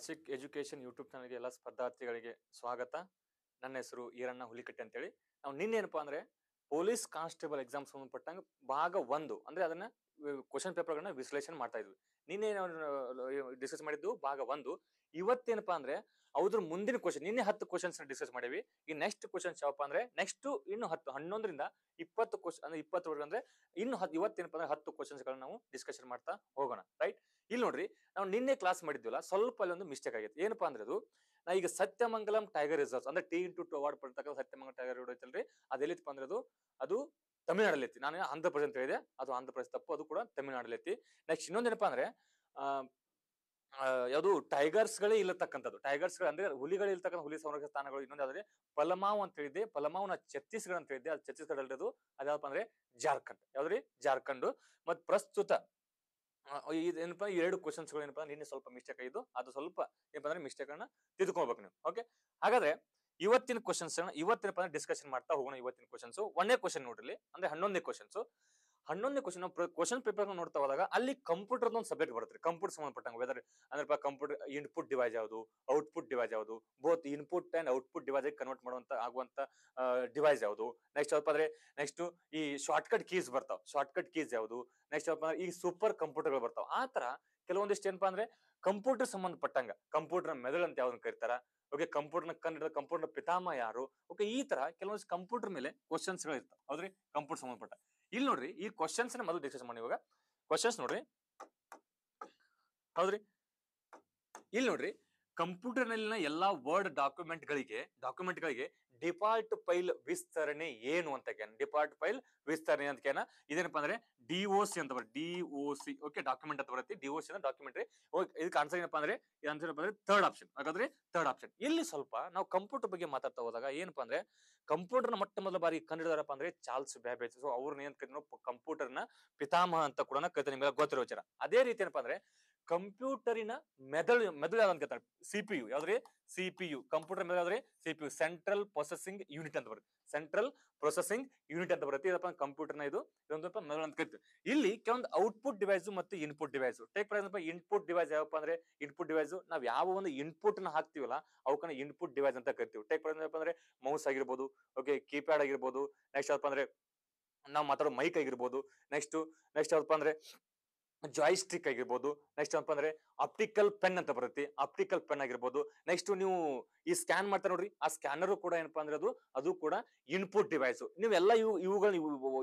classic education YouTube ಚಾನಲ್ಗೆ ಎಲ್ಲ ಸ್ಪರ್ಧಾರ್ಥಿಗಳಿಗೆ ಸ್ವಾಗತ ನನ್ನ ಹೆಸರು ಈರಣ್ಣ ಹುಲಿಕಟ್ಟೆ ಅಂತೇಳಿ ನಾವು ನಿನ್ನೇನಪ್ಪ ಅಂದ್ರೆ ಪೊಲೀಸ್ ಕಾನ್ಸ್ಟೇಬಲ್ ಎಕ್ಸಾಮ್ ಸಂಬಂಧಪಟ್ಟಂಗೆ ಭಾಗ ಒಂದು ಅಂದ್ರೆ ಅದನ್ನ ಕ್ವಶನ್ ಪೇಪರ್ಗಳನ್ನ ವಿಶ್ಲೇಷಣೆ ಮಾಡ್ತಾ ಇದ್ವಿ ನಿನ್ನೆ ಡಿಸ್ಕಸ್ ಮಾಡಿದ್ದು ಭಾಗ ಒಂದು ಇವತ್ತೇನಪ್ಪ ಅಂದ್ರೆ ಅದ್ರ ಮುಂದಿನ ಕ್ವಶನ್ ನಿನ್ನೆ ಹತ್ತು ಕ್ವಶನ್ಸ್ ಡಿಸ್ಕಸ್ ಮಾಡಿವಿ ಈ ನೆಕ್ಸ್ಟ್ ಕ್ವಶನ್ ಯಾವಪ್ಪ ಅಂದ್ರೆ ನೆಕ್ಸ್ಟ್ ಇನ್ನು ಹತ್ತು ಹನ್ನೊಂದರಿಂದ ಇಪ್ಪತ್ತು ಕ್ವಶನ್ ಅಂದ್ರೆ ಇಪ್ಪತ್ತು ಅಂದ್ರೆ ಇನ್ನು ಇವತ್ತೇನಪ್ಪ ಅಂದ್ರೆ ಹತ್ತು ಕ್ವಶನ್ಸ್ ಗಳನ್ನ ನಾವು ಡಿಸ್ಕಶನ್ ಮಾಡ್ತಾ ಹೋಗೋಣ ರೈಟ್ ಇಲ್ಲಿ ನೋಡ್ರಿ ನಾವು ನಿನ್ನೆ ಕ್ಲಾಸ್ ಮಾಡಿದ್ವಲ್ಲ ಸ್ವಲ್ಪ ಅಲ್ಲಿ ಒಂದು ಮಿಸ್ಟೇಕ್ ಆಗಿತ್ತು ಏನಪ್ಪಾ ಅಂದ್ರೆ ಅದು ನಾ ಈಗ ಸತ್ಯಮಂಗಲಂ ಟೈಗರ್ ರಿಸರ್ವ್ ಅಂದ್ರೆ ಟಿ ಇಂಟು ಟು ಅವಾರ್ಡ್ ಪಡ್ತಕ್ಕಂಥ ಸತ್ಯಮಂಗಲ ಟೈಗರ್ ರೋಡ್ ಐತಲ್ರಿ ಅದೆಲ್ಲಿತ್ತು ಅಂದ್ರೆ ಅದು ಅದು ತಮಿಳ್ನಾಡಲ್ಲಿ ಐತಿ ನಾನು ಆಂಧ್ರ ಪ್ರದೇಶ ಅಂತ ಹೇಳಿದೆ ಅದು ಆಂಧ್ರ ಪ್ರದೇಶ ತಪ್ಪು ಅದು ಕೂಡ ತಮಿಳ್ನಾಡಲ್ಲಿ ಐತಿ ನೆಕ್ಸ್ಟ್ ಇನ್ನೊಂದೇನಪ್ಪ ಅಂದ್ರೆ ಯಾವುದು ಟೈಗರ್ಸ್ ಗಳೇ ಇಲ್ಲತಕ್ಕಂಥದ್ದು ಟೈಗರ್ಸ್ ಗಳ ಅಂದ್ರೆ ಹುಲಿಗಳು ಇರ್ತಕ್ಕಂಥ ಹುಲಿ ಸಂರಕ್ಷಿತ ಸ್ಥಾನಗಳು ಇನ್ನೊಂದು ಆದ್ರೆ ಪಲಮಾವ್ ಅಂತ ಹೇಳಿದೆ ಪಲಮಾವ್ನ ಛತ್ತೀಸ್ಗಢ ಅಂತ ಹೇಳಿದೆ ಅದು ಛತ್ತೀಸ್ಗಢ ಅದು ಅದ್ಯಾವಪ್ಪ ಅಂದ್ರೆ ಜಾರ್ಖಂಡ್ ಯಾವ್ದ್ರಿ ಜಾರ್ಖಂಡ್ ಮತ್ ಪ್ರಸ್ತುತ ಏನಪ್ಪ ಎರಡು ಕ್ವಶನ್ಸ್ ಏನಪ್ಪ ನಿನ್ನೆ ಸ್ವಲ್ಪ ಮಿಸ್ಟೇಕ್ ಆಯಿತು ಅದು ಸ್ವಲ್ಪ ಏನಪ್ಪ ಅಂದ್ರೆ ಮಿಸ್ಟೇಕ್ ಅನ್ನ ನೀವು ಓಕೆ ಹಾಗಾದ್ರೆ ಇವತ್ತಿನ ಕ್ವಶನ್ಸ್ ಇವತ್ತಿನ ಅಂದ್ರೆ ಡಿಸ್ಕಷನ್ ಮಾಡ್ತಾ ಹೋಗೋಣ ಇವತ್ತಿನ ಕ್ವಶನ್ಸ್ ಒಂದೇ ಕ್ವಶನ್ ನೋಡ್ರಿ ಅಂದ್ರೆ ಹನ್ನೊಂದನೇ ಕ್ವಶನ್ಸ್ ಹನ್ನೊಂದನೇ ಕ್ವಶನ್ ಕ್ವಶನ್ ಪೇಪರ್ ನೋಡ್ತಾ ಹೋದಾಗ ಅಲ್ಲಿ ಕಂಪ್ಯೂಟರ್ ಒಂದು ಸಬ್ಜೆಕ್ಟ್ ಬರುತ್ತೆ ಕಂಪ್ಯೂಟರ್ ಸಂಬಂಧಪಟ್ಟಂಗ ವೆದರ್ ಅಂದ್ರೆ ಕಂಪ್ಯೂಟರ್ ಇನ್ಪುಟ್ ಡಿವೈಸ್ ಯಾವುದು ಔಟ್ಪುಟ್ ಡಿವೈಸ್ ಯಾವುದು both input and output device convert ಮಾಡುವಂತ ಆಗುವಂತ ಡಿವೈಸ್ ಯಾವುದು ನೆಕ್ಸ್ಟ್ ಯಾವ್ದಪ್ಪ ಅಂದ್ರೆ ನೆಕ್ಸ್ಟ್ ಈ ಶಾರ್ಟ್ ಕಟ್ ಕೀಸ್ ಬರ್ತಾವ ಶಾರ್ಟ್ ಕಟ್ ಕೀಸ್ ಯಾವುದು ನೆಕ್ಸ್ಟ್ ಯಾವ್ದಪ್ಪ ಅಂದ್ರೆ ಈ ಸೂಪರ್ ಕಂಪ್ಯೂಟರ್ಗಳು ಬರ್ತಾವ ಆ ತರ ಕೆಲವೊಂದಿಷ್ಟು ಏನಪ್ಪಾ ಅಂದ್ರೆ ಕಂಪ್ಯೂಟರ್ ಸಂಬಂಧಪಟ್ಟಂಗ ಕಂಪ್ಯೂಟರ್ ಮೆದುಳು ಅಂತ ಯಾವ್ದನ್ನ ಕರೀತಾರ ಓಕೆ ಕಂಪ್ಯೂಟರ್ನ ಕನ್ನಡ ಕಂಪ್ಯೂಟರ್ ಪಿತಾಮ ಯಾರು ಓಕೆ ಈ ತರ ಕೆಲವೊಂದಿಷ್ಟು ಕಂಪ್ಯೂಟರ್ ಮೇಲೆ ಕ್ವಶನ್ಸ್ ಗಳು ಇರ್ತಾವ ಹೌದ್ರಿ ಕಂಪ್ಯೂಟರ್ ಸಂಬಂಧಪಟ್ಟ ಇಲ್ಲಿ ನೋಡ್ರಿ ಈ ಕ್ವಶನ್ಸ್ ಮೊದಲು ಡಿಸ್ಕಸ್ ಮಾಡಿ ಇವಾಗ ಕ್ವಶನ್ಸ್ ನೋಡ್ರಿ ಹೌದ್ರಿ ಇಲ್ಲಿ ನೋಡ್ರಿ ಕಂಪ್ಯೂಟರ್ ನಲ್ಲಿನ ಎಲ್ಲಾ ವರ್ಡ್ ಡಾಕ್ಯುಮೆಂಟ್ ಗಳಿಗೆ ಡಾಕ್ಯುಮೆಂಟ್ ಗಳಿಗೆ ಡಿಫಾಲ್ಟ್ ಫೈಲ್ ವಿಸ್ತರಣೆ ಏನು ಅಂತ ಕೇನ ಡಿಫಾಲ್ಟ್ ಫೈಲ್ ವಿಸ್ತರಣೆ ಅಂತ ಕೇನ ಇದೇನಪ್ಪ ಅಂದ್ರೆ ಡಿ ಸಿ ಅಂತ ಬರುತ್ತೆ D O C okay document ಅಂತ ಬರುತ್ತೆ ಡಿ ಒ ಸಿ ಅಂದ್ರೆ ಡಾಕ್ಯುಮೆಂಟರಿ ಇದಕ್ಕೆ ಆನ್ಸರ್ ಏನಪ್ಪಾ ಅಂದ್ರೆ ಆನ್ಸರ್ ಏನಪ್ಪ ಅಂದ್ರೆ ಥರ್ಡ್ ಆಪ್ಷನ್ ಹಾಗಾದ್ರೆ ಥರ್ಡ್ ಆಪ್ಷನ್ ಇಲ್ಲಿ ಸ್ವಲ್ಪ ನಾವು ಕಂಪ್ಯೂಟರ್ ಬಗ್ಗೆ ಮಾತಾಡ್ತಾ ಹೋದಾಗ ಏನಪ್ಪಾ ಅಂದ್ರೆ ಕಂಪ್ಯೂಟರ್ ಮೊಟ್ಟ ಮೊದಲ ಬಾರಿ ಕಂಡಿಡಿದಾರಪ್ಪ ಅಂದ್ರೆ ಚಾರ್ಲ್ಸ್ ಬ್ಯಾಬೇಜ್ ಸೊ ಅವ್ರನ್ನ ಏನ್ ಕಂಪ್ಯೂಟರ್ ನ ಪಿತಾಮಹ ಅಂತ ಕೂಡ ಕರಿತಾರೆ ನಿಮಗೆ ಗೊತ್ತಿರೋ ವಿಚಾರ ಅದೇ ರೀತಿ ಏನಪ್ಪಾ ಅಂದ್ರೆ ಕಂಪ್ಯೂಟರಿನ ಮೆದುಳು ಮೆದುಳು ಯಾವ್ದು ಅಂತ ಸಿಪಿಯು ಯಾವ್ದ್ರಿ ಸಿಪಿಯು ಕಂಪ್ಯೂಟರ್ ಮೆದುಳು ಯಾವ್ದ್ರಿ ಯು ಸೆಂಟ್ರಲ್ ಪ್ರೊಸೆಸಿಂಗ್ ಯೂನಿಟ್ ಅಂತ ಬರುತ್ತೆ ಸೆಂಟ್ರಲ್ ಪ್ರೊಸೆಸಿಂಗ್ ಯೂನಿಟ್ ಅಂತ ಬರುತ್ತೆ ಇದಪ್ಪ ಕಂಪ್ಯೂಟರ್ನ ಇದು ಇದೊಂದಪ್ಪ ಮೆದುಳು ಅಂತ ಕರಿತೀವಿ ಇಲ್ಲಿ ಕೆಲವೊಂದು ಔಟ್ಪುಟ್ ಡಿವೈಸ್ ಮತ್ತು input device take for input device ಯಾವಪ್ಪ ಅಂದ್ರೆ ಇನ್ಪುಟ್ ಡಿವೈಸ್ ನಾವು ಯಾವ ಒಂದು ಇನ್ಪುಟ್ ನ ಹಾಕ್ತಿವಲ್ಲ ಅವಕ್ಕನ್ನ ಇನ್ಪುಟ್ ಡಿವೈಸ್ ಅಂತ ಕರಿತೀವಿ ಟೇಕ್ ಫಾರ್ ಅಂದ್ರೆ ಮೌಸ್ ಆಗಿರ್ಬೋದು ಓಕೆ ಕೀಪ್ಯಾಡ್ ಆಗಿರ್ಬೋದು ನೆಕ್ಸ್ಟ್ ಯಾವಪ್ಪ ಅಂದ್ರೆ ನಾವು ಮಾತಾಡೋ ಮೈಕ್ ಆಗಿರ್ಬೋದು ನೆಕ್ಸ್ಟ್ ನೆಕ್ಸ್ಟ್ ಯಾವಪ್ಪ ಅಂದ್ರೆ ಜಾಯ್ಸ್ಟಿಕ್ ಆಗಿರ್ಬೋದು ನೆಕ್ಸ್ಟ್ ಏನಪ್ಪ ಅಂದ್ರೆ ಆಪ್ಟಿಕಲ್ ಪೆನ್ ಅಂತ ಬರುತ್ತೆ ಆಪ್ಟಿಕಲ್ ಪೆನ್ ಆಗಿರ್ಬೋದು ನೆಕ್ಸ್ಟ್ ನೀವು ಈ ಸ್ಕ್ಯಾನ್ ಮಾಡ್ತಾರೆ ನೋಡ್ರಿ ಆ ಸ್ಕ್ಯಾನರ್ ಕೂಡ ಏನಪ್ಪ ಅಂದ್ರೆ ಅದು ಅದು ಕೂಡ ಇನ್ಪುಟ್ ಡಿವೈಸ್ ನೀವೆಲ್ಲ ಇವು ಇವುಗಳ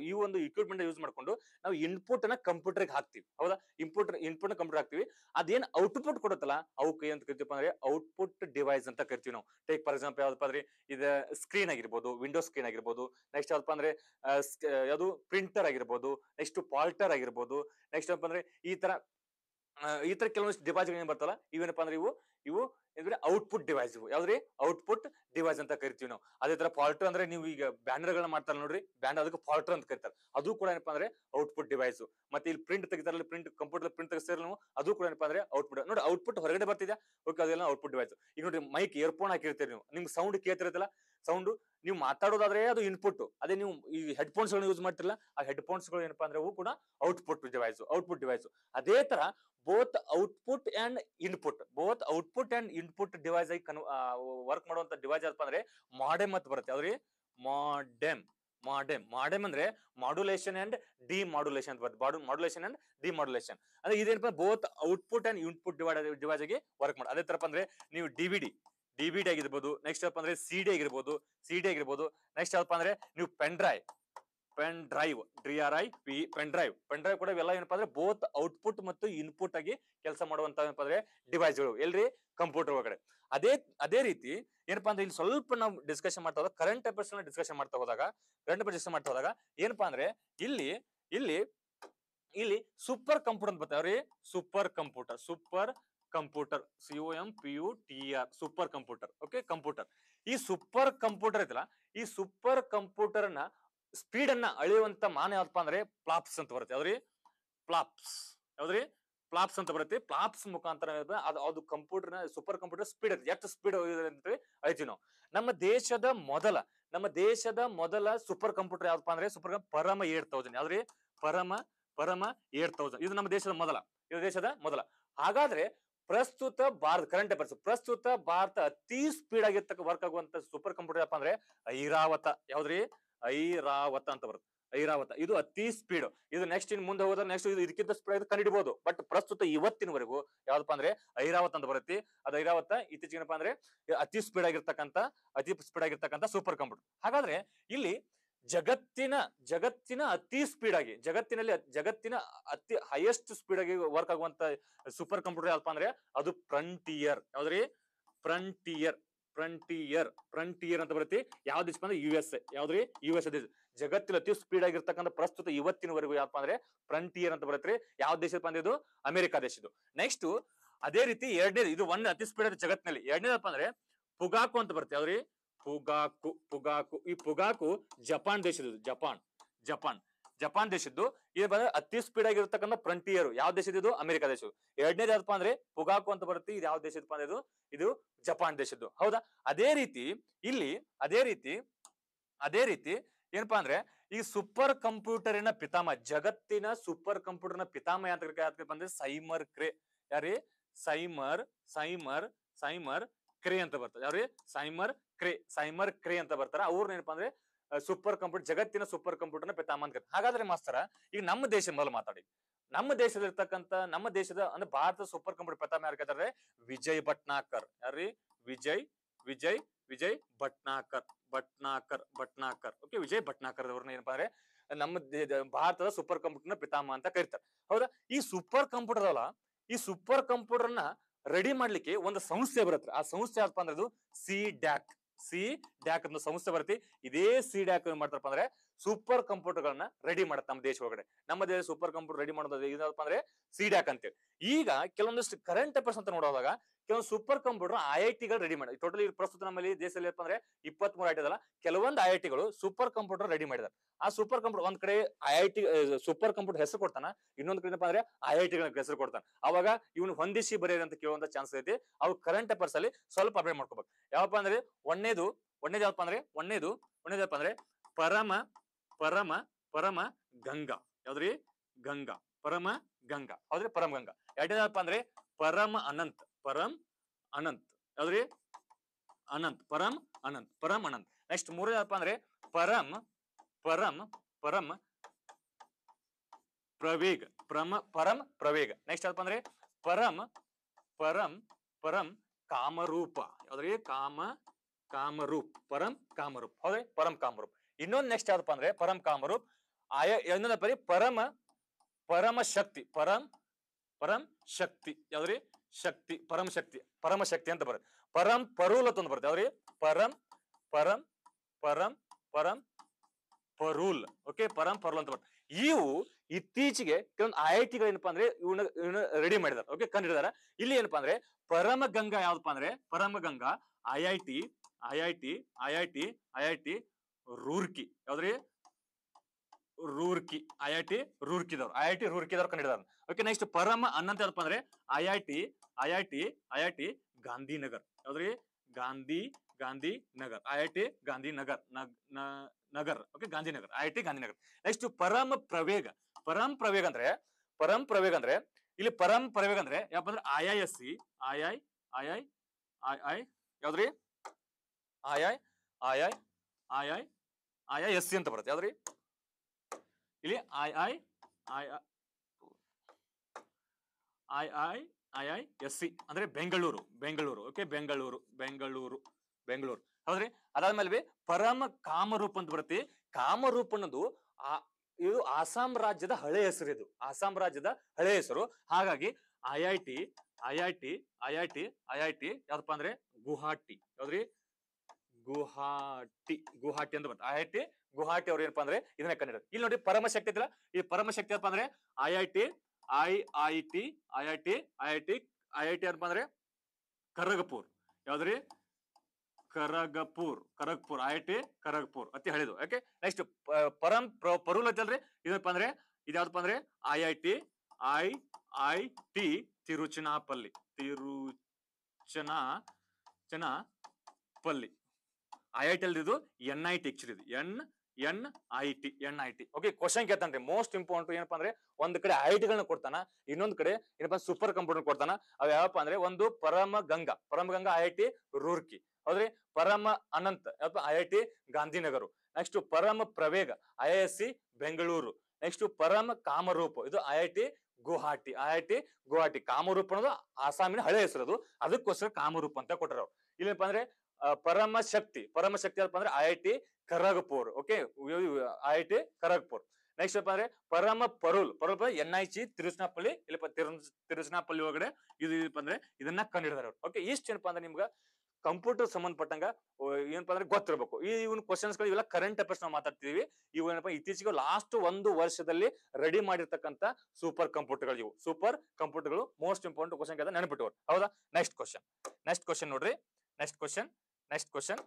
ಈ ಒಂದು ಇಕ್ವಿಪ್ಮೆಂಟ್ ಯೂಸ್ ಮಾಡ್ಕೊಂಡು ನಾವು ಇನ್ಪುಟ್ ಅನ್ನ ಗೆ ಹಾಕ್ತಿವಿ ಹೌದಾ ಇನ್ಪುಟ್ ಇನ್ಪುಟ್ ಕಂಪ್ಯೂಟರ್ ಹಾಕ್ತಿವಿ ಅದೇನ್ ಔಟ್ಪುಟ್ ಕೊಡುತ್ತಲ್ಲ ಅವಕ್ಕೆ ಅಂತ ಕರಿತೀವಪ್ಪ ಅಂದ್ರೆ ಔಟ್ಪುಟ್ ಡಿವೈಸ್ ಅಂತ ಕರಿತೀವಿ ನಾವು ಟೇಕ್ ಫಾರ್ ಎಕ್ಸಾಂಪಲ್ ಯಾವ್ದಪ್ಪ ಅಂದ್ರೆ ಇದು ಸ್ಕ್ರೀನ್ ಆಗಿರ್ಬೋದು ವಿಂಡೋ ಸ್ಕ್ರೀನ್ ಆಗಿರ್ಬೋದು ನೆಕ್ಸ್ಟ್ ಯಾವ್ದಪ್ಪ ಅಂದ್ರೆ ಯಾವುದು ಪ್ರಿಂಟರ್ ಆಗಿರ್ಬೋದು ನೆಕ್ಸ್ಟ್ ಪಾಲ್ಟರ್ ಆಗಿರ್ಬೋದು ನೆಕ್ಸ್ಟ್ ಏನಪ್ಪ ಅಂದ್ರೆ ಈ ತರ ಈ ತರ ಕೆಲವೊಂದಿಷ್ಟು ಡಿವೈಸ್ಗಳು ಏನ್ ಬರ್ತಲ್ಲ ಇವೇನಪ್ಪ ಅಂದ್ರೆ ಇವು ಇವು ಏನಂದ್ರೆ ಔಟ್ಪುಟ್ ಡಿವೈಸ್ ಇವು ಯಾವ್ದ್ರಿ ಔಟ್ಪುಟ್ ಡಿವೈಸ್ ಅಂತ ಕರಿತೀವಿ ನಾವು ಅದೇ ತರ ಫಾಲ್ಟರ್ ಅಂದ್ರೆ ನೀವು ಈಗ ಬ್ಯಾನರ್ ಗಳನ್ನ ಮಾಡ್ತಾರೆ ನೋಡ್ರಿ ಬ್ಯಾನರ್ ಅದಕ್ಕೆ ಫಾಲ್ಟರ್ ಅಂತ ಕರಿತಾರೆ ಅದು ಕೂಡ ಏನಪ್ಪಾ ಅಂದ್ರೆ ಔಟ್ಪುಟ್ ಡಿವೈಸ್ ಮತ್ತೆ ಇಲ್ಲಿ ಪ್ರಿಂಟ್ ತೆಗಿತಾರಲ್ಲ ಪ್ರಿಂಟ್ ಕಂಪ್ಯೂಟರ್ ಪ್ರಿಂಟ್ ತೆಗಿಸ್ತಾರೆ ನಾವು ಅದು ಕೂಡ ಏನಪ್ಪಾ ಅಂದ್ರೆ ಔಟ್ಪುಟ್ ನೋಡಿ ಔಟ್ಪುಟ್ ಹೊರಗಡೆ ಬರ್ತಿದೆ ಓಕೆ ಅದೆಲ್ಲ ಔಟ್ಪುಟ್ ಡಿವೈಸ್ ಈಗ ನೋಡಿ ಮೈಕ್ ಇಯರ್ಫೋನ್ ಹಾಕಿರ್ತೀರಿ ನೀವು ನಿಮ್ಗೆ ಸೌಂಡ್ ಕೇಳ್ತಿರತ್ತಲ್ಲ ಸೌಂಡ್ ನೀವು ಮಾತಾಡೋದಾದ್ರೆ ಅದು ಇನ್ಪುಟ್ ಅದೇ ನೀವು ಈ ಹೆಡ್ಫೋನ್ಸ್ ಯೂಸ್ ಮಾಡ್ತಿಲ್ಲ ಆ ಹೆಡ್ಫೋನ್ಸ್ ಗಳು ಏನಪ್ಪಾ ಅಂದ್ರೆ ಅವು ಕೂಡ ಔಟ್ಪುಟ್ ಡಿವೈಸ್ ಔಟ್ಪುಟ್ ಡಿವೈಸ್ ಅದೇ ತರ both output and input both output and input device ಆಗಿ ಕನ್ ವರ್ಕ್ ಮಾಡುವಂತ ಡಿವೈಸ್ ಯಾಕಪ್ಪ ಅಂದ್ರೆ ಮಾಡೆಮ್ ಅಂತ ಬರುತ್ತೆ ಅದ್ರಿ ಮಾಡೆಮ್ ಮಾಡೆಮ್ ಮಾಡೆಮ್ ಅಂದ್ರೆ ಮಾಡ್ಯುಲೇಷನ್ ಅಂಡ್ ಡಿ ಮಾಡ್ಯುಲೇಷನ್ ಅಂತ ಬರುತ್ತೆ ಮಾಡ್ಯುಲೇಷನ್ ಅಂಡ್ ಡಿ ಮಾಡ್ಯುಲೇಷನ್ ಅಂದ್ರೆ ಇದೇನಪ್ಪ both output and input device ಆಗಿ ವರ್ಕ್ ಮಾಡಿ ಅದೇ ತರಪ್ಪ ಅಂದ್ರೆ ನೀವು ಡಿವಿಡಿ ಡಿ ಬಿ ಡಿ ಆಗಿರ್ಬೋದು ನೆಕ್ಸ್ಟ್ ಅಪ್ಪ ಅಂದ್ರೆ ಸಿ ಡಿ ಆಗಿರ್ಬೋದು ಸಿ ಡಿ ಆಗಿರ್ಬೋದು ನೆಕ್ಸ್ಟ್ ಅಪ್ಪ ಅಂದ್ರೆ ನೀವು pen drive pen drive D R I P pen drive pen drive ಕೂಡ ಇವೆಲ್ಲ ಏನಪ್ಪಾ ಅಂದ್ರೆ ಬೋತ್ ಔಟ್ಪುಟ್ ಮತ್ತು ಇನ್ಪುಟ್ ಆಗಿ ಕೆಲಸ ಮಾಡುವಂತ ಏನಪ್ಪಾ ಅಂದ್ರೆ ಡಿವೈಸ್ ಗಳು ಎಲ್ರಿ ಕಂಪ್ಯೂಟರ್ ಒಳಗಡೆ ಅದೇ ಅದೇ ರೀತಿ ಏನಪ್ಪಾ ಅಂದ್ರೆ ಇಲ್ಲಿ ಸ್ವಲ್ಪ ನಾವು ಡಿಸ್ಕಷನ್ ಮಾಡ್ತಾ ಹೋದಾಗ ಕರೆಂಟ್ ಅಫೇರ್ಸ್ ಡಿಸ್ಕಷನ್ ಮಾಡ್ತಾ ಹೋದಾಗ ಕರೆಂಟ್ ಅಫೇರ್ಸ್ ಮಾಡ್ತಾ ಹೋದಾಗ ಏನಪ್ಪಾ ಅಂದ್ರೆ ಇಲ್ಲಿ ಇಲ್ಲಿ ಇಲ್ಲಿ ಸೂಪರ್ ಕಂಪ್ಯೂಟರ್ ಅಂತ ಬರ್ತಾರೆ super computer super computer C O M P U T R super computer okay computer ಈ ಸೂಪರ್ ಕಂಪ್ಯೂಟರ್ ಐತಲ್ಲ ಈ ಸೂಪರ್ ಕಂಪ್ಯೂಟರ್ ನ ಸ್ಪೀಡ್ ಅನ್ನ ಅಳೆಯುವಂತ ಮಾನ ಯಾವ್ದಪ್ಪ ಅಂದ್ರೆ ಪ್ಲಾಪ್ಸ್ ಅಂತ ಬರುತ್ತೆ ಯಾವ್ದ್ರಿ ಪ್ಲಾಪ್ಸ್ ಯಾವ್ದ್ರಿ ಪ್ಲಾಪ್ಸ್ ಅಂತ ಬರುತ್ತೆ ಪ್ಲಾಪ್ಸ್ ಮುಖಾಂತರ ಅದು ಅದು ಕಂಪ್ಯೂಟರ್ ನ ಸೂಪರ್ ಕಂಪ್ಯೂಟರ್ ಸ್ಪೀಡ್ ಐತೆ ಎಷ್ಟು ಸ್ಪೀಡ್ ಹೇಳ್ತೀವಿ ನಾವು ನಮ್ಮ ದೇಶದ ಮೊದಲ ನಮ್ಮ ದೇಶದ ಮೊದಲ ಸೂಪರ್ ಕಂಪ್ಯೂಟರ್ ಯಾವ್ದಪ್ಪ ಅಂದ್ರೆ ಸೂಪರ್ ಪರಮ ಏಟ್ ತೌಸಂಡ್ ಯಾವ್ದ್ರಿ ಪರಮ ಪರಮ ಏಟ್ ತೌಸಂಡ್ ಇದು ನಮ್ಮ ದೇಶದ ಮೊದಲ ಇದು ದೇಶದ ಮೊದಲ ಹಾಗಾದ್ರೆ ಪ್ರಸ್ತುತ ಭಾರತ ಕರೆಂಟ್ ಅಫೇರ್ಸ್ ಪ್ರಸ್ತುತ ಭಾರತ ಅತಿ ಸ್ಪೀಡ್ ಆಗಿರ್ತಕ್ಕ ವರ್ಕ್ ಆಗುವಂತ ಸೂಪರ್ ಕಂಪ್ಯೂಟರ್ ಯಾಪ ಅಂದ್ರೆ ಐರಾವತ ಯಾವ್ದ್ರಿ ಐರಾವತ ಅಂತ ಬರುತ್ತೆ ಐರಾವತ ಇದು ಅತಿ ಸ್ಪೀಡ್ ಇದು ನೆಕ್ಸ್ಟ್ ಇನ್ ಮುಂದೆ ಹೋದ್ರೆ ನೆಕ್ಸ್ಟ್ ಇದು ಇದಕ್ಕಿಂತ ಸ್ಪೀಡ್ ಕಂಡಿಡಬಹುದು ಬಟ್ ಪ್ರಸ್ತುತ ಇವತ್ತಿನವರೆಗೂ ಯಾವ್ದಪ್ಪ ಅಂದ್ರೆ ಐರಾವತ ಅಂತ ಬರುತ್ತೆ ಅದು ಐರಾವತ ಇತ್ತೀಚಿಗೆನಪ್ಪ ಅಂದ್ರೆ ಅತಿ ಸ್ಪೀಡ್ ಆಗಿರ್ತಕ್ಕಂಥ ಅತಿ ಸ್ಪೀಡ್ ಆಗಿರ್ತಕ್ಕಂಥ ಸೂಪರ್ ಕಂಪ್ಯೂಟರ್ ಹಾಗಾದ್ರೆ ಇಲ್ಲಿ ಜಗತ್ತಿನ ಜಗತ್ತಿನ ಅತಿ ಸ್ಪೀಡ್ ಆಗಿ ಜಗತ್ತಿನಲ್ಲಿ ಜಗತ್ತಿನ ಅತಿ ಹೈಯೆಸ್ಟ್ ಸ್ಪೀಡ್ ಆಗಿ ವರ್ಕ್ ಆಗುವಂತ ಸೂಪರ್ ಕಂಪ್ಯೂಟರ್ ಯಾವ್ದಪ್ಪ ಅಂದ್ರೆ ಅದು ಫ್ರಂಟಿಯರ್ ಯಾವ್ದ್ರಿ ಫ್ರಂಟಿಯರ್ ಫ್ರಂಟಿಯರ್ ಫ್ರಂಟಿಯರ್ ಅಂತ ಬರುತ್ತೆ ಯಾವ ದೇಶ ಅಂದ್ರೆ ಯು ಎಸ್ ಎ ಯಾವ್ದ್ರಿ ಯು ಎಸ್ ದೇಶ ಜಗತ್ತಿನ ಅತಿ ಸ್ಪೀಡ್ ಆಗಿರ್ತಕ್ಕಂಥ ಪ್ರಸ್ತುತ ಇವತ್ತಿನವರೆಗೂ ಯಾವಪ್ಪ ಅಂದ್ರೆ ಫ್ರಂಟಿಯರ್ ಅಂತ ಬರುತ್ತೆ ಯಾವ ದೇಶಪ್ಪ ಅಂದ್ರೆ ಇದು ಅಮೆರಿಕ ದೇಶದ್ದು ನೆಕ್ಸ್ಟ್ ಅದೇ ರೀತಿ ಎರಡನೇದು ಇದು ಒಂದ್ ಅತಿ ಸ್ಪೀಡ್ ಜಗತ್ತಿನಲ್ಲಿ ಎರಡನೇದಪ್ಪ ಅಂದ್ರೆ ಪುಗಾಕು ಅಂತ ಬರುತ್ತೆ ಯಾವ್ರಿ ಪುಗಾಕು ಪುಗಾಕು ಈ ಪುಗಾಕು ಜಪಾನ್ ದೇಶದ್ದು ಜಪಾನ್ ಜಪಾನ್ ಜಪಾನ್ ದೇಶದ್ದು ಇದು ಬಂದ್ರೆ ಅತಿ ಸ್ಪೀಡ್ ಆಗಿರತಕ್ಕಂಥ ಫ್ರಂಟಿಯರ್ ಯಾವ ದೇಶದ್ದು ಅಮೆರಿಕ ದೇಶದ್ದು ಎರಡನೇದ ಯಾವ್ದಪ್ಪ ಅಂದ್ರೆ ಪುಗಾಕು ಅಂತ ಬರುತ್ತೆ ಇದು ಯಾವ ದೇಶದಪ್ಪ ಅಂದ್ರೆ ಇದು ಜಪಾನ್ ದೇಶದ್ದು ಹೌದಾ ಅದೇ ರೀತಿ ಇಲ್ಲಿ ಅದೇ ರೀತಿ ಅದೇ ರೀತಿ ಏನಪ್ಪಾ ಅಂದ್ರೆ ಈ ಸೂಪರ್ ಕಂಪ್ಯೂಟರ್ನ ಪಿತಾಮ ಜಗತ್ತಿನ ಸೂಪರ್ ಕಂಪ್ಯೂಟರ್ನ ಪಿತಾಮ ಅಂತ ಅಂದ್ರೆ ಸೈಮರ್ ಕ್ರೇ ಯಾರೀ ಸೈಮರ್ ಸೈಮರ್ ಸೈಮರ್ ಕ್ರೇ ಅಂತ ಬರ್ತದೆ ಯಾವ್ರಿ ಸೈಮರ್ ಕ್ರೇ ಸೈಮರ್ ಕ್ರೇ ಅಂತ ಬರ್ತಾರ ಅವ್ರನ್ನ ಏನಪ್ಪಾ ಅಂದ್ರೆ ಸೂಪರ್ ಕಂಪ್ಯೂಟರ್ ಜಗತ್ತಿನ ಸೂಪರ್ ಕಂಪ್ಯೂಟರ್ನ ನ ಪಿತಾಮ ಅಂತ ಹಾಗಾದ್ರೆ ಮಾಸ್ತರ ಈಗ ನಮ್ಮ ದೇಶ ಮೊದಲು ಮಾತಾಡಿ ನಮ್ಮ ದೇಶದಲ್ಲಿರ್ತಕ್ಕಂಥ ನಮ್ಮ ದೇಶದ ಅಂದ್ರೆ ಭಾರತದ ಸೂಪರ್ ಕಂಪ್ಯೂಟರ್ ಪಿತಾಮ ಯಾರು ಕೇಳ್ತಾರೆ ವಿಜಯ್ ಭಟ್ನಾಕರ್ ಯಾರ್ರಿ ವಿಜಯ್ ವಿಜಯ್ ವಿಜಯ್ ಭಟ್ನಾಕರ್ ಭಟ್ನಾಕರ್ ಭಟ್ನಾಕರ್ ಓಕೆ ವಿಜಯ್ ಭಟ್ನಾಕರ್ ಅವ್ರನ್ನ ಏನಪ್ಪಾ ಅಂದ್ರೆ ನಮ್ಮ ಭಾರತದ ಸೂಪರ್ ಕಂಪ್ಯೂಟರ್ನ ಪಿತಾಮ ಅಂತ ಕರೀತಾರೆ ಹೌದಾ ಈ ಸೂಪರ್ ಕಂಪ್ಯೂಟರ್ ಅಲ್ಲ ಈ ಸೂಪರ್ ಕಂಪ್ಯೂಟರ್ನ ರೆಡಿ ಮಾಡ್ಲಿಕ್ಕೆ ಒಂದು ಸಂಸ್ಥೆ ಬರುತ್ತೆ ಆ ಸಂಸ್ಥೆ ಯಾರಪ್ಪ ಅಂದ್ರೆ ಸಿ ಡ್ಯಾಕ್ ಸಿ ಡ್ಯಾಕ್ ಅನ್ನೋ ಸಂಸ್ಥೆ ಬರುತ್ತೆ ಇದೇ ಸಿ ಡ್ಯಾಕ್ ಏನ್ ಮಾಡ್ತಾರಪ್ಪ ಅಂದ್ರೆ ಸೂಪರ್ ಕಂಪ್ಯೂಟರ್ ಗಳನ್ನ ರೆಡಿ ಮಾಡುತ್ತೆ ನಮ್ಮ ದೇಶ ಒಳಗಡೆ ನಮ್ಮ ದೇಶ ಸೂಪರ್ ಕಂಪ್ಯೂಟರ್ ರೆಡಿ ಮಾಡೋದು ಏನಪ್ಪ ಅಂದ್ರೆ ಸಿಡ್ಯಾಕ್ ಅಂತೇಳಿ ಈಗ ಕೆಲವೊಂದಷ್ಟು ಕರೆಂಟ್ ಅಫೇರ್ಸ್ ಅಂತ ನೋಡುವಾಗ ಕೆಲವೊಂದು ಸೂಪರ್ ಕಂಪ್ಯೂಟರ್ ಐ ಐ ಟಿಗಳು ರೆಡಿ ಮಾಡಿ ಟೋಟಲಿ ಪ್ರಸ್ತುತ ನಮ್ಮಲ್ಲಿ ದೇಶದಲ್ಲಿ ಏನಪ್ಪ ಅಂದ್ರೆ ಇಪ್ಪತ್ತ್ ಮೂರು ಐ ಕೆಲವೊಂದು ಐ ಐ ಟಿಗಳು ಸೂಪರ್ ಕಂಪ್ಯೂಟರ್ ರೆಡಿ ಮಾಡಿದ್ದಾರೆ ಆ ಸೂಪರ್ ಕಂಪ್ಯೂಟರ್ ಒಂದ್ ಕಡೆ I I T super computer ಹೆಸರು ಕೊಡ್ತಾನ ಇನ್ನೊಂದ್ ಕಡೆ ಅಂದ್ರೆ ಐ ಐ ಟಿಗಳ ಹೆಸರು ಕೊಡ್ತಾನ ಅವಾಗ ಇವನು ಹೊಂದಿಸಿ ಬರೆಯೋದಂತ ಅಂತ ಕೇಳುವಂತ ಚಾನ್ಸ್ ಐತಿ ಅವ್ರು ಕರೆಂಟ್ ಅಫೇರ್ಸ್ ಅಲ್ಲಿ ಸ್ವಲ್ಪ ಅಪ್ಡೇಟ್ ಮಾಡ್ಕೋಬೇಕು ಯಾವಪ್ಪ ಅಂದ್ರೆ ಒಂದೇದು ಒಣ್ಣೇದು ಯಾವಪ್ಪ ಅಂದ್ರೆ ಒಂದೇದು ಒಣ್ಣೇದಪ್ಪ ಅಂದ್ರೆ ಪರಮ ಪರಮ ಪರಮ ಗಂಗಾ ಯಾವ್ದ್ರಿ ಗಂಗಾ ಪರಮ ಗಂಗಾ ಹೌದ್ರಿ ಪರಮ ಗಂಗಾ ಎರಡನೇದಪ್ಪ ಅಂದ್ರೆ ಪರಮ ಅನಂತ್ ಪರಂ ಅನಂತ್ ಯಾವ್ದ್ರಿ ಅನಂತ್ ಪರಂ ಅನಂತ್ ಪರಂ ಅನಂತ್ ನೆಕ್ಸ್ಟ್ ಮೂರನೇದಪ್ಪ ಅಂದ್ರೆ ಪರಂ ಪರಂ ಪರಂ ಪ್ರವೇಗ ಪರಮ ಪರಂ ಪ್ರವೇಗ ನೆಕ್ಸ್ಟ್ ಯಾವ್ದಪ್ಪ ಅಂದ್ರೆ ಪರಂ ಪರಂ ಪರಂ ಕಾಮರೂಪ ಯಾವ್ದ್ರಿ ಕಾಮ ಕಾಮರೂಪ್ ಪರಂ ಕಾಮರೂಪ್ ಹೌದ್ರಿ ಪರಂ ಕಾಮರೂಪ ಇನ್ನೊಂದು ನೆಕ್ಸ್ಟ್ ಯಾವ್ದಪ್ಪ ಅಂದ್ರೆ ಪರಂ ಕಾಮರೂಪ್ ಆಯ ಇನ್ನೊಂದಪ್ಪ ಪರಮ ಪರಮ ಶಕ್ತಿ ಪರಂ ಪರಂ ಶಕ್ತಿ ಯಾವ್ದ್ರಿ ಶಕ್ತಿ ಪರಮ ಶಕ್ತಿ ಪರಮ ಶಕ್ತಿ ಅಂತ ಬರುತ್ತೆ ಪರಂ ಪರೂಲ್ ಅಂತ ಬರುತ್ತೆ ಯಾವ್ರಿ ಪರಂ ಪರಂ ಪರಂ ಪರಂ ಪರೂಲ್ ಓಕೆ ಪರಂ ಪರೂಲ್ ಅಂತ ಬರುತ್ತೆ ಇವು ಇತ್ತೀಚೆಗೆ ಕೆಲವೊಂದು ಐ ಐ ಟಿಗಳು ಏನಪ್ಪಾ ಅಂದ್ರೆ ಇವನ್ನ ಇವನ್ನ ರೆಡಿ ಮಾಡಿದಾರೆ ಓಕೆ ಕಂಡಿದ್ದಾರೆ ಇಲ್ಲಿ ಏನಪ್ಪಾ ಅಂದ್ರೆ ಪರಮ ಗಂಗಾ ಯಾವ್ದಪ್ಪ ಅಂದ್ರೆ Param Ganga I I T I I T I I T I I T Roorkee ಯಾವ್ದ್ರಿ ರೂರ್ಕಿ ಐಐಟಿ ರೂರ್ಕಿ ದವರು ಐಐಟಿ ರೂರ್ಕಿ ದವರು ಕನೆಡರ್ ಓಕೆ ನೆಕ್ಸ್ಟ್ ಪರಮ ಅನಂತ ಅಂತ ಅಂದ್ರೆ ಐಐಟಿ ಐಐಟಿ ಐಐಟಿ ಗಾಂಧಿನಗರ ಯಾವ್ದ್ರಿ ಗಾಂಧಿ ಗಾಂಧಿನಗರ ಐಐಟಿ ಗಾಂಧಿನಗರ ನ ನಗರ okay Gandhinagar IIT Gandhinagar next Param Pravega ಪರಮ ಪ್ರವೇಗ ಅಂದ್ರೆ ಪರಮ ಪ್ರವೇಗ ಅಂದ್ರೆ ಇಲ್ಲಿ ಪರಮ ಪ್ರವೇಗ ಅಂದ್ರೆ ಯಾವ್ತ ಅಂದ್ರೆ ಆಯಿಎಸ್ಸಿ ಆಯಿ ಆಯಿ ಆಯಿ ಯಾವ್ದ್ರಿ ಆಯಿ ಆಯಿ ಆಯಿ ಐ ಐ ಎಸ್ ಸಿ ಅಂತ ಬರುತ್ತೆ ಯಾವ್ದ್ರಿ ಇಲ್ಲಿ I I I I I I S C ಅಂದ್ರೆ ಬೆಂಗಳೂರು ಬೆಂಗಳೂರು ಓಕೆ ಬೆಂಗಳೂರು ಬೆಂಗಳೂರು ಬೆಂಗಳೂರು ಹೌದ್ರಿ ಅದಾದ್ಮೇಲೆ ಪರಮ ಕಾಮರೂಪ ಅಂತ ಬರುತ್ತೆ ಕಾಮರೂಪ ಅನ್ನೋದು ಆ ಇದು ಆಸಾಂ ರಾಜ್ಯದ ಹಳೆ ಹೆಸರು ಇದು ಆಸಾಂ ರಾಜ್ಯದ ಹಳೆ ಹೆಸರು ಹಾಗಾಗಿ I I T I I T I I T I I T ಯಾವ್ದಪ್ಪ ಅಂದ್ರೆ ಗುಹಾಟಿ ಯಾವ್ದ್ರಿ ಗುಹಾಟಿ ಗುಹಾಟಿ ಅಂತ ಬಂತು ಐ ಐ ಟಿ ಗುಹಾಟಿ ಅವ್ರು ಏನಪ್ಪಾ ಅಂದ್ರೆ ಇದನ್ನ ಕನ್ನಡ ಇಲ್ಲಿ ನೋಡಿ ಪರಮಶಕ್ತಿ ಇದ್ರ ಈ ಪರಮಶಕ್ತಿ ಅಂತ ಅಂದ್ರೆ I I T I I T I I T I I T I I T ಅಂತ ಅಂದ್ರೆ ಕರಗಪುರ್ ಯಾವ್ದ್ರಿ Kharagpur Kharagpur I I T Kharagpur ಅತಿ ಹೇಳಿದ್ರು ಓಕೆ ನೆಕ್ಸ್ಟ್ ಪರಂ ಅಂತ ಐತಲ್ರಿ ಇದಪ್ಪ ಅಂದ್ರೆ ಇದ್ಯಾವ್ದಪ್ಪ ಅಂದ್ರೆ I I T I I T Tiruchirappalli ತಿರುಚನ ಚನ ಪಲ್ಲಿ ಐ ಐ ಟಿ ಇದು ಎನ್ ಐ ಟಿ ಇದು N N I T N I T okay question ಕೇಳ್ತಾನೆ ಮೋಸ್ಟ್ ಇಂಪಾರ್ಟೆಂಟ್ ಏನಪ್ಪಾ ಅಂದ್ರೆ ಒಂದ್ ಕಡೆ ಐ ಐ ಟಿಗಳನ್ನ ಕೊಡ್ತಾನ ಇನ್ನೊಂದ್ ಕಡೆ ಏನಪ್ಪಾ ಸೂಪರ್ ಕಂಪ್ಯೂಟರ್ ಕೊಡ್ತಾನ ಅವ್ ಯಾವಪ್ಪ ಅಂದ್ರೆ ಒಂದು Param Ganga Param Ganga I I T Roorkee ಹೌದ್ರಿ Param Anant I I T Gandhinagar next Param Pravega I I S C Bengaluru next Param Kamrupa ಇದು I I T Guwahati I I T Guwahati Kamrupa ಅನ್ನೋದು ಆಸಾಮಿನ ಹಳೆ ಹೆಸರು ಅದು ಅದಕ್ಕೋಸ್ಕರ ಕಾಮರೂಪ ಅಂತ ಕೊಟ್ಟರು ಇಲ್ಲಪ್ಪ ಅಂದ್ರೆ ಪರಮಶಕ್ತಿ ಪರಮಶಕ್ತಿ ಅಪ್ಪ ಅಂದ್ರೆ I I T Kharagpur okay I I T Kharagpur next ಏನಪ್ಪ ಅಂದ್ರೆ Param Porul Porul N I C Tiruchirappalli ಇಲ್ಲಪ್ಪ ತಿರುಚನಾಪಲ್ಲಿ ಒಳಗಡೆ ಇದು ಇದಪ್ಪ ಅಂದ್ರೆ ಇದನ್ನ ಕಂಡಿಡಿದಾರೆ ಅವ್ರು ಓಕೆ ಇಷ್ಟ ಏನಪ್ಪಾ ಅಂದ್ರೆ ನಿಮ್ಗೆ ಕಂಪ್ಯೂಟರ್ ಸಂಬಂಧಪಟ್ಟಂಗ ಏನಪ್ಪಾ ಅಂದ್ರೆ ಗೊತ್ತಿರಬೇಕು ಈ ಇವನ್ ಕ್ವಶನ್ಸ್ ಇವೆಲ್ಲ ಕರೆಂಟ್ ಅಫೇರ್ಸ್ ನಾವು ಮಾತಾಡ್ತೀವಿ ಇವು ಏನಪ್ಪಾ ಇತ್ತೀಚೆಗೆ ಲಾಸ್ಟ್ ಒಂದು ವರ್ಷದಲ್ಲಿ ರೆಡಿ ಮಾಡಿರ್ತಕ್ಕಂತ ಸೂಪರ್ ಕಂಪ್ಯೂಟರ್ ಗಳು ಇವು ಸೂಪರ್ ಕಂಪ್ಯೂಟರ್ ಗಳು ಮೋಸ್ಟ್ ಇಂಪಾರ್ಟೆಂಟ್ ಕ್ವಶನ್ ನೆನಪಿಟ್ಟವ್ರು ಹೌದಾ ನೆಕ್ಸ್ಟ್ ಕ್ವಶನ್ ನೆಕ್ಸ್ಟ್ ಕ್ವಶನ್ ನೋಡ್ರಿ next question next question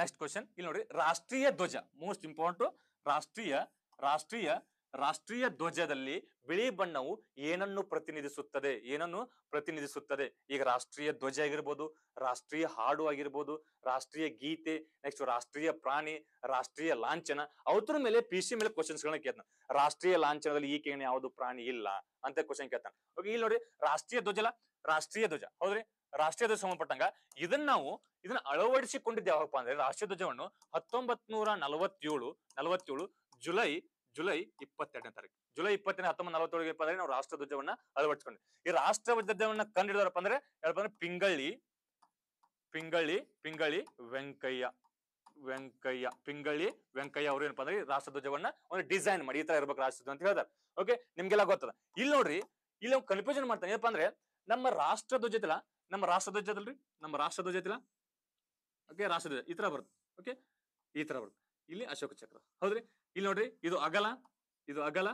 next question ಇಲ್ಲಿ ನೋಡಿ ರಾಷ್ಟ್ರೀಯ ಧ್ವಜ ಮೋಸ್ಟ್ ಇಂಪಾರ್ಟೆಂಟ್ ರಾಷ್ಟ್ರೀಯ ರಾಷ್ಟ್ರೀಯ ರಾಷ್ಟ್ರೀಯ ಧ್ವಜದಲ್ಲಿ ಬಿಳಿ ಬಣ್ಣವು ಏನನ್ನು ಪ್ರತಿನಿಧಿಸುತ್ತದೆ ಏನನ್ನು ಪ್ರತಿನಿಧಿಸುತ್ತದೆ ಈಗ ರಾಷ್ಟ್ರೀಯ ಧ್ವಜ ಆಗಿರ್ಬೋದು ರಾಷ್ಟ್ರೀಯ ಹಾಡು ಆಗಿರ್ಬೋದು ರಾಷ್ಟ್ರೀಯ ಗೀತೆ ನೆಕ್ಸ್ಟ್ ರಾಷ್ಟ್ರೀಯ ಪ್ರಾಣಿ ರಾಷ್ಟ್ರೀಯ ಲಾಂಛನ ಅವತರ ಮೇಲೆ ಪಿ ಸಿ ಮೇಲೆ ಕ್ವಶನ್ಸ್ ಗಳನ್ನ ಕೇಳ್ತಾನೆ ರಾಷ್ಟ್ರೀಯ ಲಾಂಛನದಲ್ಲಿ ಈಕೆ ಯಾವುದು ಪ್ರಾಣಿ ಇಲ್ಲ ಅಂತ ಕ್ವಶನ್ ಕೇಳ್ತಾನೆ ಓಕೆ ಇಲ್ಲಿ ನೋಡಿ ರಾಷ್ಟ್ರೀಯ ಧ್ವಜ ರಾಷ್ಟ್ರೀಯ ಧ್ವಜ ಹೌದ್ರಿ ರಾಷ್ಟ್ರೀಯ ಧ್ವಜ ಸಂಬಂಧಪಟ್ಟಂಗ ಇದನ್ನ ನಾವು ಇದನ್ನ ಅಳವಡಿಸಿಕೊಂಡಿದ್ದೆ ಯಾವಪ್ಪ ಅಂದ್ರೆ ರಾಷ್ಟ್ರೀಯ ಧ್ವಜವನ್ನು ಹತ್ತೊಂಬತ್ ನೂರ ನಲವತ್ತೇಳು ನಲವತ್ತೇಳು ಜುಲೈ ಜುಲೈ ಇಪ್ಪತ್ತೆರಡನೇ ತಾರೀಕು ಜುಲೈ ಇಪ್ಪತ್ತನೇ ಹತ್ತೊಂಬತ್ತು ನಲವತ್ತೇಳು ಅಂದ್ರೆ ನಾವು ರಾಷ್ಟ್ರ ಧ್ವಜವನ್ನ ಅಳವಡಿಸಿಕೊಂಡ್ವಿ ಈ ರಾಷ್ಟ್ರ ಧ್ವಜವನ್ನ ಕಂಡಿಡಿದಾರಪ್ಪ ಅಂದ್ರೆ ಅಂದ್ರೆ ಪಿಂಗಳಿ ಪಿಂಗಳಿ ಪಿಂಗಳಿ ವೆಂಕಯ್ಯ ವೆಂಕಯ್ಯ ಪಿಂಗಳಿ ವೆಂಕಯ್ಯ ಅವರು ಏನಪ್ಪಾ ಅಂದ್ರೆ ರಾಷ್ಟ್ರ ಧ್ವಜವನ್ನ ಒಂದು ಡಿಸೈನ್ ಮಾಡಿ ಈ ತರ ಇರ್ಬೇಕು ಧ್ವಜ ಅಂತ ಹೇಳ್ತಾರೆ ಓಕೆ ನಿಮ್ಗೆಲ್ಲ ಗೊತ್ತದ ಇಲ್ಲಿ ನೋಡ್ರಿ ಇಲ್ಲಿ ನಾವು ಕನ್ಫ್ಯೂಷನ್ ಮಾಡ್ತಾನೆ ಏನಪ್ಪಾ ಅಂದ್ರೆ ನಮ್ಮ ರಾಷ್ಟ್ರ ಧ್ವಜ ನಮ್ಮ ರಾಷ್ಟ್ರಧ್ವಜ ಅದಲ್ರಿ ನಮ್ಮ ರಾಷ್ಟ್ರಧ್ವಜ ಐತಿಲ್ಲ ಓಕೆ ರಾಷ್ಟ್ರಧ್ವಜ ಈ ತರ ಬರುತ್ತೆ ಓಕೆ ಈ ತರ ಬರುತ್ತೆ ಇಲ್ಲಿ ಅಶೋಕ ಚಕ್ರ ಹೌದ್ರಿ ಇಲ್ಲಿ ನೋಡ್ರಿ ಇದು ಅಗಲ ಇದು ಅಗಲ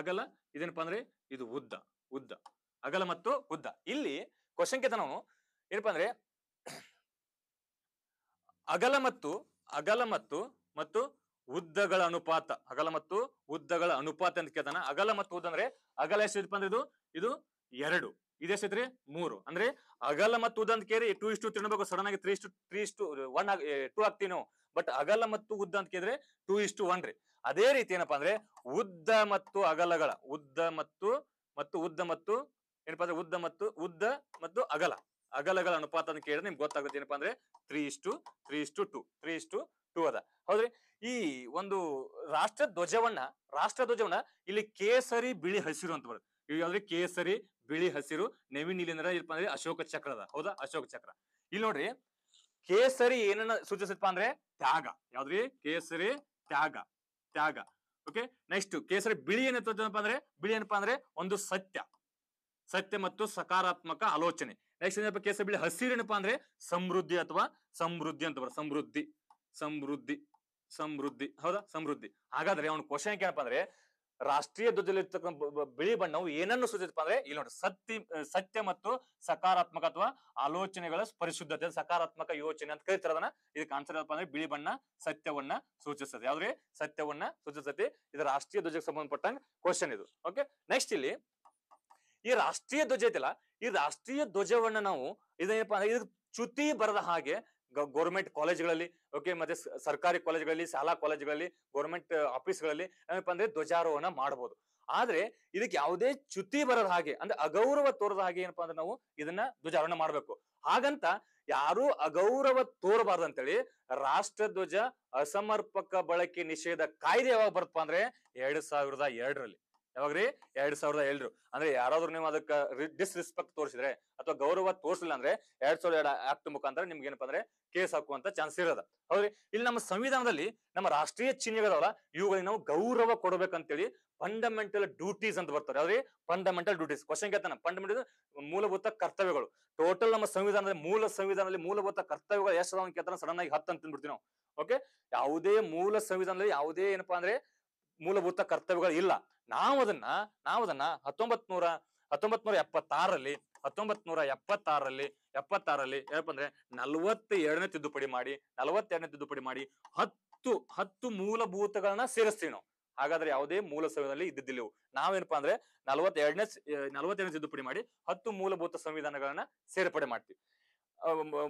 ಅಗಲ ಇದೇನಪ್ಪಾ ಅಂದ್ರೆ ಇದು ಉದ್ದ ಉದ್ದ ಅಗಲ ಮತ್ತು ಉದ್ದ ಇಲ್ಲಿ ಕೆತ್ತ ನಾವು ಏನಪ್ಪಾ ಅಂದ್ರೆ ಅಗಲ ಮತ್ತು ಅಗಲ ಮತ್ತು ಮತ್ತು ಉದ್ದಗಳ ಅನುಪಾತ ಅಗಲ ಮತ್ತು ಉದ್ದಗಳ ಅನುಪಾತ ಅಂತ ಕೇಳ್ತಾನ ಅಗಲ ಮತ್ತು ಉದ್ದ ಅಂದ್ರೆ ಅಗಲ ಎಷ್ಟು ಇದು ಇದು ಎರಡು ಸೈತ್ರಿ ಮೂರು ಅಂದ್ರೆ ಅಗಲ ಮತ್ತು ಉದ್ದ ಅಂತ ಕೇಳಿ ಟೂ ಇಷ್ಟು ತಿನ್ನಬೇಕು ಸಡನ್ ಆಗಿ ತ್ರೀ ಇಷ್ಟು ತ್ರೀ ಇಷ್ಟು ಒನ್ ಟೂ ಆಗ್ತೀವಿ ನಾವು ಬಟ್ ಅಗಲ ಮತ್ತು ಉದ್ದ ಅಂತ ಕೇಳಿದ್ರೆ ಟೂ ಇಷ್ಟು ಒನ್ ರೀ ಅದೇ ರೀತಿ ಏನಪ್ಪಾ ಅಂದ್ರೆ ಉದ್ದ ಮತ್ತು ಅಗಲಗಳ ಉದ್ದ ಮತ್ತು ಮತ್ತು ಉದ್ದ ಮತ್ತು ಏನಪ್ಪಾ ಅಂದ್ರೆ ಉದ್ದ ಮತ್ತು ಉದ್ದ ಮತ್ತು ಅಗಲ ಅಗಲಗಳ ಅನುಪಾತ ಅಂತ ಕೇಳಿದ್ರೆ ನಿಮ್ಗೆ ಗೊತ್ತಾಗುತ್ತೆ ಏನಪ್ಪಾ ಅಂದ್ರೆ ತ್ರೀ ಇಷ್ಟು ತ್ರೀ ಇಷ್ಟು ಟೂ ತ್ರೀ ಇಷ್ಟು ಟೂ ಅದ ಹೌದ್ರಿ ಈ ಒಂದು ರಾಷ್ಟ್ರ ಧ್ವಜವನ್ನ ರಾಷ್ಟ್ರ ಧ್ವಜವನ್ನ ಇಲ್ಲಿ ಕೇಸರಿ ಬಿಳಿ ಹಸಿರು ಅಂತ ಬರುತ್ತೆ ಇಲ್ಲಿ ಕೇಸರಿ ಬಿಳಿ ಹಸಿರು ನೆವಿ ನೀಲಿಂದ್ರ ಇಲ್ಪ ಅಂದ್ರೆ ಅಶೋಕ ಚಕ್ರದ ಹೌದಾ ಅಶೋಕ ಚಕ್ರ ಇಲ್ಲಿ ನೋಡ್ರಿ ಕೇಸರಿ ಏನನ್ನ ಸೂಚಿಸಪ್ಪ ಅಂದ್ರೆ ತ್ಯಾಗ ಯಾವ್ದ್ರಿ ಕೇಸರಿ ತ್ಯಾಗ ತ್ಯಾಗ ಓಕೆ ನೆಕ್ಸ್ಟ್ ಕೇಸರಿ ಬಿಳಿ ಏನಪ್ಪ ಅಂದ್ರೆ ಬಿಳಿ ಏನಪ್ಪಾ ಅಂದ್ರೆ ಒಂದು ಸತ್ಯ ಸತ್ಯ ಮತ್ತು ಸಕಾರಾತ್ಮಕ ಆಲೋಚನೆ ನೆಕ್ಸ್ಟ್ ಏನಪ್ಪ ಕೇಸರಿ ಬಿಳಿ ಹಸಿರು ಏನಪ್ಪಾ ಅಂದ್ರೆ ಸಮೃದ್ಧಿ ಅಥವಾ ಸಮೃದ್ಧಿ ಅಂತ ಬರ ಸಮೃದ್ಧಿ ಸಮೃದ್ಧಿ ಸಮೃದ್ಧಿ ಹೌದಾ ಸಮೃದ್ಧಿ ಹಾಗಾದ್ರೆ ಅವ್ನ ಕ್ವಶನ್ ಏನಪ್ಪಾ ಅಂದ್ರೆ ರಾಷ್ಟ್ರೀಯ ಧ್ವಜದಲ್ಲಿರ್ತಕ್ಕಂಥ ಬಿಳಿ ಬಣ್ಣವು ಏನನ್ನು ಸೂಚಿಸುತ್ತಪ್ಪ ಅಂದ್ರೆ ಇಲ್ಲಿ ನೋಡಿ ಸತ್ಯ ಸತ್ಯ ಮತ್ತು ಸಕಾರಾತ್ಮಕ ಅಥವಾ ಆಲೋಚನೆಗಳ ಪರಿಶುದ್ಧತೆ ಸಕಾರಾತ್ಮಕ ಯೋಚನೆ ಅಂತ ಕರಿತಾರೆ ಅದನ್ನ ಇದಕ್ಕೆ ಆನ್ಸರ್ ಏನಪ್ಪ ಅಂದ್ರೆ ಬಿಳಿ ಬಣ್ಣ ಸತ್ಯವನ್ನ ಸೂಚಿಸ್ತದೆ ಯಾವ್ದ್ರೆ ಸತ್ಯವನ್ನ ಸೂಚಿಸ್ತತಿ ಇದು ರಾಷ್ಟ್ರೀಯ ಧ್ವಜಕ್ಕೆ ಸಂಬಂಧಪಟ್ಟಂಗ ಕ್ವಶನ್ ಇದು ಓಕೆ ನೆಕ್ಸ್ಟ್ ಇಲ್ಲಿ ಈ ರಾಷ್ಟ್ರೀಯ ಧ್ವಜ ಐತಿಲ್ಲ ಈ ರಾಷ್ಟ್ರೀಯ ಧ್ವಜವನ್ನ ನಾವು ಇದೇನಪ್ಪ ಅಂದ್ರೆ ಚ್ಯುತಿ ಬರದ ಹಾಗೆ ಗೌರ್ಮೆಂಟ್ ಕಾಲೇಜ್ಗಳಲ್ಲಿ ಓಕೆ ಮತ್ತೆ ಸರ್ಕಾರಿ ಕಾಲೇಜ್ಗಳಲ್ಲಿ ಶಾಲಾ ಕಾಲೇಜ್ಗಳಲ್ಲಿ ಗೌರ್ಮೆಂಟ್ ಆಫೀಸ್ಗಳಲ್ಲಿ ಏನಪ್ಪ ಅಂದ್ರೆ ಧ್ವಜಾರೋಹಣ ಮಾಡಬಹುದು ಆದ್ರೆ ಇದಕ್ಕೆ ಯಾವುದೇ ಚ್ಯುತಿ ಬರದ ಹಾಗೆ ಅಂದ್ರೆ ಅಗೌರವ ತೋರದ ಹಾಗೆ ಏನಪ್ಪಾ ಅಂದ್ರೆ ನಾವು ಇದನ್ನ ಧ್ವಜಾರೋಹಣ ಮಾಡಬೇಕು ಹಾಗಂತ ಯಾರು ಅಗೌರವ ಅಂತೇಳಿ ರಾಷ್ಟ್ರ ಧ್ವಜ ಅಸಮರ್ಪಕ ಬಳಕೆ ನಿಷೇಧ ಕಾಯ್ದೆ ಯಾವಾಗ ಬರ್ತಪ್ಪ ಅಂದ್ರೆ ಎರಡ್ ಸಾವಿರದ ಎರಡರಲ್ಲಿ ಯಾವಾಗ್ರಿ ಎರಡ್ ಸಾವಿರದ ಏಳರು ಅಂದ್ರೆ ಯಾರಾದ್ರೂ ನೀವು ಅದಕ್ಕ ಡಿಸ್ರೆಸ್ಪೆಕ್ಟ್ ತೋರಿಸಿದ್ರೆ ಅಥವಾ ಗೌರವ ತೋರಿಸಲಿಲ್ಲ ಅಂದ್ರೆ ಎರಡ್ ಸಾವಿರದ ಎರಡು ಆಕ್ಟ್ ಮುಖಾಂತರ ನಿಮ್ಗೆ ಏನಪ್ಪಾ ಅಂದ್ರೆ ಕೇಸ್ ಹಾಕುವಂತ ಚಾನ್ಸ್ ಇರೋದ ಹೌದ್ರಿ ಇಲ್ಲಿ ನಮ್ಮ ಸಂವಿಧಾನದಲ್ಲಿ ನಮ್ಮ ರಾಷ್ಟ್ರೀಯ ಚಿಹ್ನೆಗಳವಲ್ಲ ಇವುಗಳಿಗೆ ನಾವು ಗೌರವ ಕೊಡಬೇಕಂತೇಳಿ ಫಂಡಮೆಂಟಲ್ ಡ್ಯೂಟೀಸ್ ಅಂತ ಬರ್ತಾರೆ ಯಾವ್ರಿ ಫಂಡಮೆಂಟಲ್ ಡ್ಯೂಟೀಸ್ ಕ್ವಶನ್ ಕೇಳ್ತಾನೆ ಫಂಡಮೆಂಟಲ್ ಮೂಲಭೂತ ಕರ್ತವ್ಯಗಳು ಟೋಟಲ್ ನಮ್ಮ ಸಂವಿಧಾನದ ಮೂಲ ಸಂವಿಧಾನದಲ್ಲಿ ಮೂಲಭೂತ ಕರ್ತವ್ಯಗಳು ಎಷ್ಟು ಕೇಳ್ತಾನೆ ಸಡನ್ ಆಗಿ ಹತ್ತು ಅಂತ ತಿನ್ಬಿಡ್ತೀವಿ ನಾವು ಓಕೆ ಯಾವುದೇ ಮೂಲ ಸಂವಿಧಾನದಲ್ಲಿ ಯಾವುದೇ ಏನಪ್ಪಾ ಅಂದ್ರೆ ಮೂಲಭೂತ ಕರ್ತವ್ಯಗಳು ಇಲ್ಲ ನಾವು ಅದನ್ನ ನಾವು ಅದನ್ನ ಹತ್ತೊಂಬತ್ ನೂರ ಹತ್ತೊಂಬತ್ ನೂರ ಎಪ್ಪತ್ತಾರರಲ್ಲಿ ಹತ್ತೊಂಬತ್ ನೂರ ಎಪ್ಪತ್ತಾರರಲ್ಲಿ ಎಪ್ಪತ್ತಾರರಲ್ಲಿ ಏನಪ್ಪಾ ಅಂದ್ರೆ ನಲ್ವತ್ತ ಎರಡನೇ ತಿದ್ದುಪಡಿ ಮಾಡಿ ನಲವತ್ತೆರಡನೇ ತಿದ್ದುಪಡಿ ಮಾಡಿ ಹತ್ತು ಹತ್ತು ಮೂಲಭೂತಗಳನ್ನ ಸೇರಿಸ್ತೀವಿ ನಾವು ಹಾಗಾದ್ರೆ ಯಾವುದೇ ಮೂಲ ಸಂವಿಧಾನದಲ್ಲಿ ಇದ್ದಿದ್ದಿಲ್ಲ ನಾವೇನಪ್ಪಾ ಅಂದ್ರೆ ನಲವತ್ತೆರಡನೇ ನಲವತ್ತೆರಡನೇ ತಿದ್ದುಪಡಿ ಮಾಡಿ ಹತ್ತು ಮೂಲಭೂತ ಸಂವಿಧಾನಗಳನ್ನ ಸೇರ್ಪಡೆ ಮಾಡ್ತೀವಿ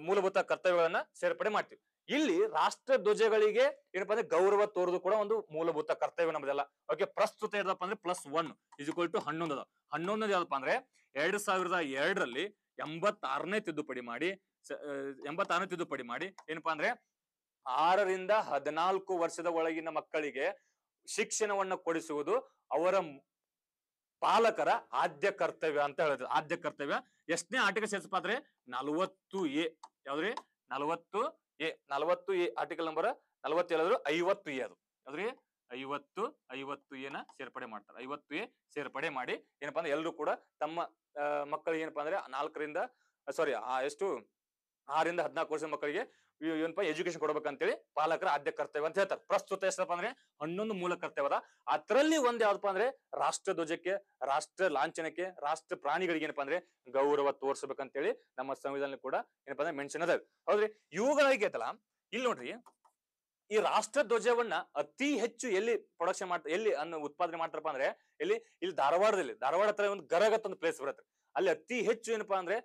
ಮೂಲಭೂತ ಕರ್ತವ್ಯಗಳನ್ನ ಸೇರ್ಪಡೆ ಮಾಡ್ತೀವಿ ಇಲ್ಲಿ ರಾಷ್ಟ್ರ ಧ್ವಜಗಳಿಗೆ ಏನಪ್ಪ ಅಂದ್ರೆ ಗೌರವ ತೋರುದು ಕೂಡ ಒಂದು ಮೂಲಭೂತ ಕರ್ತವ್ಯ ನಮ್ದೆಲ್ಲ ಓಕೆ ಪ್ರಸ್ತುತ ಏನಪ್ಪ ಅಂದ್ರೆ ಪ್ಲಸ್ ಒನ್ ಇಸ್ ಟು ಹನ್ನೊಂದು ಹನ್ನೊಂದ್ ಯಾವ್ದಪ್ಪ ಅಂದ್ರೆ ಎರಡ್ ಸಾವಿರದ ಎರಡರಲ್ಲಿ ಎಂಬತ್ತಾರನೇ ತಿದ್ದುಪಡಿ ಮಾಡಿ ಎಂಬತ್ತಾರನೇ ತಿದ್ದುಪಡಿ ಮಾಡಿ ಏನಪ್ಪಾ ಅಂದ್ರೆ ಆರರಿಂದ ಹದಿನಾಲ್ಕು ವರ್ಷದ ಒಳಗಿನ ಮಕ್ಕಳಿಗೆ ಶಿಕ್ಷಣವನ್ನು ಕೊಡಿಸುವುದು ಅವರ ಪಾಲಕರ ಆದ್ಯ ಕರ್ತವ್ಯ ಅಂತ ಹೇಳಿದ್ರು ಆದ್ಯ ಕರ್ತವ್ಯ ಎಷ್ಟನೇ ಆಟಿಕೆ ಸೇರಿಸಪ್ಪ ಅಂದ್ರೆ ನಲವತ್ತು ಎ ಯಾವ್ದ್ರಿ ನಲವತ್ತು ಎ ನಲವತ್ತು ಎ ಆರ್ಟಿಕಲ್ ನಂಬರ್ ನಲವತ್ತೇಳಾದ್ರು ಐವತ್ತು ಎ ಅದು ಅದ್ರ ಐವತ್ತು ಐವತ್ತು ಎನ ಸೇರ್ಪಡೆ ಮಾಡ್ತಾರೆ ಐವತ್ತು ಎ ಸೇರ್ಪಡೆ ಮಾಡಿ ಏನಪ್ಪಾ ಅಂದ್ರೆ ಎಲ್ಲರೂ ಕೂಡ ತಮ್ಮ ಮಕ್ಕಳಿಗೆ ಏನಪ್ಪಾ ಅಂದ್ರೆ ನಾಲ್ಕರಿಂದ ಸಾರಿ ಎಷ್ಟು ಆರಿಂದ ಹದಿನಾಲ್ಕು ವರ್ಷದ ಮಕ್ಕಳಿಗೆ ಏನಪ್ಪ ಎಜುಕೇಶನ್ ಕೊಡ್ಬೇಕಂತೇಳಿ ಪಾಲಕರ ಆದ್ಯ ಕರ್ತವ್ಯ ಅಂತ ಹೇಳ್ತಾರೆ ಪ್ರಸ್ತುತ ಎಷ್ಟಪ್ಪ ಅಂದ್ರೆ ಹನ್ನೊಂದು ಮೂಲ ಕರ್ತವ್ಯದ ಅದರಲ್ಲಿ ಒಂದ್ ಯಾವ್ದಪ್ಪ ಅಂದ್ರೆ ರಾಷ್ಟ್ರ ಧ್ವಜಕ್ಕೆ ರಾಷ್ಟ್ರ ಲಾಂಛನಕ್ಕೆ ರಾಷ್ಟ್ರ ಪ್ರಾಣಿಗಳಿಗೆ ಏನಪ್ಪಾ ಅಂದ್ರೆ ಗೌರವ ಹೇಳಿ ನಮ್ಮ ಸಂವಿಧಾನ ಕೂಡ ಏನಪ್ಪಾ ಅಂದ್ರೆ ಮೆನ್ಷನ್ ಅದಾವೆ ಹೌದ್ರಿ ಇವುಗಳಿಗೆ ಐತಲ್ಲ ಇಲ್ಲಿ ನೋಡ್ರಿ ಈ ರಾಷ್ಟ್ರ ಧ್ವಜವನ್ನ ಅತಿ ಹೆಚ್ಚು ಎಲ್ಲಿ ಪ್ರೊಡಕ್ಷನ್ ಮಾಡ್ತಾರೆ ಎಲ್ಲಿ ಅನ್ನ ಉತ್ಪಾದನೆ ಮಾಡ್ತಾರಪ್ಪ ಅಂದ್ರೆ ಇಲ್ಲಿ ಇಲ್ಲಿ ಧಾರವಾಡದಲ್ಲಿ ಧಾರವಾಡ ಹತ್ರ ಒಂದು ಗರಗತ್ತ ಒಂದು ಪ್ಲೇಸ್ ಬರುತ್ತೆ ಅಲ್ಲಿ ಅತಿ ಹೆಚ್ಚು ಏನಪ್ಪಾ ಅಂದ್ರೆ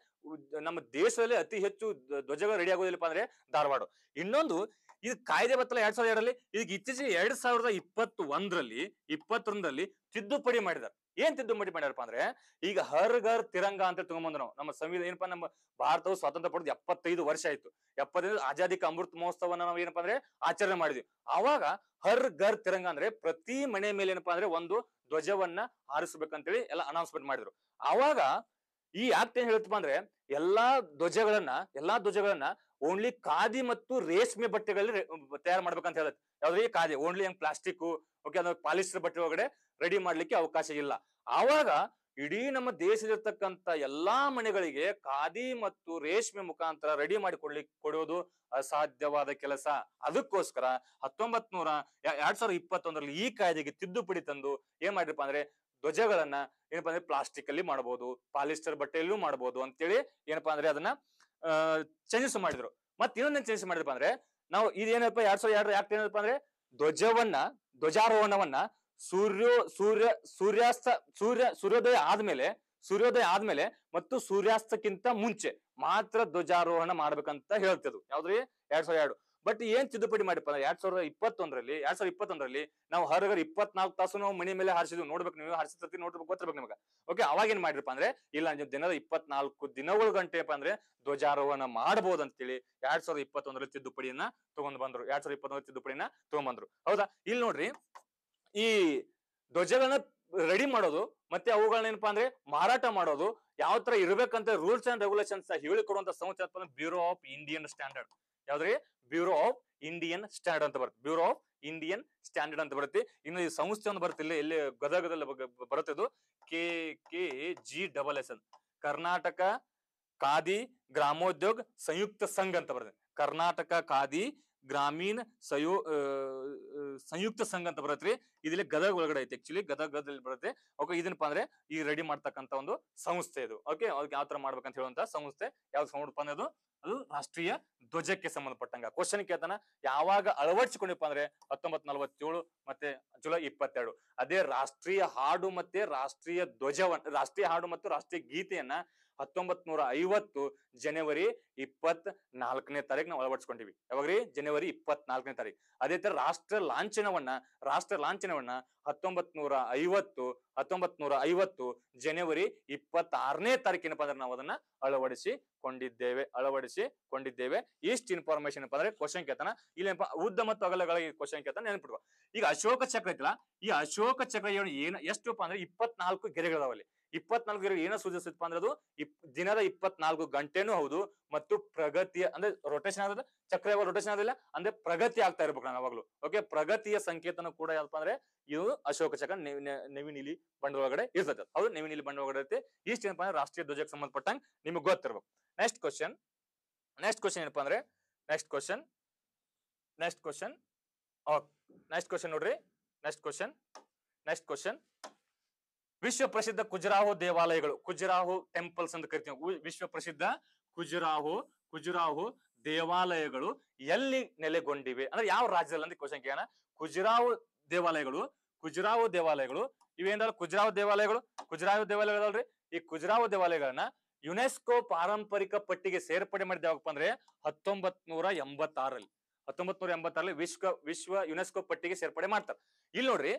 ನಮ್ಮ ದೇಶದಲ್ಲಿ ಅತಿ ಹೆಚ್ಚು ಧ್ವಜಗಳು ರೆಡಿ ಆಗೋದಿಲ್ಲಪ್ಪ ಅಂದ್ರೆ ಧಾರವಾಡ ಇನ್ನೊಂದು ಇದು ಕಾಯ್ದೆ ಬತ್ತಲ್ಲ ಎರಡ್ ಸಾವಿರದ ಎರಡರಲ್ಲಿ ಈಗ ಇತ್ತೀಚೆಗೆ ಎರಡ್ ಸಾವಿರದ ಇಪ್ಪತ್ತ ಒಂದರಲ್ಲಿ ಇಪ್ಪತ್ತೊಂದರಲ್ಲಿ ತಿದ್ದುಪಡಿ ಮಾಡಿದಾರೆ ಏನ್ ತಿದ್ದುಪಡಿ ಮಾಡ್ಯಾರಪ್ಪ ಅಂದ್ರೆ ಈಗ ಹರ್ ಗರ್ ತಿರಂಗ ಅಂತ ತಗೊಂಬಂದ್ ನಾವು ನಮ್ಮ ಸಂವಿಧಾನ ಏನಪ್ಪಾ ನಮ್ಮ ಭಾರತವು ಸ್ವಾತಂತ್ರ್ಯ ಪಡೆದು ಎಪ್ಪತ್ತೈದು ವರ್ಷ ಆಯ್ತು ಎಪ್ಪತ್ತೈದು ಆಜಾದಿ ಅಮೃತ ಮಹೋತ್ಸವನ ನಾವು ಏನಪ್ಪಾ ಅಂದ್ರೆ ಆಚರಣೆ ಮಾಡಿದ್ವಿ ಅವಾಗ ಹರ್ ಗರ್ ತಿರಂಗ ಅಂದ್ರೆ ಪ್ರತಿ ಮನೆ ಮೇಲೆ ಏನಪ್ಪಾ ಅಂದ್ರೆ ಒಂದು ಧ್ವಜವನ್ನ ಹೇಳಿ ಎಲ್ಲ ಅನೌನ್ಸ್ಮೆಂಟ್ ಮಾಡಿದ್ರು ಅವಾಗ ಈ ಆಕ್ಟ್ ಏನ್ ಹೇಳುತ್ತಪ್ಪ ಅಂದ್ರೆ ಎಲ್ಲಾ ಧ್ವಜಗಳನ್ನ ಎಲ್ಲಾ ಧ್ವಜಗಳನ್ನ ಓನ್ಲಿ ಖಾದಿ ಮತ್ತು ರೇಷ್ಮೆ ಬಟ್ಟೆಗಳಲ್ಲಿ ತಯಾರು ಮಾಡ್ಬೇಕಂತ ಹೇಳುತ್ತೆ ಯಾವ್ದ್ರೆ ಖಾದಿ ಓನ್ಲಿ ಹಂಗ್ ಪ್ಲಾಸ್ಟಿಕ್ ಓಕೆ ಅಂದ್ರೆ ಪಾಲಿಸ್ಟರ್ ಬಟ್ಟೆ ಒಳಗಡೆ ರೆಡಿ ಮಾಡ್ಲಿಕ್ಕೆ ಅವಕಾಶ ಇಲ್ಲ ಆವಾಗ ಇಡೀ ನಮ್ಮ ದೇಶದಲ್ಲಿರ್ತಕ್ಕಂಥ ಎಲ್ಲಾ ಮನೆಗಳಿಗೆ ಖಾದಿ ಮತ್ತು ರೇಷ್ಮೆ ಮುಖಾಂತರ ರೆಡಿ ಮಾಡಿ ಕೊಡ್ಲಿಕ್ಕೆ ಕೊಡೋದು ಅಸಾಧ್ಯವಾದ ಕೆಲಸ ಅದಕ್ಕೋಸ್ಕರ ಹತ್ತೊಂಬತ್ ನೂರ ಎರಡ್ ಸಾವಿರದ ಇಪ್ಪತ್ತೊಂದರಲ್ಲಿ ಈ ಕಾಯ್ದೆಗೆ ತಿದ್ದುಪಡಿ ತಂದು ಏನ್ ಮಾಡಿರಪ್ಪ ಅಂದ್ರೆ ಧ್ವಜಗಳನ್ನ ಏನಪ್ಪಾ ಅಂದ್ರೆ ಪ್ಲಾಸ್ಟಿಕ್ ಅಲ್ಲಿ ಮಾಡಬಹುದು ಪಾಲಿಸ್ಟರ್ ಬಟ್ಟೆಯಲ್ಲೂ ಮಾಡಬಹುದು ಅಂತೇಳಿ ಏನಪ್ಪಾ ಅಂದ್ರೆ ಅದನ್ನ ಚೇಂಜಸ್ ಮಾಡಿದ್ರು ಮತ್ತೆ ಇನ್ನೊಂದೇನ್ ಚೇಂಜಸ್ ಮಾಡಿದ್ರಪ್ಪ ಅಂದ್ರೆ ನಾವು ಇದೇನಪ್ಪ ಎರಡ್ ಸಾವಿರದ ಎರಡು ಯಾಕೆ ಏನಪ್ಪಾ ಅಂದ್ರೆ ಧ್ವಜವನ್ನ ಧ್ವಜಾರೋಹಣವನ್ನ ಸೂರ್ಯ ಸೂರ್ಯ ಸೂರ್ಯಾಸ್ತ ಸೂರ್ಯ ಸೂರ್ಯೋದಯ ಆದ್ಮೇಲೆ ಸೂರ್ಯೋದಯ ಆದ್ಮೇಲೆ ಮತ್ತು ಸೂರ್ಯಾಸ್ತಕ್ಕಿಂತ ಮುಂಚೆ ಮಾತ್ರ ಧ್ವಜಾರೋಹಣ ಮಾಡ್ಬೇಕಂತ ಹೇಳ್ತಿದ್ರು ಯಾವ್ದ್ರಿ ಎರಡ್ ಸಾವಿರದ ಎರಡು ಬಟ್ ಏನ್ ತಿದ್ದುಪಡಿ ಮಾಡಿಪ್ಪ ಅಂದ್ರೆ ಎರಡ್ ಸಾವಿರದ ಇಪ್ಪತ್ತೊಂದರಲ್ಲಿ ಎರಡ್ ಸಾವಿರದ ಇಪ್ಪತ್ತೊಂದರಲ್ಲಿ ನಾವು ಹರಗರ್ ಇಪ್ಪತ್ನಾಲ್ಕು ತಾಸು ನಾವು ಮನೆ ಮೇಲೆ ಹಾರಿಸಿದ್ವಿ ನೋಡ್ಬೇಕು ನೀವು ಹಾರಿಸಿದ್ರೆ ನೋಡ್ಬೇಕು ಗೊತ್ತಿರ್ಬೇಕು ನಿಮಗೆ ಓಕೆ ಅವಾಗ ಏನ್ ಮಾಡಿರಪ್ಪ ಅಂದ್ರೆ ಇಲ್ಲ ದಿನದ ಇಪ್ಪತ್ನಾಲ್ಕು ದಿನಗಳ ಗಂಟೆಪ್ಪ ಅಂದ್ರೆ ಧ್ವಜಾರೋಹಣ ಮಾಡಬಹುದು ಅಂತೇಳಿ ಎರಡ್ ಸಾವಿರದ ಇಪ್ಪತ್ತೊಂದರಲ್ಲಿ ತಿದ್ದುಪಡಿಯನ್ನ ತಗೊಂಡ್ ಬಂದ್ರು ಎರಡ್ ಸಾವಿರದ ಇಪ್ಪತ್ತೊಂದರ ತಿದ್ದುಪಡಿಯನ್ನ ತಗೊಂಡ್ ಬಂದ್ರು ಹೌದಾ ಇಲ್ಲಿ ನೋಡ್ರಿ ಈ ಧ್ವಜಗಳನ್ನ ರೆಡಿ ಮಾಡೋದು ಮತ್ತೆ ಏನಪ್ಪಾ ಅಂದ್ರೆ ಮಾರಾಟ ಮಾಡೋದು ಯಾವ ತರ ಇರ್ಬೇಕಂತ ರೂಲ್ಸ್ ಅಂಡ್ ರೆಗ್ಯುಲೇಷನ್ಸ್ ಹೇಳಿಕೊಡುವಂತ ಸಂಸ್ಥೆ ಬ್ಯೂರೋ ಆಫ್ ಇಂಡಿಯನ್ ಸ್ಟ್ಯಾಂಡರ್ಡ್ ಯಾವ್ದ್ರಿ ಬ್ಯೂರೋ ಆಫ್ ಇಂಡಿಯನ್ ಸ್ಟ್ಯಾಂಡರ್ಡ್ ಅಂತ ಬರುತ್ತೆ ಬ್ಯೂರೋ ಆಫ್ ಇಂಡಿಯನ್ ಸ್ಟ್ಯಾಂಡರ್ಡ್ ಅಂತ ಬರುತ್ತೆ ಇನ್ನು ಈ ಸಂಸ್ಥೆ ಒಂದು ಬರುತ್ತಿಲ್ಲ ಇಲ್ಲಿ ಎಲ್ಲಿ ಗದಗದಲ್ಲಿ ಬರುತ್ತೆ ಅದು K K G double S ಅಂತ ಕರ್ನಾಟಕ ಖಾದಿ ಗ್ರಾಮೋದ್ಯೋಗ ಸಂಯುಕ್ತ ಸಂಘ ಅಂತ ಬರುತ್ತೆ ಕರ್ನಾಟಕ ಖಾದಿ ಗ್ರಾಮೀಣ ಸಯೋ ಸಂಯುಕ್ತ ಸಂಘ ಅಂತ ಬರುತ್ತೆ ಇಲ್ಲಿ ಗದಗ ಒಳಗಡೆ ಐತೆ ಆಕ್ಚುಲಿ ಗದಗದಲ್ಲಿ ಬರುತ್ತೆ ಓಕೆ ಇದನ್ನಪ್ಪ ಅಂದ್ರೆ ಈ ರೆಡಿ ಮಾಡ್ತಕ್ಕಂತ ಒಂದು ಸಂಸ್ಥೆ ಇದು ಓಕೆ ಯಾವ ತರ ಮಾಡ್ಬೇಕಂತ ಹೇಳುವಂತ ಸಂಸ್ಥೆ ಯಾವ್ದು ನೋಡಪ್ಪ ಅಂದ್ರೆ ಅದು ರಾಷ್ಟ್ರೀಯ ಧ್ವಜಕ್ಕೆ ಸಂಬಂಧಪಟ್ಟಂಗ ಕ್ವಶನ್ ಕೇಳ್ತಾನ ಯಾವಾಗ ಅಳವಡಿಸಿಕೊಂಡಿಪ್ಪ ಅಂದ್ರೆ ಹತ್ತೊಂಬತ್ ನಲವತ್ತೇಳು ಮತ್ತೆ ಜುಲೈ ಇಪ್ಪತ್ತೆರಡು ಅದೇ ರಾಷ್ಟ್ರೀಯ ಹಾಡು ಮತ್ತೆ ರಾಷ್ಟ್ರೀಯ ಧ್ವಜವನ್ನ ರಾಷ್ಟ್ರೀಯ ಹಾಡು ಮತ್ತು ರಾಷ್ಟ್ರೀಯ ಗೀತೆಯನ್ನ ಹತ್ತೊಂಬತ್ ನೂರ ಐವತ್ತು ಜನವರಿ ಇಪ್ಪತ್ ನಾಲ್ಕನೇ ತಾರೀಕು ನಾವು ಅಳವಡಿಸ್ಕೊಂಡಿವಿ ಯಾವಾಗ್ರಿ ಜನವರಿ ಇಪ್ಪತ್ನಾಲ್ಕನೇ ತಾರೀಕು ಅದೇ ತರ ರಾಷ್ಟ್ರ ಲಾಂಛನವನ್ನ ರಾಷ್ಟ್ರ ಲಾಂಛನವನ್ನ ಹತ್ತೊಂಬತ್ ನೂರ ಐವತ್ತು ಹತ್ತೊಂಬತ್ ನೂರ ಐವತ್ತು ಜನವರಿ ಇಪ್ಪತ್ತಾರನೇ ತಾರೀಕು ಏನಪ್ಪಾ ಅಂದ್ರೆ ನಾವು ಅದನ್ನ ಅಳವಡಿಸಿಕೊಂಡಿದ್ದೇವೆ ಕೊಂಡಿದ್ದೇವೆ ಇಷ್ಟು ಇನ್ಫಾರ್ಮೇಶನ್ ಏನಪ್ಪಾ ಅಂದ್ರೆ ಕ್ವಶನ್ ಕೇತನ ಇಲ್ಲೇನಪ್ಪ ಉದ್ದ ಮತ್ತು ಅಗಲಗಳ ಕ್ವಶನ್ ಕೇತನ ನೆನಪಿಡುವ ಈಗ ಅಶೋಕ ಚಕ್ರ ಐತಲ್ಲ ಈ ಅಶೋಕ ಚಕ್ರ ಏನು ಏನ್ ಎಷ್ಟಪ್ಪ ಅಂದ್ರೆ ಇಪ್ಪತ್ನಾಲ್ಕು ಗೆರೆಗಳಿದಾವಲ್ಲಿ ಇಪ್ಪತ್ನಾಲ್ಕು ಇರೋ ಏನೋ ಸೂಚಿಸುತ್ತಪ್ಪ ಅಂದ್ರೆ ಅದು ದಿನದ ಇಪ್ಪತ್ನಾಲ್ಕು ಗಂಟೆನೂ ಹೌದು ಮತ್ತು ಪ್ರಗತಿಯ ಅಂದ್ರೆ ರೊಟೇಷನ್ ಆದ್ರೆ ಚಕ್ರ ಯಾವಾಗ ರೊಟೇಷನ್ ಆಗಿಲ್ಲ ಅಂದ್ರೆ ಪ್ರಗತಿ ಆಗ್ತಾ ಇರ್ಬೇಕು ನಾನು ಅವಾಗಲೂ ಓಕೆ ಪ್ರಗತಿಯ ಸಂಕೇತನ ಕೂಡ ಯಾವಪ್ಪ ಅಂದ್ರೆ ಇದು ಅಶೋಕ ಚಕ್ರ ನವಿನಿಲಿ ಬಂಡ ಒಳಗಡೆ ಇರ್ತದೆ ಹೌದು ನೆವಿನಿಲಿ ಬಂಡ ಇರುತ್ತೆ ಇಷ್ಟ ಏನಪ್ಪಾ ಅಂದ್ರೆ ರಾಷ್ಟ್ರೀಯ ಧ್ವಜಕ್ಕೆ ಸಂಬಂಧಪಟ್ಟಂಗೆ ನಿಮ್ಗೆ ಗೊತ್ತಿರ್ಬೇಕು ನೆಕ್ಸ್ಟ್ ಕ್ವಶನ್ ನೆಕ್ಸ್ಟ್ ಕ್ವಶನ್ ಏನಪ್ಪಾ ಅಂದ್ರೆ next question next question next question ನೋಡ್ರಿ ನೆಕ್ಸ್ಟ್ ಕ್ವಶನ್ ನೆಕ್ಸ್ಟ್ ಕ್ವಶನ್ ವಿಶ್ವ ಪ್ರಸಿದ್ಧ ಖುಜರಾಹು ದೇವಾಲಯಗಳು ಕುಜರಾಹು ಟೆಂಪಲ್ಸ್ ಅಂತ ಕರಿತೀವಿ ವಿಶ್ವ ಪ್ರಸಿದ್ಧ ಖುಜರಾಹು ಕುಜರಾಹು ದೇವಾಲಯಗಳು ಎಲ್ಲಿ ನೆಲೆಗೊಂಡಿವೆ ಅಂದ್ರೆ ಯಾವ ರಾಜ್ಯದಲ್ಲಿ ಅಂದ್ರೆ ಕ್ವಶನ್ ಕೇಳ ಖುಜರಾಹು ದೇವಾಲಯಗಳು ಕುಜರಾವು ದೇವಾಲಯಗಳು ಇವೇನಾದ್ರು ಕುಜರಾವು ದೇವಾಲಯಗಳು ಕುಜರಾವು ದೇವಾಲಯಗಳಲ್ರಿ ಈ ಕುಜರಾವು ದೇವಾಲಯಗಳನ್ನ ಯುನೆಸ್ಕೋ ಪಾರಂಪರಿಕ ಪಟ್ಟಿಗೆ ಸೇರ್ಪಡೆ ಮಾಡಿದ ಯಾವಪ್ಪ ಅಂದ್ರೆ ಹತ್ತೊಂಬತ್ ನೂರ ಎಂಬತ್ತಾರಲ್ಲಿ ಹತ್ತೊಂಬತ್ ನೂರ ಎಂಬತ್ತಾರಲ್ಲಿ ವಿಶ್ವ ವಿಶ್ವ ಯುನೆಸ್ಕೋ ಪಟ್ಟಿಗೆ ಸೇರ್ಪಡೆ ಮಾಡ್ತಾರೆ ಇಲ್ಲಿ ನೋಡ್ರಿ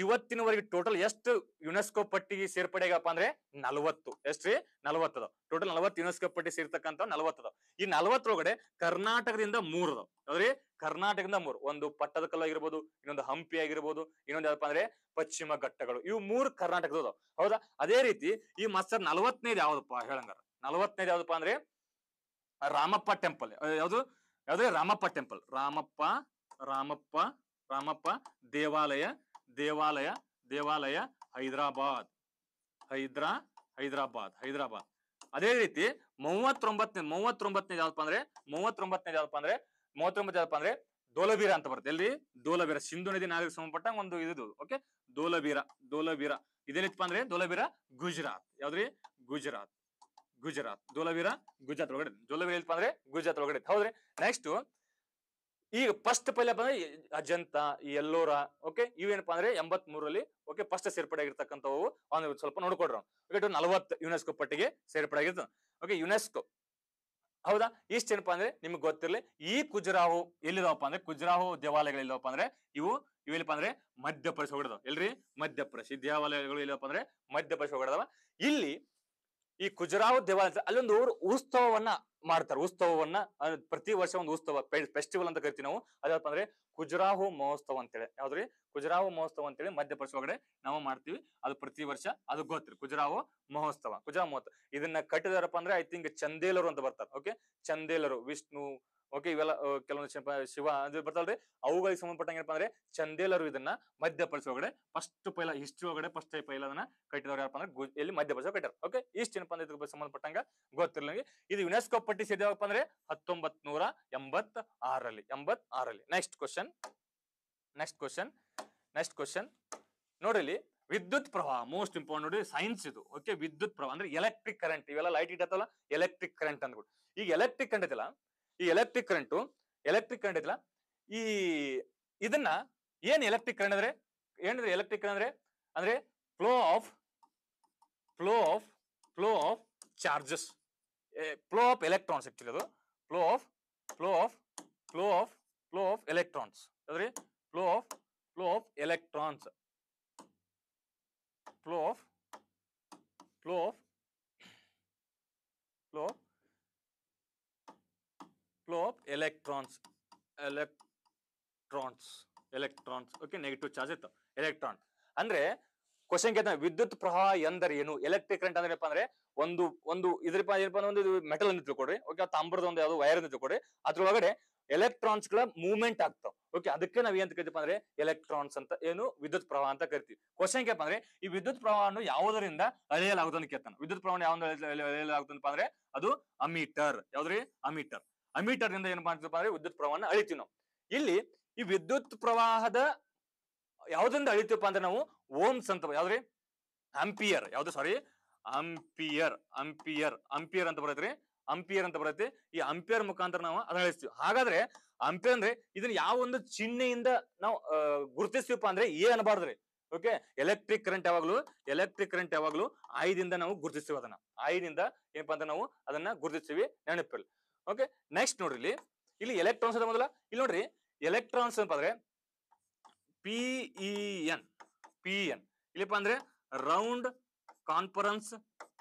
ಇವತ್ತಿನವರೆಗೆ ಟೋಟಲ್ ಎಷ್ಟು ಯುನೆಸ್ಕೋ ಪಟ್ಟಿಗೆ ಸೇರ್ಪಡೆಗಪ್ಪ ಅಂದ್ರೆ ನಲವತ್ತು ಎಷ್ಟ್ರಿ ನಲವತ್ತದ ಟೋಟಲ್ ನಲವತ್ತು ಯುನೆಸ್ಕೋ ಪಟ್ಟಿ ಸೇರ್ತಕ್ಕಂಥ ನಲವತ್ತದ ಈ ನಲವತ್ತರೊಳಗಡೆ ಕರ್ನಾಟಕದಿಂದ ಮೂರು ಅದಾವ ಹೌದ್ರಿ ಕರ್ನಾಟಕದಿಂದ ಮೂರು ಒಂದು ಪಟ್ಟದಕಲ್ಲು ಆಗಿರ್ಬೋದು ಇನ್ನೊಂದು ಹಂಪಿ ಆಗಿರ್ಬೋದು ಇನ್ನೊಂದು ಯಾವ್ದಪ್ಪ ಅಂದ್ರೆ ಪಶ್ಚಿಮ ಘಟ್ಟಗಳು ಇವು ಮೂರು ಕರ್ನಾಟಕದ ಹೌದಾ ಅದೇ ರೀತಿ ಈ ಮಸ್ತರ್ ನಲವತ್ತನೇದ್ ಯಾವ್ದಪ್ಪ ಹೇಳಂಗಾರ ನಲವತ್ತೈದು ಯಾವ್ದಪ್ಪ ಅಂದ್ರೆ ರಾಮಪ್ಪ ಟೆಂಪಲ್ ಯಾವ್ದು ಯಾವ್ದ್ರೆ ರಾಮಪ್ಪ ಟೆಂಪಲ್ ರಾಮಪ್ಪ ರಾಮಪ್ಪ ರಾಮಪ್ಪ ದೇವಾಲಯ ದೇವಾಲಯ ದೇವಾಲಯ ಹೈದರಾಬಾದ್ ಹೈದ್ರಾ ಹೈದರಾಬಾದ್ ಹೈದರಾಬಾದ್ ಅದೇ ರೀತಿ ಮೂವತ್ತೊಂಬತ್ತನೇ ಮೂವತ್ತೊಂಬತ್ತನೇ ಯಾವ್ದಪ್ಪ ಅಂದ್ರೆ ಮೂವತ್ತೊಂಬತ್ತನೇ ಯಾವ್ದಪ್ಪ ಅಂದ್ರೆ ಮೂವತ್ತೊಂಬತ್ತು ಯಾವ್ದಪ್ಪ ಅಂದ್ರೆ ದೋಲಬೀರ ಅಂತ ಬರುತ್ತೆ ಎಲ್ಲಿ ದೋಲಬೀರ ಸಿಂಧು ನದಿ ನಾಗರಿಕ ಸಂಬಂಧಪಟ್ಟ ಒಂದು ಇದು ಓಕೆ ದೋಲಬೀರ ದೋಲಬೀರ ಇದೇನಿತ್ತಪ್ಪ ಅಂದ್ರೆ ದೋಲಬೀರ ಗುಜರಾತ್ ಯಾವ್ದ್ರಿ ಗುಜರಾತ್ ಗುಜರಾತ್ ದೋಲವೀರ ಗುಜರಾತ್ ಒಳಗಡೆ ದೋಲವೀರ ಇಲ್ಪ ಅಂದ್ರೆ ಗುಜರಾತ್ ಒಳಗಡೆ ಹೌದ್ರಿ ನೆಕ್ಸ್ಟ್ ಈಗ ಫಸ್ಟ್ ಪಲ್ಯ ಬಂದ್ರೆ ಅಜಂತ ಈ ಎಲ್ಲೋರ ಓಕೆ ಇವೇನಪ್ಪಾ ಅಂದ್ರೆ ಎಂಬತ್ ಮೂರಲ್ಲಿ ಓಕೆ ಫಸ್ಟ್ ಸೇರ್ಪಡೆ ಆಗಿರ್ತಕ್ಕಂಥವು ಅವ್ನು ಸ್ವಲ್ಪ ನೋಡ್ಕೊಡ್ರು ಓಕೆ ನಲವತ್ತು ಯುನೆಸ್ಕೋ ಪಟ್ಟಿಗೆ ಸೇರ್ಪಡೆ ಆಗಿರ್ತ ಓಕೆ ಯುನೆಸ್ಕೋ ಹೌದಾ ಇಷ್ಟ ಏನಪ್ಪಾ ಅಂದ್ರೆ ನಿಮ್ಗೆ ಗೊತ್ತಿರಲಿ ಈ ಕುಜರಾಹು ಎಲ್ಲಿದಾವಪ್ಪ ಅಂದ್ರೆ ಕುಜರಾಹು ದೇವಾಲಯಗಳು ಇಲ್ಲವಪ್ಪ ಅಂದ್ರೆ ಇವು ಇವೆಲ್ಲಪ್ಪ ಅಂದ್ರೆ ಮಧ್ಯಪ್ರದೇಶ ಹೋಗಿದಾವ ಎಲ್ರಿ ಮಧ್ಯಪ್ರದೇಶ ದೇವಾಲಯಗಳು ಇಲ್ಲಪ್ಪ ಅಂದ್ರೆ ಮಧ್ಯಪ್ರದೇಶ ಹೊಡೆದವ ಇಲ್ಲಿ ಈ ಖುಜರಾವ್ ದೇವಾಲಯ ಅಲ್ಲೊಂದು ಊರು ಉತ್ಸವವನ್ನ ಮಾಡ್ತಾರೆ ಉತ್ಸವವನ್ನ ಪ್ರತಿ ವರ್ಷ ಒಂದು ಉತ್ಸವ ಫೆಸ್ಟಿವಲ್ ಅಂತ ಕರಿತೀವಿ ನಾವು ಅದಪ್ಪ ಅಂದ್ರೆ ಖುಜರಾಹು ಮಹೋತ್ಸವ ಅಂತೇಳಿ ಯಾವ್ದ್ರಿ ಖುಜರಾಹು ಮಹೋತ್ಸವ ಅಂತೇಳಿ ಮಧ್ಯಪ್ರದೇಶ ಒಳಗಡೆ ನಾವು ಮಾಡ್ತೀವಿ ಅದು ಪ್ರತಿ ವರ್ಷ ಅದು ಗೊತ್ತಿರಿ ಖುಜರಾಹು ಮಹೋತ್ಸವ ಖುಜರಾ ಮಹೋತ್ಸವ ಇದನ್ನ ಕಟ್ಟಿದಾರಪ್ಪ ಅಂದ್ರೆ ಐ ತಿಂಕ್ ಚಂದೇಲರು ಅಂತ ಬರ್ತಾರೆ ಓಕೆ ಚಂದೇಲರು ವಿಷ್ಣು ಓಕೆ ಇವೆಲ್ಲ ಕೆಲವೊಂದು ಶಿವ ಅಂದ್ರೆ ಬರ್ತಲ್ರಿ ಅವುಗಳಿಗೆ ಸಂಬಂಧಪಟ್ಟಂಗೆ ಏನಪ್ಪಾ ಅಂದ್ರೆ ಚಂದೇಲರು ಇದನ್ನ ಮಧ್ಯಪ್ರದೇಶ ಒಳಗಡೆ ಫಸ್ಟ್ ಪೈಲ ಹಿಸ್ಟ್ರಿ ಒಳಗಡೆ ಫಸ್ಟ್ ಪೈಲ ಅದನ್ನ ಕಟ್ಟಿದವ್ರು ಯಾರಪ್ಪ ಅಂದ್ರೆ ಎಲ್ಲಿ ಮಧ್ಯಪ್ರದೇಶ ಕಟ್ಟಾರ ಓಕೆ ಇಷ್ಟ ಏನಪ್ಪಾ ಅಂದ್ರೆ ಸಂಬಂಧಪಟ್ಟಂಗ ಗೊತ್ತಿರಲಿ ಇದು ಯುನೆಸ್ಕೋ ಪಟ್ಟಿ ಸೇರಿದ್ಯಾವಪ್ಪ ಅಂದ್ರೆ ಹತ್ತೊಂಬತ್ ನೂರ ಎಂಬತ್ ಆರಲ್ಲಿ ಎಂಬತ್ ಆರಲ್ಲಿ next question next question next question ನೋಡಿಲಿ ವಿದ್ಯುತ್ ಪ್ರವಾಹ ಮೋಸ್ಟ್ ಇಂಪಾರ್ಟೆಂಟ್ ನೋಡಿ ಸೈನ್ಸ್ ಇದು ಓಕೆ ವಿದ್ಯುತ್ ಪ್ರವಾಹ ಅಂದ್ರೆ ಎಲೆಕ್ಟ್ರಿಕ್ ಕರೆಂಟ್ ಇವೆಲ್ಲ ಲೈಟ್ ಇಟ್ಟಲ್ಲ ಎಲೆಕ್ಟ್ರಿಕ್ ಕರೆಂಟ್ ಅಂದ್ಬಿಟ್ಟು ಈಗ ಎಲೆಕ್ಟ್ರಿಕ್ ಕರೆಂಟ್ ಈ ಎಲೆಕ್ಟ್ರಿಕ್ ಕರೆಂಟು ಎಲೆಕ್ಟ್ರಿಕ್ ಕರೆಂಟ್ ಇದಲ್ಲ ಈ ಇದನ್ನ ಏನ್ ಎಲೆಕ್ಟ್ರಿಕ್ ಕರೆಂಟ್ ಅಂದ್ರೆ ಏನಿದ್ರೆ ಎಲೆಕ್ಟ್ರಿಕ್ ಕರೆಂಟ್ ಅಂದ್ರೆ ಅಂದ್ರೆ flow of flow of flow of charges flow of electrons actually ಅದು flow of flow of flow of flow of electrons ಅಂದ್ರೆ flow of flow of electrons flow of flow of flow flow of electrons, electrons, electrons, okay, negative ಇತ್ತು electron ಅಂದ್ರೆ question ಕೇಳ್ತಾನೆ ವಿದ್ಯುತ್ ಪ್ರವಾಹ ಎಂದರೆ ಏನು electric current ಅಂದ್ರೆ ಅಂದ್ರೆ ಒಂದು ಒಂದು ಇದ್ರಪ್ಪ ಏನಪ್ಪ ಒಂದು ಮೆಟಲ್ ಅಂತ ತಿಳ್ಕೊಡ್ರಿ ಓಕೆ ತಾಮ್ರದ ಒಂದು ಯಾವ್ದು ವೈರ್ ಅಂತ ತಿಳ್ಕೊಡ್ರಿ ಅದ್ರೊಳಗಡೆ ಎಲೆಕ್ಟ್ರಾನ್ಸ್ ಗಳ ಮೂವ್ಮೆಂಟ್ ಆಗ್ತಾವ ಓಕೆ ಅದಕ್ಕೆ ನಾವ್ ಏನ್ ಕರಿತೀವಪ್ಪ ಅಂದ್ರೆ ಎಲೆಕ್ಟ್ರಾನ್ಸ್ ಅಂತ ಏನು ವಿದ್ಯುತ್ ಪ್ರವಾಹ ಅಂತ ಕರಿತೀವಿ ಕ್ವಶನ್ ಕೇಳಪ್ಪ ಅಂದ್ರೆ ಈ ವಿದ್ಯುತ್ ಪ್ರವಾಹವನ್ನು ಯಾವುದರಿಂದ ಅಳೆಯಲಾಗುತ್ತದೆ ಅಂತ ಕೇಳ್ತಾನೆ ವಿದ್ಯುತ್ ಪ್ರವಾಹ ಯಾವ್ದು ಅಳೆಯಲಾಗುತ್ತಪ್ಪ ಅಂದ್ರೆ ಅದು ಅಮೀಟರ್ ಯಾವ್ದ್ರಿ ಅಮೀಟರ್ ಅಮೀಟರ್ ನಿಂದ ಏನ್ ಅಂದ್ರೆ ವಿದ್ಯುತ್ ಪ್ರವಾಹನ ಅಳಿತೀವಿ ನಾವು ಇಲ್ಲಿ ಈ ವಿದ್ಯುತ್ ಪ್ರವಾಹದ ಯಾವ್ದಿಂದ ಅಳಿತೀವಪ್ಪ ಅಂದ್ರೆ ನಾವು ಓಮ್ಸ್ ಅಂತ ಯಾವ್ದ್ರಿ ಅಂಪಿಯರ್ ಯಾವ್ದು ಸಾರಿ ಅಂಪಿಯರ್ ಅಂಪಿಯರ್ ಅಂಪಿಯರ್ ಅಂತ ಬರತ್ರಿ ಅಂಪಿಯರ್ ಅಂತ ಬರತ್ತೆ ಈ ಅಂಪಿಯರ್ ಮುಖಾಂತರ ನಾವು ಅದನ್ನ ಅಳಿಸ್ತೀವಿ ಹಾಗಾದ್ರೆ ಅಂಪಿಯರ್ ಅಂದ್ರೆ ಇದನ್ನ ಯಾವ ಒಂದು ಚಿಹ್ನೆಯಿಂದ ನಾವು ಗುರುತಿಸ್ತೀವಪ್ಪ ಅಂದ್ರೆ ಏ ಅನ್ಬಾರ್ದ್ರಿ ಓಕೆ ಎಲೆಕ್ಟ್ರಿಕ್ ಕರೆಂಟ್ ಯಾವಾಗ್ಲೂ ಎಲೆಕ್ಟ್ರಿಕ್ ಕರೆಂಟ್ ಯಾವಾಗ್ಲೂ ಆಯ್ದಿಂದ ನಾವು ಗುರುತಿಸ್ತೀವಿ ಅದನ್ನ ಆಯ್ದಿಂದ ಏನಪ್ಪಾ ಅಂದ್ರೆ ನಾವು ಅದನ್ನ ಗುರುತಿಸ್ತೀವಿ ನೆನಪಿಲ್ಲ ಓಕೆ ನೆಕ್ಸ್ಟ್ ನೋಡ್ರಿ ಇಲ್ಲಿ ಇಲ್ಲಿ ಎಲೆಕ್ಟ್ರಾನ್ಸ್ ಅಂತ ಮೊದಲ ಇಲ್ಲಿ ನೋಡ್ರಿ ಎಲೆಕ್ಟ್ರಾನ್ಸ್ ಅಂತ ಅಂದ್ರೆ ಪಿಇಎನ್ ಎನ್ e e ಇಲ್ಲಿಪ್ಪ ಅಂದ್ರೆ ರೌಂಡ್ ಕಾನ್ಫರೆನ್ಸ್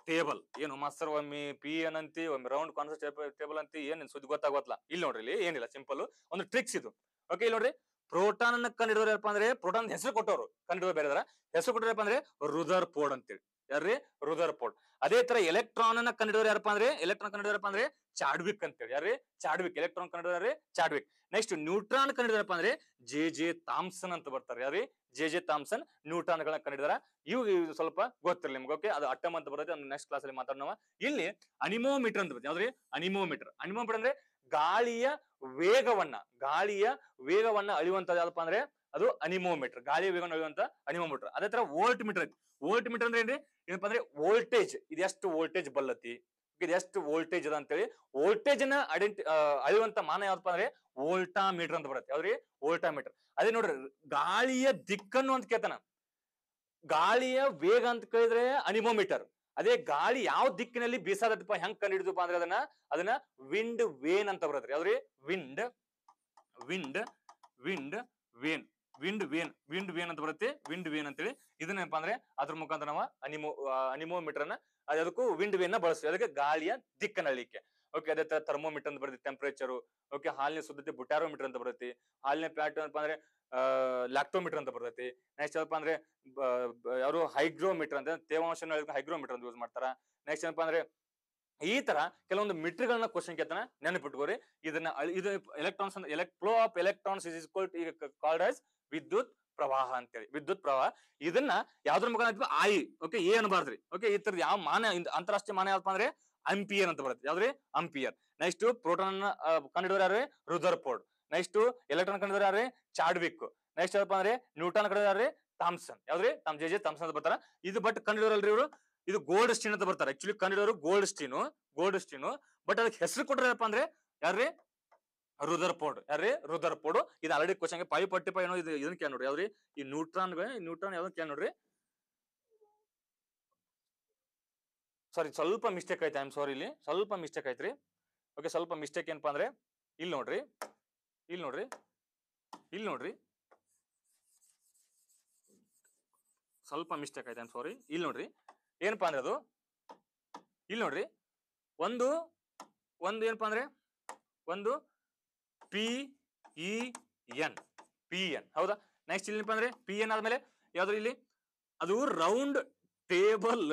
ಟೇಬಲ್ ಏನು ಮಾಸ್ತರ್ ಒಮ್ಮೆ ಪಿ ಎನ್ e ಅಂತಿ ಒಮ್ಮೆ ರೌಂಡ್ ಕಾನ್ಫರೆನ್ಸ್ ಟೇಬಲ್ ಅಂತ ಏನ್ ಸುದ್ದಿ ಗೊತ್ತಾಗೋತ್ಲ ಇಲ್ಲಿ ನೋಡ್ರಿ ಇಲ್ಲಿ ಏನಿಲ್ಲ ಸಿಂಪಲ್ ಒಂದು ಟ್ರಿಕ್ಸ್ ಇದು ಓಕೆ ಇಲ್ಲಿ ನೋಡ್ರಿ ಪ್ರೋಟಾನ್ ಅನ್ನ ಕಂಡಿಡೋರು ಏನಪ್ಪಾ ಅಂದ್ರೆ ಪ್ರೋಟಾನ್ ಹೆಸರು ಕೊಟ್ಟವರು ಕಂಡಿಡೋರು ಬೇರೆ ಹೆಸರು ಕೊಟ್ಟರೆ ಅಂದ್ರೆ ರುದರ್ ಪೋರ್ಡ್ ಅಂತೇಳಿ ಯಾರ್ರಿ ರುದರ್ ಪೋರ್ಟ್ ಅದೇ ತರ ಎಲೆಕ್ಟ್ರಾನ್ ಅನ್ನ ಕಂಡಿಡಿಯೋರು ಯಾರಪ್ಪ ಅಂದ್ರೆ ಎಲೆಕ್ಟ್ರಾನ್ ಯಾರಪ್ಪ ಅಂದ್ರೆ ಚಾಡ್ವಿಕ್ ಅಂತೇಳಿ ಯಾರ್ರಿ ಚಾಡ್ವಿಕ್ ಎಲೆಕ್ಟ್ರಾನ್ ಕಂಡಿಡಿಯೋರಿ ಚಾಡ್ವಿಕ್ ನೆಕ್ಸ್ಟ್ ನ್ಯೂಟ್ರಾನ್ ಯಾರಪ್ಪ ಅಂದ್ರೆ ಜೆ ಜೆ ಥಾಮ್ಸನ್ ಅಂತ ಬರ್ತಾರೆ ಯಾರ್ರಿ ಜೆ ಜೆ ಥಾಮ್ಸನ್ ನ್ಯೂಟ್ರಾನ್ ಗಳನ್ನ ಕಂಡಿದಾರ ಇವು ಸ್ವಲ್ಪ ಗೊತ್ತಿರಲಿ ನಿಮ್ಗೆ ಓಕೆ ಅದು ಅಟ್ಟಮ್ ಅಂತ ಬರುತ್ತೆ ನೆಕ್ಸ್ಟ್ ಕ್ಲಾಸ್ ಅಲ್ಲಿ ಮಾತಾಡೋಣ ಇಲ್ಲಿ ಅನಿಮೋಮೀಟರ್ ಅಂತ ಬರುತ್ತೆ ಯಾವ್ದ್ರಿ ಅನಿಮೋಮೀಟರ್ ಅನಿಮೋಮೀಟರ್ ಅಂದ್ರೆ ಗಾಳಿಯ ವೇಗವನ್ನ ಗಾಳಿಯ ವೇಗವನ್ನ ಅಳಿಯುವಂತದ್ದು ಯಾವ್ದಪ್ಪ ಅಂದ್ರೆ ಅದು ಅನಿಮೋಮೀಟರ್ ಗಾಳಿಯ ವೇಗವನ್ನು ಅಳಿಯುವಂತ ಅನಿಮೋಮೀಟರ್ ಅದೇ ತರ ವೋಲ್ಟ್ ಮೀಟರ್ ಐತಿ ವೋಲ್ಟ್ ಮೀಟರ್ ಅಂದ್ರೆ ಏನ್ರಿ ಏನಪ್ಪಾ ಅಂದ್ರೆ ವೋಲ್ಟೇಜ್ ಇದು ಎಷ್ಟು ವೋಲ್ಟೇಜ್ ಬಲ್ಲತಿ ಇದು ಎಷ್ಟು ವೋಲ್ಟೇಜ್ ಅದ ಅಂತೇಳಿ ವೋಲ್ಟೇಜ್ ನ ಐಡೆಂಟಿ ಅಳಿಯುವಂತ ಮಾನ ಯಾವ್ದಪ್ಪ ಅಂದ್ರೆ ವೋಲ್ಟಾ ಮೀಟರ್ ಅಂತ ಬರುತ್ತೆ ಯಾವ್ದ್ರಿ ವೋಲ್ಟಾ ಮೀಟರ್ ಅದೇ ನೋಡ್ರಿ ಗಾಳಿಯ ದಿಕ್ಕನ್ನು ಅಂತ ಕೇಳ್ತಾನ ಗಾಳಿಯ ವೇಗ ಅಂತ ಕೇಳಿದ್ರೆ ಅನಿಮೋಮೀಟರ್ ಅದೇ ಗಾಳಿ ಯಾವ ದಿಕ್ಕಿನಲ್ಲಿ ಬೀಸಾದಪ್ಪ ಹೆಂಗ್ ಕಂಡು ಹಿಡಿದಪ್ಪ ಅಂದ್ರೆ ಅದನ್ನ ಅದನ್ನ ವಿಂಡ್ ವೇನ್ ಅಂತ ಬರತ್ರಿ ಅವ್ರಿ wind wind wind vane wind vane wind vane ಅಂತ ಬರುತ್ತೆ ವಿಂಡ್ ವೇನ್ ಅಂತೇಳಿ ಇದನ್ನೇನಪ್ಪ ಅಂದ್ರೆ ಅದ್ರ ಮುಖಾಂತರ ನಾವು ಅನಿಮೋ ಅನಿಮೋಮೀಟರ್ ನ ಅದಕ್ಕೂ ವಿಂಡ್ ವೇನ್ ನ ಬಳಸ್ತೀವಿ ಅದಕ್ಕೆ ಗಾಳಿಯ ದಿಕ್ಕನ ಅಳಿಕೆ ಓಕೆ ಅದೇ ತರ ಥರ್ಮೋಮೀಟರ್ ಅಂತ ಬರುತ್ತೆ ಟೆಂಪರೇಚರ್ ಓಕೆ ಹಾಲಿನ ಶುದ್ಧತೆ ಬುಟ್ಯಾರೋಮೀಟರ್ ಅಂತ ಬರುತ್ತೆ ಹಾಲಿನ ಪ್ಲಾಟ್ ಅಂತ ಅಂದ್ರೆ ಲ್ಯಾಕ್ಟೋಮೀಟರ್ ಅಂತ ಬರುತ್ತೆ ನೆಕ್ಸ್ಟ್ ಏನಪ್ಪ ಅಂದ್ರೆ ಯಾರು ಹೈಗ್ರೋಮೀಟರ್ ಅಂತ ತೇವಾಂಶ ಹೈಗ್ರೋಮೀಟರ್ ಅಂತ ಯೂಸ್ ಮಾಡ್ತಾರ ನೆಕ್ಸ್ಟ್ ಏನಪ್ಪ ಅಂದ್ರೆ ಈ ತರ ಕೆಲವೊಂದು ಮೀಟರ್ ಗಳನ್ನ ಕ್ವಶನ್ ಕೇತನ ನೆನಪಿಟ್ಕೋರಿ ಇದನ್ನ ಇದು electrons flow of electrons is is called called as ವಿದ್ಯುತ್ ಪ್ರವಾಹ ಅಂತೇಳಿ ವಿದ್ಯುತ್ ಪ್ರವಾಹ ಇದನ್ನ ಯಾವ್ದ್ರ ಮುಖಾಂತರ ಐ ಓಕೆ ಎ ಅನ್ಬಾರ್ದ್ರಿ ಓಕೆ ಈ ತರದ ಯಾವ ಮಾನ ಅಂತಾರಾಷ್ಟ್ರೀಯ ಮಾನ ಯಾವ್ದಪ್ಪ ಅಂದ್ರೆ ಅಂಪಿಯರ್ ಅಂತ ಬರುತ್ತೆ ಯಾವ್ದ್ರಿ ಅಂಪಿಯರ್ ನೆಕ್ಸ್ಟ್ ಪ್ರೋಟಾನ್ ಕಂಡಿಡಿದ್ರು ಯಾರು ರುದರ್ಫೋರ್ಡ್ ನೆಕ್ಸ್ಟ್ ಎಲೆಕ್ಟ್ರಾನ್ ಕಂಡಿದ್ರೆ ಯಾರು ಚಾಡ್ವಿಕ್ ನೆಕ್ಸ್ಟ್ ಯಾವ್ದಪ್ಪ ಅಂದ್ರೆ ನ್ಯೂಟನ್ ಯಾರು ಥಾಮ್ಸನ್ ಯಾವ್ದ್ರಿ ತಮ್ ಜೆ ಜೆ ಥಾಮ್ಸನ್ ಅಂತ ಬರ್ತಾರ ಇದು ಬಟ್ ಕಂಡಿಡಿದ್ರಲ್ರಿ ಇವರು ಇದು ಗೋಲ್ಡ್ ಸ್ಟೀನ್ ಅಂತ ಬರ್ತಾರೆ ಆಕ್ಚುಲಿ ಕಂಡಿಡಿದ್ರು Goldstein Goldstein but ಅದಕ್ಕೆ ಹೆಸರು ಯಾರಪ್ಪ ಅಂದ್ರೆ ಯಾರ್ರಿ ರುದರ್ ಪೋಡ್ ಯಾರ್ರಿ ಪೋಡ್ ಇದು ಆಲ್ರೆಡಿ ಕ್ವಶನ್ ಪೈ ಪಟ್ಟಿ ಪೈ ಇದು ಇದನ್ನ ಕೇಳಿ ನೋಡ್ರಿ ಯಾವ್ರಿ ಈ ನ್ಯೂಟ್ರಾನ್ ನ್ಯೂಟ್ರಾನ್ ಯಾವ್ದು ಕೇಳಿ ನೋಡ್ರಿ ಸಾರಿ ಸ್ವಲ್ಪ ಮಿಸ್ಟೇಕ್ ಐತೆ ಐಮ್ ಆಮ್ ಸಾರಿ ಇಲ್ಲಿ ಸ್ವಲ್ಪ ಮಿಸ್ಟೇಕ್ ಐತ್ರಿ ಓಕೆ ಸ್ವಲ್ಪ ಮಿಸ್ಟೇಕ್ ಏನಪ್ಪಾ ಅಂದ್ರೆ ಇಲ್ಲಿ ನೋಡ್ರಿ ಇಲ್ಲಿ ನೋಡ್ರಿ ಇಲ್ಲಿ ನೋಡ್ರಿ ಸ್ವಲ್ಪ ಮಿಸ್ಟೇಕ್ ಐತೆ ಐಮ್ ಸಾರಿ ಇಲ್ಲಿ ನೋಡ್ರಿ ಏನಪ್ಪಾ ಅಂದ್ರೆ ಅದು ಇಲ್ಲಿ ನೋಡ್ರಿ ಒಂದು ಒಂದು ಏನಪ್ಪಾ ಅಂದ್ರೆ ಒಂದು P E N P N ಹೌದಾ ನೆಕ್ಸ್ಟ್ ಇಲ್ಲಿಪ್ಪ ಅಂದ್ರೆ ಪಿ ಎನ್ e ಆದ್ಮೇಲೆ ಯಾವ್ದು ಇಲ್ಲಿ ಅದು ರೌಂಡ್ ಟೇಬಲ್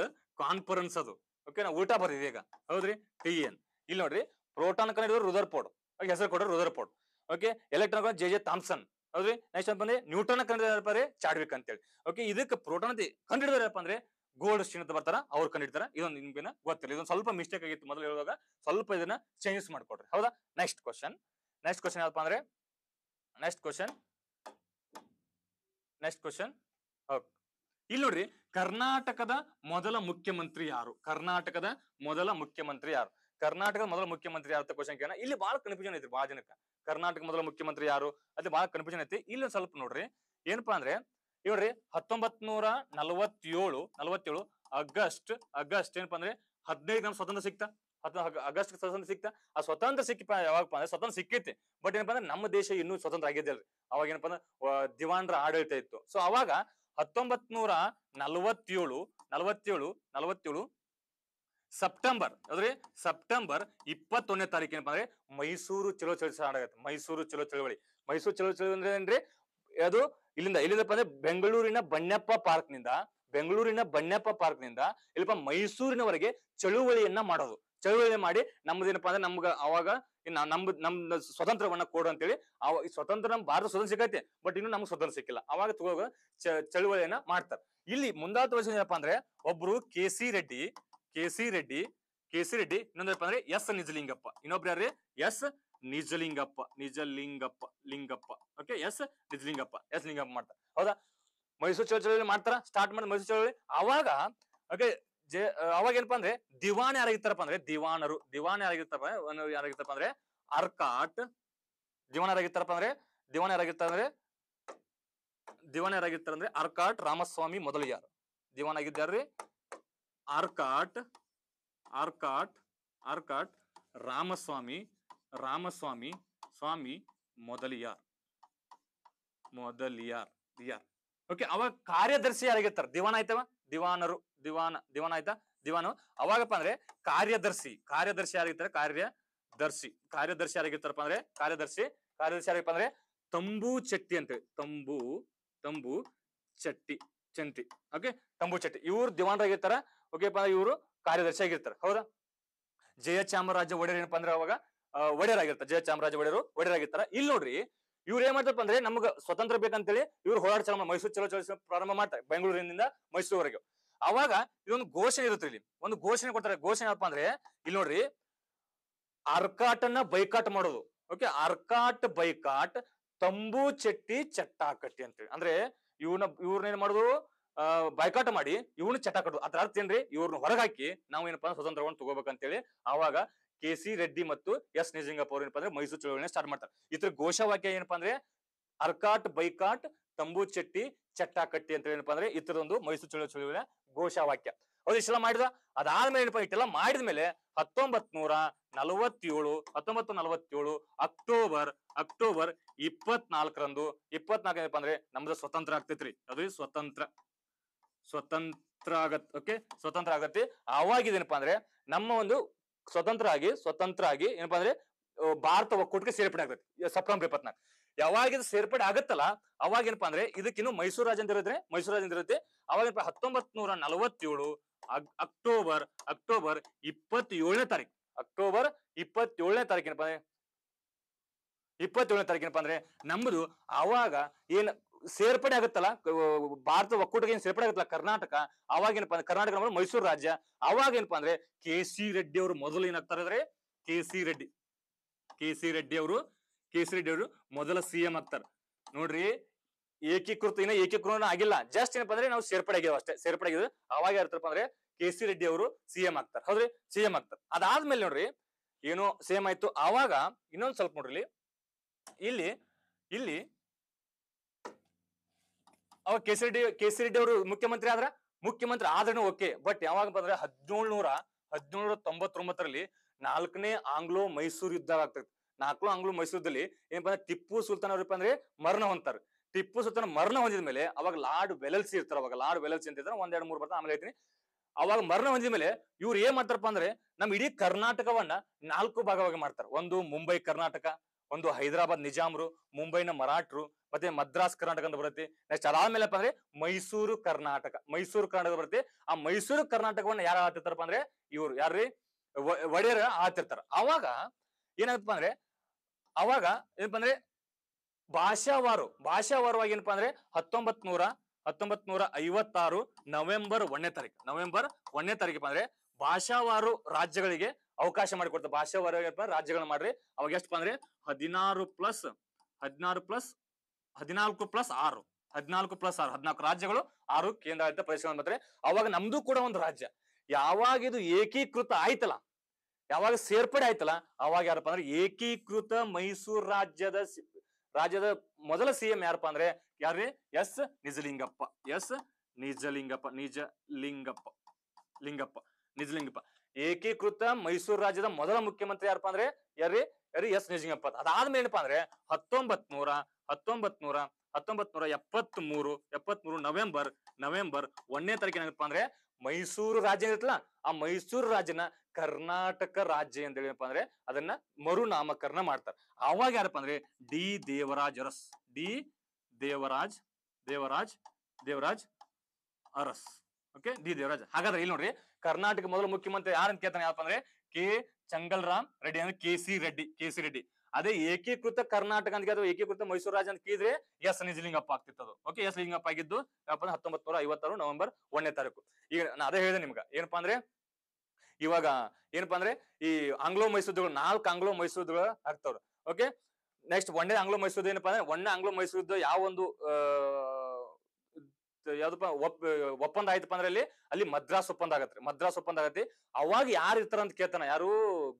ಕಾನ್ಫರೆನ್ಸ್ ಅದು ಓಕೆನಾ ಊಟ ಬರ್ತಿದೆ ಈಗ ಹೌದ್ರಿ ಟಿ ಎನ್ e ಇಲ್ಲಿ ನೋಡ್ರಿ ಪ್ರೋಟಾನ್ ಕನ್ನಡ ರುದರ್ ಪೋಡ್ ಹೆಸರು ಕೊಡೋರು Rutherford okay electron J J Thomson ಹೌದ್ರಿ ನೆಕ್ಸ್ಟ್ ಅಂತ ಬಂದ್ರೆ ನ್ಯೂಟನ್ ಕಂಡಿಡಿದಾರಪ್ಪ ರೀ ಚಾಡ್ವಿಕ್ ಅಂತೇಳಿ ಓಕೆ ಇದಕ್ಕೆ ಪ್ರೋಟಾನ್ ಕಂಡಿಡಿದಾರಪ್ಪ ಅಂದ್ರೆ ಗೋಲ್ಡ್ ಸ್ಟೀನ್ ಬರ್ತಾರ ಅವ್ರು ಕಂಡಿಡ್ತಾರ ಇದೊಂದು ನಿಮ್ಗೆ ಗೊತ್ತಿಲ್ಲ ಇದೊಂದು ಸ್ವಲ್ಪ ಮಿಸ್ಟೇಕ್ ಆಗಿತ್ತು ಮೊದಲು ಹೇಳುವಾಗ ಸ್ವಲ್ಪ ಇದನ್ನ ಚೇಂಜಸ್ ಮಾಡ್ಕೊಡ್ರಿ ಹೌದಾ ನೆಕ್ಸ್ಟ್ ಕ್ವಶನ್ ನೆಕ್ಸ್ಟ್ ಕ್ವಶನ್ ಯಾವಪ್ಪ ಅಂದ್ರೆ next question next question okay ಇಲ್ಲಿ ನೋಡ್ರಿ ಕರ್ನಾಟಕದ ಮೊದಲ ಮುಖ್ಯಮಂತ್ರಿ ಯಾರು ಕರ್ನಾಟಕದ ಮೊದಲ ಮುಖ್ಯಮಂತ್ರಿ ಯಾರು ಕರ್ನಾಟಕದ ಮೊದಲ ಮುಖ್ಯಮಂತ್ರಿ ಯಾರು ಅಂತ ಕ್ವಶನ್ ಕೇಳ ಇಲ್ಲಿ ಬಹಳ ಕನ್ಫ್ಯೂಷನ್ ಐತಿ ಬಹಳ ಜನಕ್ಕೆ ಕರ್ನಾಟಕ ಮೊದಲ ಮುಖ್ಯಮಂತ್ರಿ ಯಾರು ಅದು ಬಹಳ ಕನ್ಫ್ಯೂಷನ್ ಐತಿ ಇಲ್ಲಿ ಸ್ವಲ್ಪ ನೋಡ್ರಿ ಏನಪ್ಪಾ ಅಂದ್ರೆ ಇವ್ರಿ ಹತ್ತೊಂಬತ್ ನೂರ ನಲವತ್ತೇಳು ನಲವತ್ತೇಳು ಆಗಸ್ಟ್ ಆಗಸ್ಟ್ ಏನಪ್ಪಾ ಅಂದ್ರೆ ಹದಿನೈದು ನಮ್ ಸ್ವತಂತ್ರ ಸಿಗ್ತಾ ಅಗಸ್ಟ್ ಆಗಸ್ಟ್ ಸ್ವತಂತ್ರ ಸಿಕ್ತ ಆ ಸ್ವತಂತ್ರ ಸಿಕ್ಕಿಪ್ಪ ಯಾವಾಗಪ್ಪ ಅಂದ್ರೆ ಸ್ವತಂತ್ರ ಸಿಕ್ಕೈತಿ ಬಟ್ ಏನಪ್ಪ ಅಂದ್ರೆ ನಮ್ಮ ದೇಶ ಇನ್ನೂ ಸ್ವತಂತ್ರ ಆಗಿದ್ದಲ್ರಿ ಅವಾಗ ಏನಪ್ಪ ಅಂದ್ರೆ ದಿವಾನ್ರ ಆಡಳಿತ ಇತ್ತು ಸೊ ಅವಾಗ ಹತ್ತೊಂಬತ್ ನೂರ ನಲ್ವತ್ತೇಳು ನಲವತ್ತೇಳು ನಲವತ್ತೇಳು ಸೆಪ್ಟೆಂಬರ್ ಅಂದ್ರೆ ಸೆಪ್ಟೆಂಬರ್ ಇಪ್ಪತ್ತೊಂದನೇ ತಾರೀಕು ಏನಪ್ಪಾ ಅಂದ್ರೆ ಮೈಸೂರು ಚಲೋ ಚಳವಳಿ ಮೈಸೂರು ಚಲೋ ಚಳವಳಿ ಮೈಸೂರು ಚಲೋ ಚಳವಳಿ ಅಂದ್ರೆ ಏನ್ರಿ ಅದು ಇಲ್ಲಿಂದ ಇಲ್ಲಿಂದಪ್ಪ ಅಂದ್ರೆ ಬೆಂಗಳೂರಿನ ಬಣ್ಣಪ್ಪ ಪಾರ್ಕ್ ನಿಂದ ಬೆಂಗಳೂರಿನ ಬಣ್ಣಪ್ಪ ಪಾರ್ಕ್ ನಿಂದ ಇಲ್ಲಪ್ಪ ಮೈಸೂರಿನವರೆಗೆ ಚಳುವಳಿಯನ್ನ ಮಾಡೋದು ಚಳುವಳಿ ಮಾಡಿ ನಮ್ದೇನಪ್ಪಾ ಅಂದ್ರೆ ನಮ್ಗ ಅವಾಗ ನಮ್ದು ನಮ್ ಸ್ವತಂತ್ರವನ್ನ ಕೊಡು ಅಂತೇಳಿ ಅವ ಸ್ವತಂತ್ರ ನಮ್ ಭಾರತ ಸ್ವತಂತ್ರ ಸಿಗತ್ತೆ ಬಟ್ ಇನ್ನು ನಮ್ಗೆ ಸ್ವತಂತ್ರ ಸಿಕ್ಕಿಲ್ಲ ಅವಾಗ ತಗೋಗ ಚಳುವಳಿಯನ್ನ ಮಾಡ್ತಾರೆ ಇಲ್ಲಿ ಮುಂದಾದ ವರ್ಷ ಏನಪ್ಪಾ ಅಂದ್ರೆ ಒಬ್ರು K C Reddy K C Reddy K C Reddy ಇನ್ನೊಂದಪ್ಪ ಅಂದ್ರೆ ಎಸ್ ನಿಜಲಿಂಗಪ್ಪ ಇನ್ನೊಬ್ರು ಯಾರ್ರಿ S Nijalingappa Nijalingappa Lingappa okay S Nijalingappa S Lingappa ಮಾಡ್ತಾರೆ ಹೌದಾ ಮೈಸೂರು ಚಳವಳಿ ಮಾಡ್ತಾರ ಸ್ಟಾರ್ಟ್ ಮಾಡಿ ಮೈಸೂರು ಚಳವಳಿ ಅವಾಗ ಓಕೆ ಜೆ ಅವಾಗ ಏನಪ್ಪಾ ಅಂದ್ರೆ ದಿವಾನ್ ಯಾರಾಗಿರ್ತಾರಪ್ಪ ಅಂದ್ರೆ ದಿವಾನರು ದಿವಾನ್ ಯಾರಾಗಿರ್ತಾರಪ್ಪ ಯಾರಾಗಿರ್ತಾರಪ್ಪ ಅಂದ್ರೆ ಅರ್ಕಾಟ್ ದಿವಾನ್ ಯಾರಾಗಿರ್ತಾರಪ್ಪ ಅಂದ್ರೆ ದಿವಾನ್ ಯಾರಾಗಿರ್ತಾರ ಅಂದ್ರೆ ದಿವಾನ್ ಯಾರಾಗಿರ್ತಾರ ಅಂದ್ರೆ ಅರ್ಕಾಟ್ ರಾಮಸ್ವಾಮಿ ಮೊದಲಿಯಾರ್ ದಿವಾನ್ ಆಗಿದ್ದಾರ್ರಿ ಆರ್ಕಾಟ್ ಆರ್ಕಾಟ್ ಆರ್ಕಾಟ್ ರಾಮಸ್ವಾಮಿ ರಾಮಸ್ವಾಮಿ ಸ್ವಾಮಿ ಮೊದಲಿಯಾರ್ ಮೊದಲಿಯಾರ್ ಯಾರ್ ಓಕೆ ಅವಾಗ ಕಾರ್ಯದರ್ಶಿ ಯಾರಾಗಿರ್ತಾರ ದಿವಾನ ಆಯ್ತವ ದಿವಾನರು ದಿವಾನ ದಿವಾನ ಆಯ್ತಾ ದಿವಾನ ಅವಾಗಪ್ಪ ಅಂದ್ರೆ ಕಾರ್ಯದರ್ಶಿ ಕಾರ್ಯದರ್ಶಿ ಯಾರಾಗಿರ್ತಾರೆ ಕಾರ್ಯದರ್ಶಿ ಕಾರ್ಯದರ್ಶಿ ಯಾರಾಗಿರ್ತಾರಪ್ಪ ಅಂದ್ರೆ ಕಾರ್ಯದರ್ಶಿ ಕಾರ್ಯದರ್ಶಿ ಯಾರಪ್ಪ ಅಂದ್ರೆ ತಂಬು ಚಟ್ಟಿ ಅಂತೇಳಿ ತಂಬು ತಂಬು ಚಟ್ಟಿ ಚಂತಿ ಓಕೆ ತಂಬು ಚಟ್ಟಿ ಇವ್ರು ದಿವಾನರಾಗಿರ್ತಾರ ಓಕೆ ಇವರು ಕಾರ್ಯದರ್ಶಿ ಆಗಿರ್ತಾರೆ ಹೌದಾ ಜಯ ಚಾಮರಾಜ ಒಡೆಯರ್ ಏನಪ್ಪಾ ಅಂದ್ರೆ ಅವಾಗ ಒಡೆಯರ್ ಆಗಿರ್ತಾರೆ ಜಯ ಚಾಮರಾಜ ಒಡೆಯರು ಒಡೆಯರ್ ಆಗಿರ್ತಾರ ಇಲ್ಲಿ ನೋಡ್ರಿ ಇವ್ರು ಏನ್ ಮಾಡ್ತಪ್ಪ ಅಂದ್ರೆ ನಮ್ಗ ಸ್ವತಂತ್ರ ಹೇಳಿ ಇವ್ರು ಹೋರಾಟ ಚಲೋ ಮೈಸೂರು ಚಲೋ ಚಲಿಸ ಪ್ರಾರಂಭ ಮಾಡ್ತಾರೆ ಬೆಂಗಳೂರಿನಿಂದ ಮೈಸೂರುವರೆಗೆ ಅವಾಗ ಇದೊಂದು ಘೋಷಣೆ ಇರುತ್ತೆ ಇಲ್ಲಿ ಒಂದು ಘೋಷಣೆ ಕೊಡ್ತಾರೆ ಘೋಷಣೆ ಏನಪ್ಪಾ ಅಂದ್ರೆ ಇಲ್ಲಿ ನೋಡ್ರಿ ಅರ್ಕಾಟನ್ನ ಬೈಕಾಟ್ ಮಾಡೋದು ಓಕೆ ಅರ್ಕಾಟ್ ಬೈಕಾಟ್ ತಂಬು ಚಟ್ಟಿ ಚಟ್ಟಾಕಟ್ಟಿ ಅಂತೇಳಿ ಅಂದ್ರೆ ಇವ್ನ ಇವ್ರನ್ನ ಏನ್ ಮಾಡೋದು ಬೈಕಾಟ ಮಾಡಿ ಇವ್ನ ಚಟ್ಟಾಕಟ್ಟು ಕಟ್ಟೋದು ಅದ್ರ ಅರ್ಥ ಏನ್ರಿ ಇವ್ರನ್ನ ಹೊರಗಾಕಿ ನಾವು ಏನಪ್ಪಾ ಸ್ವತಂತ್ರವನ್ನು ತಗೋಬೇಕಂತೇಳಿ ಅವಾಗ ಕೆ ಸಿ ರೆಡ್ಡಿ ಮತ್ತು ಎಸ್ ನಿಜಿಂಗಪ್ಪ ಅವರು ಏನಪ್ಪಾ ಅಂದ್ರೆ ಮೈಸೂರು ಚಳವಳಿನ ಸ್ಟಾರ್ಟ್ ಮಾಡ್ತಾರೆ ಇದ್ರ ಘೋಷವಾಕ್ಯ ಏನಪ್ಪಾ ಅಂದ್ರೆ ಅರ್ಕಾಟ್ ಬೈಕಾಟ್ ತಂಬು ಚಟ್ಟಾಕಟ್ಟಿ ಅಂತ ಏನಪ್ಪಾ ಅಂದ್ರೆ ಇತರದೊಂದು ಮೈಸೂರು ಚಳವಳಿ ಚಳವಳಿನ ಘೋಷವಾಕ್ಯ ಹೌದು ಇಷ್ಟೆಲ್ಲ ಮಾಡಿದ ಅದಾದ್ಮೇಲೆ ಏನಪ್ಪಾ ಇಷ್ಟೆಲ್ಲ ಮಾಡಿದ್ಮೇಲೆ ಹತ್ತೊಂಬತ್ ನೂರ ನಲವತ್ತೇಳು ಹತ್ತೊಂಬತ್ತು ನಲವತ್ತೇಳು ಅಕ್ಟೋಬರ್ ಅಕ್ಟೋಬರ್ ಇಪ್ಪತ್ನಾಲ್ಕರಂದು ಇಪ್ಪತ್ನಾಲ್ಕ ಏನಪ್ಪಾ ಅಂದ್ರೆ ನಮ್ದು ಸ್ವತಂತ್ರ ಆಗ್ತೈತ್ರಿ ಅದು ಸ್ವತಂತ್ರ ಸ್ವತಂತ್ರ ಆಗತ್ ಓಕೆ ಸ್ವತಂತ್ರ ಆಗತ್ತೆ ಅವಾಗಿದೇನಪ್ಪಾ ಅಂದ್ರೆ ನಮ್ಮ ಒಂದು ಸ್ವತಂತ್ರ ಆಗಿ ಸ್ವತಂತ್ರ ಆಗಿ ಏನಪ್ಪಾ ಅಂದ್ರೆ ಭಾರತ ಒಕ್ಕೂಟಕ್ಕೆ ಸೇರ್ಪಡೆ ಆಗುತ್ತೆ ಸೆಪ್ಟೆಂಬರ್ ಇಪ್ಪತ್ನಾಲ್ಕು ಯಾವಾಗ ಇದು ಸೇರ್ಪಡೆ ಆಗುತ್ತಲ್ಲ ಅವಾಗ ಏನಪ್ಪಾ ಅಂದ್ರೆ ಇದಕ್ಕಿನ್ನು ಮೈಸೂರು ರಾಜ್ಯ ಅಂತ ಇರುತ್ತೆ ಮೈಸೂರು ರಾಜ್ಯ ಇರುತ್ತೆ ಅವಾಗ ಹತ್ತೊಂಬತ್ ನೂರ ನಲವತ್ತೇಳು ಅಕ್ಟೋಬರ್ ಅಕ್ಟೋಬರ್ ಇಪ್ಪತ್ತೇಳನೇ ತಾರೀಕು ಅಕ್ಟೋಬರ್ ಇಪ್ಪತ್ತೇಳನೇ ತಾರೀಕು ಏನಪ್ಪಾ ಅಂದ್ರೆ ಇಪ್ಪತ್ತೇಳನೇ ತಾರೀಕು ಏನಪ್ಪಾ ಅಂದ್ರೆ ನಮ್ದು ಅವಾಗ ಏನ್ ಸೇರ್ಪಡೆ ಆಗುತ್ತಲ್ಲ ಭಾರತ ಒಕ್ಕೂಟಕ್ಕೆ ಸೇರ್ಪಡೆ ಆಗುತ್ತಲ್ಲ ಕರ್ನಾಟಕ ಅವಾಗ ಏನಪ್ಪಾ ಅಂದ್ರೆ ಕರ್ನಾಟಕ ಮೈಸೂರು ರಾಜ್ಯ ಅವಾಗ ಏನಪ್ಪಾ ಅಂದ್ರೆ ಕೆ ಸಿ ರೆಡ್ಡಿ ಅವರು ಮೊದಲು ಏನಾಗ್ತಾರೆ ಅಂದ್ರೆ K C Reddy K C Reddy ಅವರು ಕೆ ಸಿ ರೆಡ್ಡಿ ಅವರು ಮೊದಲ ಸಿಎಂ ಆಗ್ತಾರೆ ನೋಡ್ರಿ ಏಕೀಕೃತ ಇನ್ನ ಏಕೀಕೃತ ಆಗಿಲ್ಲ ಜಸ್ಟ್ ಏನಪ್ಪಾ ಅಂದ್ರೆ ನಾವು ಸೇರ್ಪಡೆ ಆಗಿದ್ವಿ ಅಷ್ಟೇ ಸೇರ್ಪಡೆ ಆಗಿದ್ವಿ ಅವಾಗ ಇರ್ತಾರಪ್ಪ ಅಂದ್ರೆ ಕೆ ಸಿ ರೆಡ್ಡಿ ಅವರು ಸಿಎಂ ಆಗ್ತಾರೆ ಹೌದ್ರಿ ಸಿಎಂ ಆಗ್ತಾರೆ ಅದಾದ್ಮೇಲೆ ನೋಡ್ರಿ ಏನೋ ಸೇಮ್ ಆಯ್ತು ಆವಾಗ ಇನ್ನೊಂದ್ ಸ್ವಲ್ಪ ನೋಡ್ರಿ ಇಲ್ಲಿ ಇಲ್ಲಿ ಅವಾಗ ಕೇಸರಿ ರೆಡ್ಡಿ ಕೆಸಿ ರೆಡ್ಡಿ ಅವರು ಮುಖ್ಯಮಂತ್ರಿ ಆದ್ರ ಮುಖ್ಯಮಂತ್ರಿ ಆದ್ರೂ ಓಕೆ ಬಟ್ ಯಾವಾಗ ಬಂದ್ರೆ ಹದಿನೇಳು ನೂರ ತೊಂಬತ್ತೊಂಬತ್ತರಲ್ಲಿ ನಾಲ್ಕನೇ ಆಂಗ್ಲೋ ಮೈಸೂರು ಯುದ್ಧ ಆಗ್ತೈತಿ ನಾಲ್ಕು ಆಂಗ್ಲೋ ಮೈಸೂರದಲ್ಲಿ ಏನಪ್ಪ ಅಂದ್ರೆ ಟಿಪ್ಪು ಸುಲ್ತಾನ್ ಅವ್ರಪ್ಪ ಅಂದ್ರೆ ಮರಣ ಹೊಂತಾರ ಟಿಪ್ಪು ಸುಲ್ತಾನ್ ಮರಣ ಹೊಂದಿದ ಮೇಲೆ ಅವಾಗ ಲಾರ್ಡ್ ವೆಲಲ್ಸಿ ಇರ್ತಾರ ಅವಾಗ ಲಾರ್ಡ್ ವೆಲಲ್ಸಿ ಅಂತ ಒಂದೆರಡು ಮೂರು ಬರ್ತಾ ಆಮೇಲೆ ಹೇಳ್ತೀನಿ ಅವಾಗ ಮರಣ ಹೊಂದಿದ ಮೇಲೆ ಇವ್ರು ಏನ್ ಮಾಡ್ತಾರಪ್ಪ ಅಂದ್ರೆ ನಮ್ ಇಡೀ ಕರ್ನಾಟಕವನ್ನ ನಾಲ್ಕು ಭಾಗವಾಗಿ ಮಾಡ್ತಾರೆ ಒಂದು ಮುಂಬೈ ಕರ್ನಾಟಕ ಒಂದು ಹೈದರಾಬಾದ್ ನಿಜಾಮ್ರು ಮುಂಬೈನ ಮರಾಠರು ಮತ್ತೆ ಮದ್ರಾಸ್ ಕರ್ನಾಟಕ ಅಂತ ಬರುತ್ತೆ ನೆಕ್ಸ್ಟ್ ಅದಾದ್ಮೇಲೆ ಅಂದ್ರೆ ಮೈಸೂರು ಕರ್ನಾಟಕ ಮೈಸೂರು ಕರ್ನಾಟಕ ಬರುತ್ತೆ ಆ ಮೈಸೂರು ಕರ್ನಾಟಕವನ್ನ ಯಾರು ಆತಿರ್ತಾರಪ್ಪ ಅಂದ್ರೆ ಇವ್ರು ಯಾರ್ರಿ ಒಡೆಯರ್ ಆತಿರ್ತಾರ ಅವಾಗ ಏನಾಗತ್ತಪ್ಪ ಅಂದ್ರೆ ಅವಾಗ ಏನಪ್ಪ ಅಂದ್ರೆ ಭಾಷಾವಾರು ಭಾಷಾವಾರವಾಗಿ ಏನಪ್ಪಾ ಅಂದ್ರೆ ಹತ್ತೊಂಬತ್ ನೂರ ಹತ್ತೊಂಬತ್ ನೂರ ಐವತ್ತಾರು ನವೆಂಬರ್ ಒಂದನೇ ತಾರೀಕು ನವೆಂಬರ್ ಒಂದನೇ ತಾರೀಕು ಅಂದ್ರೆ ಭಾಷಾವಾರು ರಾಜ್ಯಗಳಿಗೆ ಅವಕಾಶ ಮಾಡಿಕೊಡ್ತಾರೆ ಭಾಷಾವಾರು ರಾಜ್ಯಗಳನ್ನ ಮಾಡ್ರಿ ಅವಾಗ ಎಷ್ಟಪ್ಪ ಅಂದ್ರೆ ಹದಿನಾರು ಪ್ಲಸ್ ಹದಿನಾರು ಪ್ಲಸ್ ಹದಿನಾಲ್ಕು ಪ್ಲಸ್ ಆರು ಹದಿನಾಲ್ಕು ಪ್ಲಸ್ ಆರು ಹದಿನಾಲ್ಕು ರಾಜ್ಯಗಳು ಆರು ಕೇಂದ್ರಾಡಳಿತ ಪ್ರದೇಶಗಳನ್ನು ಬರ್ತಾರೆ ಅವಾಗ ನಮ್ದು ಕೂಡ ಒಂದು ರಾಜ್ಯ ಯಾವಾಗ ಇದು ಏಕೀಕೃತ ಆಯ್ತಲ್ಲ ಯಾವಾಗ ಸೇರ್ಪಡೆ ಆಯ್ತಲ್ಲ ಅವಾಗ ಯಾರಪ್ಪ ಅಂದ್ರೆ ಏಕೀಕೃತ ಮೈಸೂರು ರಾಜ್ಯದ ರಾಜ್ಯದ ಮೊದಲ ಸಿಎಂ ಯಾರಪ್ಪ ಅಂದ್ರೆ ಯಾರ್ರಿ ಎಸ್ ನಿಜಲಿಂಗಪ್ಪ ಎಸ್ ನಿಜಲಿಂಗಪ್ಪ ನಿಜಲಿಂಗಪ್ಪ ಲಿಂಗಪ್ಪ ನಿಜಲಿಂಗಪ್ಪ ಏಕೀಕೃತ ಮೈಸೂರು ರಾಜ್ಯದ ಮೊದಲ ಮುಖ್ಯಮಂತ್ರಿ ಯಾರಪ್ಪ ಅಂದ್ರೆ ಯಾರ್ರಿ ಯಾರಿ ಎಸ್ ನಿಜಲಿಂಗಪ್ಪ ಅದಾದ್ಮೇಲೆ ಏನಪ್ಪಾ ಅಂದ್ರೆ ಹತ್ತೊಂಬತ್ ನೂರ ಹತ್ತೊಂಬತ್ ನೂರ ಹತ್ತೊಂಬತ್ ನೂರ ಎಪ್ಪತ್ ಮೂರು ಎಪ್ಪತ್ ಮೂರು ನವೆಂಬರ್ ನವೆಂಬರ್ ಒಂದನೇ ತಾರೀಕು ಏನಪ್ಪ ಅಂದ್ರೆ ಮೈಸೂರು ರಾಜ್ಯ ಇರ್ತಲ್ಲ ಆ ಮೈಸೂರು ರಾಜ್ಯನ ಕರ್ನಾಟಕ ರಾಜ್ಯ ಅಂತ ಹೇಳಿ ಅಂದ್ರೆ ಅದನ್ನ ಮರು ನಾಮಕರಣ ಮಾಡ್ತಾರೆ ಅವಾಗ ಯಾರಪ್ಪ ಅಂದ್ರೆ D Devaraj Urs D Devaraj Devaraj Devaraj Urs okay D Devaraj ಹಾಗಾದ್ರೆ ಇಲ್ಲಿ ನೋಡ್ರಿ ಕರ್ನಾಟಕ ಮೊದಲ ಮುಖ್ಯಮಂತ್ರಿ ಯಾರಂತ ಕೇಳ್ತಾನೆ ಯಾರಪ್ಪ ಅಂದ್ರೆ ಕೆ ಚಂಗಲ್ ರಾಮ್ ರೆಡ್ಡಿ ಅಂದ್ರೆ K C Reddy K C Reddy ಅದೇ ಏಕೀಕೃತ ಕರ್ನಾಟಕ ಅಂತ ಅಥವಾ ಏಕೀಕೃತ ಮೈಸೂರು ರಾಜ ಅಂತ ಕೇಳಿದ್ರೆ ಎಸ್ ನಿಜಲಿಂಗಪ್ಪ ಆಗ್ತಿತ್ತು ಓಕೆ ಎಸ್ ಲಿಂಗಪ್ಪ ಆಗಿದ್ದು ಯಾಕಂದ್ರೆ ಹತ್ತೊಂಬತ್ ನೂರ ಐವತ್ತಾರು ನವೆಂಬರ್ ಒಂದನೇ ತಾರೀಕು ಈಗ ನಾನು ಅದೇ ಹೇಳಿದೆ ನಿಮ್ಗೆ ಏನಪ್ಪಾ ಅಂದ್ರೆ ಇವಾಗ ಏನಪ್ಪಾ ಅಂದ್ರೆ ಈ ಆಂಗ್ಲೋ ಮೈಸೂರುಗಳು ನಾಲ್ಕು ಆಂಗ್ಲೋ ಮೈಸೂರುಗಳು ಆಗ್ತವ್ರು ಓಕೆ ನೆಕ್ಸ್ಟ್ ಒಂದೇ ಆಂಗ್ಲೋ ಮೈಸೂರು ಏನಪ್ಪಾ ಅಂದ್ರೆ ಒಣ್ಣೆ ಆಂಗ್ಲೋ ಮೈಸೂರ್ದು ಯಾವ ಒಂದು ಯಾವ್ದಪ್ಪ ಒಪ್ಪಂದ ಆಯ್ತಪ್ಪ ಅಂದ್ರೆ ಅಲ್ಲಿ ಅಲ್ಲಿ ಮದ್ರಾಸ್ ಒಪ್ಪಂದ ಆಗತ್ತೆ ಮದ್ರಾಸ್ ಒಪ್ಪಂದ ಆಗತ್ತೆ ಅವಾಗ ಯಾರು ಇರ್ತಾರ ಅಂತ ಕೇಳ್ತಾನ ಯಾರು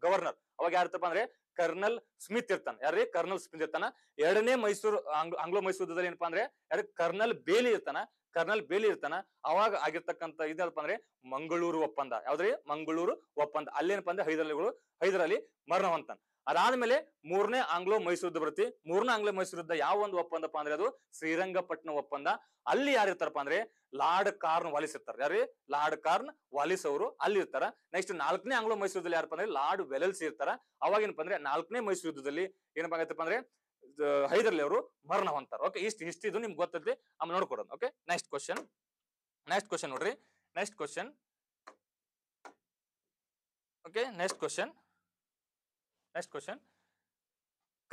ಗವರ್ನರ್ ಅವಾಗ ಯಾರು ಅಂದ್ರೆ ಕರ್ನಲ್ ಸ್ಮಿತ್ ಇರ್ತಾನೆ ಯಾರ್ರಿ ಕರ್ನಲ್ ಸ್ಮಿತ್ ಇರ್ತಾನ ಎರಡನೇ ಮೈಸೂರು ಆಂಗ್ಲೋ ಮೈಸೂರು ಏನಪ್ಪಾ ಅಂದ್ರೆ ಯಾರು ಕರ್ನಲ್ ಬೇಲಿ ಇರ್ತಾನ ಕರ್ನಲ್ ಬೇಲಿ ಇರ್ತಾನ ಅವಾಗ ಆಗಿರ್ತಕ್ಕಂಥ ಇದೇನಪ್ಪ ಅಂದ್ರೆ ಮಂಗಳೂರು ಒಪ್ಪಂದ ಯಾವ್ದ್ರಿ ಮಂಗಳೂರು ಒಪ್ಪಂದ ಅಲ್ಲೇನಪ್ಪ ಅಂದ್ರೆ ಹೈದರಲಿಗಳು ಹೈದರಲಿ ಮರಣ ಅದಾದ್ಮೇಲೆ ಮೂರನೇ ಆಂಗ್ಲೋ ಮೈಸೂರು ಬರುತ್ತೆ ಮೂರನೇ ಆಂಗ್ಲೋ ಮೈಸೂರು ಯುದ್ಧ ಯಾವ ಒಂದು ಒಪ್ಪಂದಪ್ಪ ಅಂದ್ರೆ ಅದು ಶ್ರೀರಂಗಪಟ್ಟಣ ಒಪ್ಪಂದ ಅಲ್ಲಿ ಯಾರಿರ್ತಾರಪ್ಪ ಅಂದ್ರೆ ಲಾರ್ಡ್ ಕಾರ್ನ್ ವಾಲಿಸ್ ಇರ್ತಾರೆ ಯಾರೀ ಲಾರ್ಡ್ ಕಾರ್ನ್ ವಾಲಿಸ್ ಅವರು ಅಲ್ಲಿ ಇರ್ತಾರ ನೆಕ್ಸ್ಟ್ ನಾಲ್ಕನೇ ಆಂಗ್ಲೋ ಯುದ್ಧದಲ್ಲಿ ಯಾರಪ್ಪ ಅಂದ್ರೆ ಲಾರ್ಡ್ ವೆಲೆಲ್ಸ್ ಇರ್ತಾರ ಅವಾಗ ಏನಪ್ಪ ಅಂದ್ರೆ ನಾಲ್ಕನೇ ಮೈಸೂರು ಯುದ್ಧದಲ್ಲಿ ಏನಪ್ಪ ಆಗತ್ತಪ್ಪ ಅಂದ್ರೆ ಹೈದರಲಿ ಅವರು ಮರಣ ಹೊಂತರು ಓಕೆ ಇಸ್ಟ್ ಇಸ್ಟ್ ಇದು ನಿಮಗೆ ಗೊತ್ತಿದೆ ಅಮ್ಮ ನೋಡಿ okay next question next question ನೋಡಿ next question okay next question next question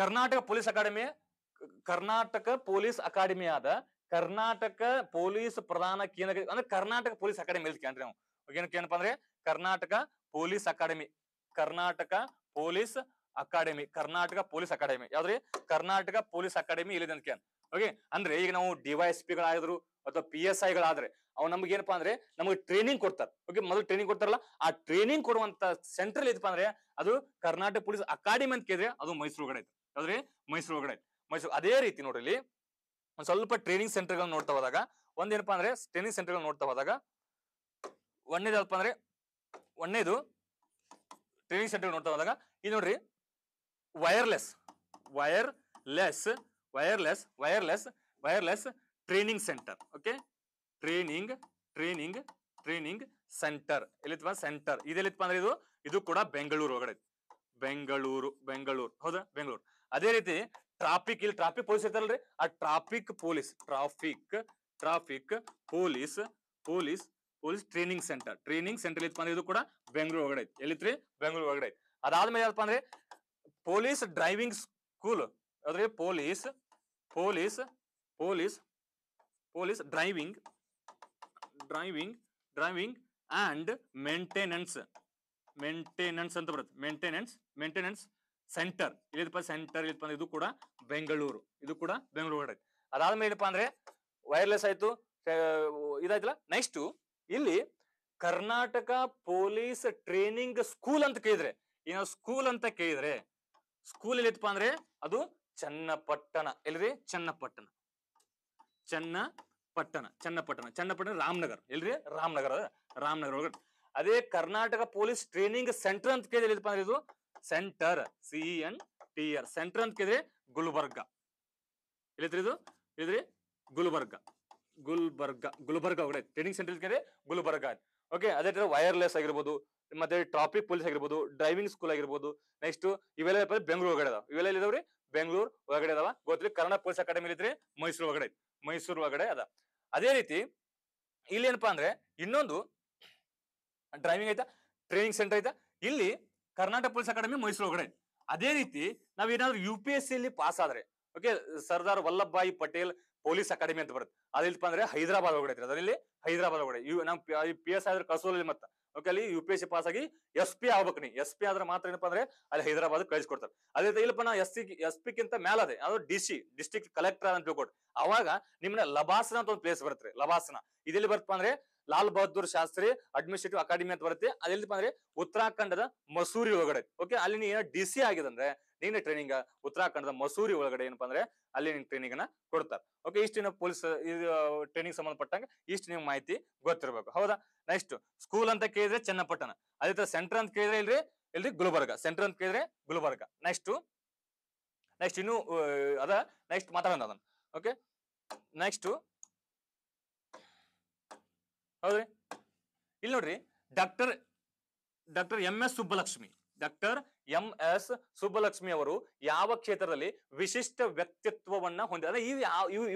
Karnataka police ಅಕಾಡೆಮಿಗೆ ಕರ್ನಾಟಕ ಪೊಲೀಸ್ ಅಕಾಡೆಮಿಯಾದ ಕರ್ನಾಟಕ ಪೊಲೀಸ್ ಪ್ರಧಾನ ಕಿಯನ ಅಂತ ಕರ್ನಾಟಕ ಪೊಲೀಸ್ ಅಕಾಡೆಮಿಗೆ ಕನ್ರೆ ಓಕೆ ಏನಕ್ಕೆ ಅಂತ ಅಂದ್ರೆ Karnataka police academy Karnataka police academy Karnataka police academy ಯಾವ್ದ್ರಿ ಕರ್ನಾಟಕ ಪೊಲೀಸ್ ಅಕಾಡೆಮಿ ಇಲ್ಲಿದೆ ಅಂತ ಓಕೆ ಅಂದ್ರೆ ಈಗ ನಾವು ಡಿವೈಎಸ್ ಪಿ ಅಥವಾ ಪಿ ಎಸ್ ಐಗಳಾದ್ರೆ ಅವ್ ನಮ್ಗೆ ಏನಪ್ಪಾ ಅಂದ್ರೆ ನಮಗೆ ಟ್ರೈನಿಂಗ್ ಕೊಡ್ತಾರೆ ಓಕೆ ಮೊದಲು ಟ್ರೈನಿಂಗ್ ಕೊಡ್ತಾರಲ್ಲ ಆ ಟ್ರೈನಿಂಗ್ ಕೊಡುವಂತ ಸೆಂಟ್ರಲ್ ಇದಪ್ಪ ಅಂದ್ರೆ ಅದು ಕರ್ನಾಟಕ ಪೊಲೀಸ್ ಅಕಾಡೆಮಿ ಅಂತ ಕೇಳಿದ್ರೆ ಅದು ಮೈಸೂರು ಕಡೆ ಐತೆ ಯಾವ್ದ್ರಿ ಮೈಸೂರು ಕಡೆ ಮೈಸೂರು ಅದೇ ರೀತಿ ನೋಡ್ರಿ ಒಂದ್ ಸ್ವಲ್ಪ ಟ್ರೈನಿಂಗ್ ಸೆಂಟರ್ ಗಳನ್ನ ನೋಡ್ತಾ ಹೋದಾಗ ಒಂದೇನಪ್ಪಾ ಅಂದ್ರೆ ಟ್ರೈನಿಂಗ್ ಸೆಂಟರ್ ಗಳನ್ನ ನೋಡ್ತಾ ಹೋದಾಗ ಒಂದೇದಪ್ಪ ಅಂದ್ರೆ ಒಂದೇದು ಟ್ರೈನಿಂಗ್ ಸೆಂಟರ್ ನೋಡ್ತಾ ಹೋದಾಗ ಇದು ನೋಡ್ರಿ wireless wireless less wireless wireless wireless training centre okay training training training centre ಎಲ್ಲಿತ್ಪ ಸೆಂಟರ್ ಇದೆಲ್ಲಿತ್ಪ ಅಂದ್ರೆ ಇದು ಇದು ಕೂಡ ಬೆಂಗಳೂರು ಒಳಗಡೆ ಬೆಂಗಳೂರು ಬೆಂಗಳೂರು ಹೌದಾ ಬೆಂಗಳೂರು ಅದೇ ರೀತಿ ಟ್ರಾಫಿಕ್ ಇಲ್ಲಿ ಟ್ರಾಫಿಕ್ ಪೊಲೀಸ್ ಐತಲ್ರಿ ಆ traffic police traffic traffic police police police training centre training centre ಇತ್ತು ಅಂದ್ರೆ ಇದು ಕೂಡ ಬೆಂಗಳೂರು ಒಳಗಡೆ ಐತಿ ಎಲ್ಲಿತ್ರಿ ಬೆಂಗಳೂರು ಒಳಗಡೆ ಐತಿ ಅದಾದ್ಮೇಲೆ ಏನಪ್ಪ ಅಂದ್ರೆ ಪೊಲೀಸ್ ಡ್ರೈವಿಂಗ್ ಸ್ಕೂಲ್ ಅಂದ್ರೆ police police police police driving driving driving and maintenance maintenance ಅಂತ ಬರುತ್ತೆ ಮೇಂಟೆನೆನ್ಸ್ ಮೇಂಟೆನೆನ್ಸ್ ಸೆಂಟರ್ ಇಲ್ಲಿದಪ್ಪ ಸೆಂಟರ್ ಇಲ್ಲಿ ಇದು ಕೂಡ ಬೆಂಗಳೂರು ಇದು ಕೂಡ ಬೆಂಗಳೂರು ಅದಾದ್ಮೇಲೆ ಏನಪ್ಪಾ ಅಂದ್ರೆ ವೈರ್ಲೆಸ್ ಆಯ್ತು ಇದಾಯ್ತಲ್ಲ ನೆಕ್ಸ್ಟ್ ಇಲ್ಲಿ ಕರ್ನಾಟಕ ಪೊಲೀಸ್ ಟ್ರೈನಿಂಗ್ ಸ್ಕೂಲ್ ಅಂತ ಕೇಳಿದ್ರೆ ಏನೋ ಸ್ಕೂಲ್ ಅಂತ ಕೇಳಿದ್ರೆ ಸ್ಕೂಲ್ ಎಲ್ಲಿತ್ತಪ್ಪ ಅಂದ್ರೆ ಅದು ಚನ್ನಪಟ್ಟಣ ಎಲ್ರಿ ಚನ್ನಪಟ್ಟಣ ಚನ್ನಪಟ್ಟಣ ಚನ್ನಪಟ್ಟಣ ಚನ್ನಪಟ್ಟಣ ರಾಮನಗರ್ ಎಲ್ರಿ ರಾಮನಗರ ರಾಮನಗರ ಒಳಗಡೆ ಅದೇ ಕರ್ನಾಟಕ ಪೊಲೀಸ್ ಟ್ರೈನಿಂಗ್ ಸೆಂಟರ್ ಅಂತ ಕೇಳಿದ್ರೆ ಅಂದ್ರೆ ಇದು centre C N T R centre ಅಂತ ಕೇಳಿದ್ರೆ ಗುಲ್ಬರ್ಗ ಎಲ್ಲಿತ್ರಿ ಇದು ಇದ್ರಿ ಗುಲ್ಬರ್ಗ ಗುಲ್ಬರ್ಗ ಗುಲ್ಬರ್ಗ ಒಳಗಡೆ ಟ್ರೈನಿಂಗ್ ಸೆಂಟರ್ ಕೇಳಿದ್ರೆ ಗುಲ್ಬರ್ಗ ಓಕೆ ಅದೇ ತರ ವೈರ್ಲೆಸ್ ಆಗಿರ್ಬೋದು ಮತ್ತೆ ಟ್ರಾಫಿಕ್ ಪೊಲೀಸ್ ಆಗಿರ್ಬೋದು ಡ್ರೈವಿಂಗ್ ಸ್ಕೂಲ್ ಆಗಿರ್ಬೋದು ನೆಕ್ಸ್ಟ್ ಇವೆಲ್ಲ ಬೆಂಗಳೂರು ಒಳಗಡೆ ಅದಾವ ಇವೆಲ್ಲ ಇದಾವ್ರಿ ಬೆಂಗಳೂರು ಒಳಗಡೆ ಅದಾವ ಗೊತ್ತಿರಿ ಕನ್ನಡ ಪೊಲೀಸ್ ಅಕಾಡೆಮಿ ಇದ್ರಿ ಮೈಸೂರು ಒಳಗಡೆ ಮೈಸೂರು ಒಳಗಡೆ ಅದ ಅದೇ ರೀತಿ ಇಲ್ಲಿ ಏನಪ್ಪಾ ಅಂದ್ರೆ ಇನ್ನೊಂದು ಡ್ರೈವಿಂಗ್ ಐತಾ ಟ್ರೈನಿಂಗ್ ಸೆಂಟರ್ ಐತಾ ಇಲ್ಲಿ ಕರ್ನಾಟಕ ಪೊಲೀಸ್ ಅಕಾಡೆಮಿ ಮೈಸೂರು ಒಳಗಡೆ ಅದೇ ರೀತಿ ನಾವ್ ಏನಾದ್ರು U P S C pass ಆದ್ರೆ okay Sardar Vallabhbhai Patel police academy ಅಂತ ಬರುತ್ತೆ ಅದಿಲ್ಪ ಅಂದ್ರೆ ಹೈದರಾಬಾದ್ ಒಳಗಡೆ ಐತ್ರಿ ಅದರಲ್ಲಿ ಹೈದರಾಬಾದ್ ಒಳಗಡೆ ಇವ್ ನಮ್ ಪಿ ಎಸ್ ಆದ್ರೆ ಕಸೂರಲ್ಲಿ ಮತ್ತ ಓಕೆ ಅಲ್ಲಿ U P S C pass ಆಗಿ ಎಸ್ ಪಿ ಆಗ್ಬೇಕು ನೀ ಎಸ್ ಪಿ ಆದ್ರೆ ಮಾತ್ರ ಏನಪ್ಪ ಅಂದ್ರೆ ಅಲ್ಲಿ ಹೈದರಾಬಾದ್ ಕಳಿಸ್ಕೊಡ್ತಾರೆ ಅದೇ ಇಲ್ಲಪ್ಪ ನಾ ಎಸ್ ಸಿ ಎಸ್ ಪಿ ಕಿಂತ ಮೇಲದೆ ಅದು ಡಿ ಸಿ ಡಿಸ್ಟಿಕ್ ಕಲೆಕ್ಟರ್ ಅಂತ ತಿಳ್ಕೊಟ್ಟು ಅವಾಗ ನಿಮ್ನ ಲಬಾಸನ ಅಂತ ಒಂದು ಪ್ಲೇಸ್ ಬರುತ್ತೆ ಲಬಾಸನ ಇದೆಲ್ಲಿ ಬರ್ತಪ್ಪ ಅಂದ್ರೆ ಲಾಲ್ ಬಹದ್ದೂರ್ ಶಾಸ್ತ್ರಿ ಅಡ್ಮಿನಿಸ್ಟ್ರೇಟಿವ್ ಅಕಾಡೆಮಿ ಅಂತ ಬರುತ್ತೆ ಅದೆಲ್ಲಪ್ಪ ಅಂದ್ರೆ ಉತ್ತರಾಖಂಡದ ಮಸೂರಿ ಒಳಗಡೆ ಓಕೆ ಅಲ್ಲಿ ನೀನು ಡಿ ಸಿ ಆಗಿದೆ ಅಂದ್ರೆ ನಿನ್ನ ಟ್ರೈನಿಂಗ್ ಉತ್ತರಾಖಂಡದ ಮಸೂರಿ ಒಳಗಡೆ ಏನಪ್ಪಾ ಅಂದ್ರೆ ಅಲ್ಲಿ ನಿನ್ ಟ್ರೈನಿಂಗ್ ನ ಕೊಡ್ತಾರೆ ಓಕೆ ಇಷ್ಟು ಪೊಲೀಸ್ ಟ್ರೈನಿಂಗ್ ಸಂಬಂಧಪಟ್ಟಂಗೆ ಇಷ್ಟು ನಿಮ್ ಮಾಹಿತಿ ಗೊತ್ತಿರಬೇಕು ಹೌದಾ ನೆಕ್ಸ್ಟ್ ಸ್ಕೂಲ್ ಅಂತ ಕೇಳಿದ್ರೆ ಚನ್ನಪಟ್ಟಣ ಅದೇ ತರ ಸೆಂಟರ್ ಅಂತ ಕೇಳಿದ್ರೆ ಇಲ್ರಿ ಇಲ್ರಿ ಗುಲ್ಬರ್ಗ ಸೆಂಟರ್ ಅಂತ ಕೇಳಿದ್ರೆ ಗುಲ್ಬರ್ಗ ನೆಕ್ಸ್ಟ್ ನೆಕ್ಸ್ಟ್ ಇನ್ನು ಅದ ನೆಕ್ಸ್ಟ್ ಮಾತಾಡೋಣ ಅದನ್ನ ಓಕೆ ನೆಕ್ಸ್ಟ್ ಹೌದ್ರಿ ಇಲ್ಲಿ ನೋಡ್ರಿ doctor doctor M S Subbulakshmi doctor M S Subbulakshmi ಅವರು ಯಾವ ಕ್ಷೇತ್ರದಲ್ಲಿ ವಿಶಿಷ್ಟ ವ್ಯಕ್ತಿತ್ವವನ್ನ ಈ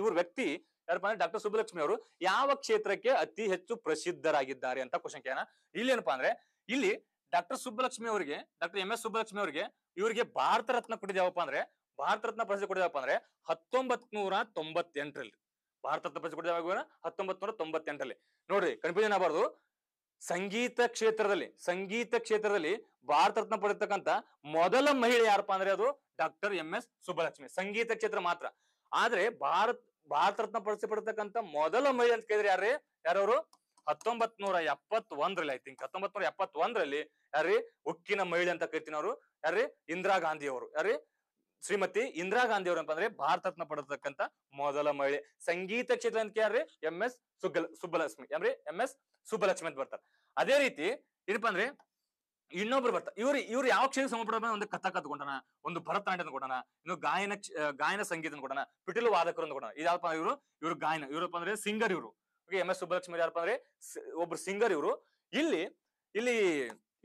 ಇವ್ರ ವ್ಯಕ್ತಿ ಯಾರಪ್ಪ ಅಂದ್ರೆ ಡಾಕ್ಟರ್ ಸುಬ್ಬಲಕ್ಷ್ಮಿ ಅವರು ಯಾವ ಕ್ಷೇತ್ರಕ್ಕೆ ಅತಿ ಹೆಚ್ಚು ಪ್ರಸಿದ್ಧರಾಗಿದ್ದಾರೆ ಅಂತ ಕ್ವಶನ್ ಕೇಳ ಇಲ್ಲಿ ಏನಪ್ಪಾ ಅಂದ್ರೆ ಇಲ್ಲಿ ಡಾಕ್ಟರ್ ಸುಬ್ಬಲಕ್ಷ್ಮಿ ಅವರಿಗೆ ಡಾಕ್ಟರ್ ಎಂ ಎಸ್ ಸುಬ್ಬಲಕ್ಷ್ಮಿ ಅವರಿಗೆ ಇವರಿಗೆ ಭಾರತ ರತ್ನ ಕೊಟ್ಟಿದ್ಯಾವಪ್ಪ ಅಂದ್ರೆ ಭಾರತ ರತ್ನ ಪ್ರಶಸ್ತಿ ಕೊಟ್ಟಿದ್ಯಪ್ಪ ಅಂದ್ರೆ ಹತ್ತೊಂಬತ್ ನೂರ ತೊಂಬತ್ತೆಂಟರಲ್ಲಿ ಭಾರತ ರತ್ನ ಪ್ರಶಸ್ತಿ ಹತ್ತೊಂಬತ್ನೂರ ಯಾವಾಗ ಹತ್ತೊಂಬತ್ ನೂರ ತೊಂಬತ್ತೆಂಟಲ್ಲಿ ನೋಡ್ರಿ ಕನ್ಫ್ಯೂಷನ್ ಆಗಬಾರ್ದು ಸಂಗೀತ ಕ್ಷೇತ್ರದಲ್ಲಿ ಸಂಗೀತ ಕ್ಷೇತ್ರದಲ್ಲಿ ಭಾರತ ರತ್ನ ಪಡೆತಕ್ಕಂತ ಮೊದಲ ಮಹಿಳೆ ಯಾರಪ್ಪ ಅಂದ್ರೆ ಅದು ಡಾಕ್ಟರ್ ಎಂ ಎಸ್ ಸುಬ್ಬಲಕ್ಷ್ಮಿ ಸಂಗೀತ ಕ್ಷೇತ್ರ ಮಾತ್ರ ಆದ್ರೆ ಭಾರತ್ ಭಾರತ ರತ್ನ ಪ್ರಶಸ್ತಿ ಪಡೆತಕ್ಕಂತ ಮೊದಲ ಮಹಿಳೆ ಅಂತ ಕೇಳಿದ್ರೆ ಯಾರೇ ಯಾರವರು ಹತ್ತೊಂಬತ್ ನೂರ ಎಪ್ಪತ್ ಒಂದ್ರಲ್ಲಿ ಐ ತಿಂಕ್ ಹತ್ತೊಂಬತ್ ನೂರ ಎಪ್ಪತ್ ಒಂದ್ರಲ್ಲಿ ಯಾರ್ರಿ ಉಕ್ಕಿನ ಮಹಿಳೆ ಅಂತ ಕರಿತೀನಿ ಅವರು ಯಾರ್ರಿ ಇಂದಿರಾ ಗಾಂಧಿ ಅವರು ಯಾರ್ರಿ ಶ್ರೀಮತಿ ಇಂದಿರಾ ಗಾಂಧಿ ಅವ್ರ ಅಂತಂದ್ರೆ ರತ್ನ ಮೊದಲ ಮಹಿಳೆ ಸಂಗೀತ ಕ್ಷೇತ್ರ ಅಂತ ಯಾರ್ರಿ ಎಂ ಎಸ್ ಸುಗ್ಗಲ್ ಸುಬ್ಬಲಕ್ಷ್ಮಿ ಅಂದ್ರೆ ಎಂ ಎಸ್ ಸುಬ್ಬಲಕ್ಷ್ಮಿ ಅಂತ ಬರ್ತಾರೆ ಅದೇ ರೀತಿ ಏನಪ್ಪಾ ಅಂದ್ರೆ ಇನ್ನೊಬ್ರು ಬರ್ತಾರೆ ಇವ್ರು ಇವ್ರು ಯಾವ ಕ್ಷೇತ್ರ ಸಂಬಂಧಪಟ್ಟ ಒಂದು ಕಥಾ ಕತ್ಕೊಂಡನ ಒಂದು ಭರತನಾಟ್ಯ ಕೊಡೋಣ ಇನ್ನು ಗಾಯನ ಗಾಯನ ಸಂಗೀತ ಕೊಡೋಣ ಪಿಟಿಲು ವಾದಕರು ಕೊಡೋಣ ಇದಪ್ಪ ಇವರು ಇವರು ಗಾಯನ ಇವ್ರಪ್ಪ ಅಂದ್ರೆ ಸಿಂಗರ್ ಇವರು ಎಂ ಎಸ್ ಸುಬ್ಬಲಕ್ಷ್ಮಿ ಯಾರಪ್ಪ ಅಂದ್ರೆ ಒಬ್ರು ಸಿಂಗರ್ ಇವರು ಇಲ್ಲಿ ಇಲ್ಲಿ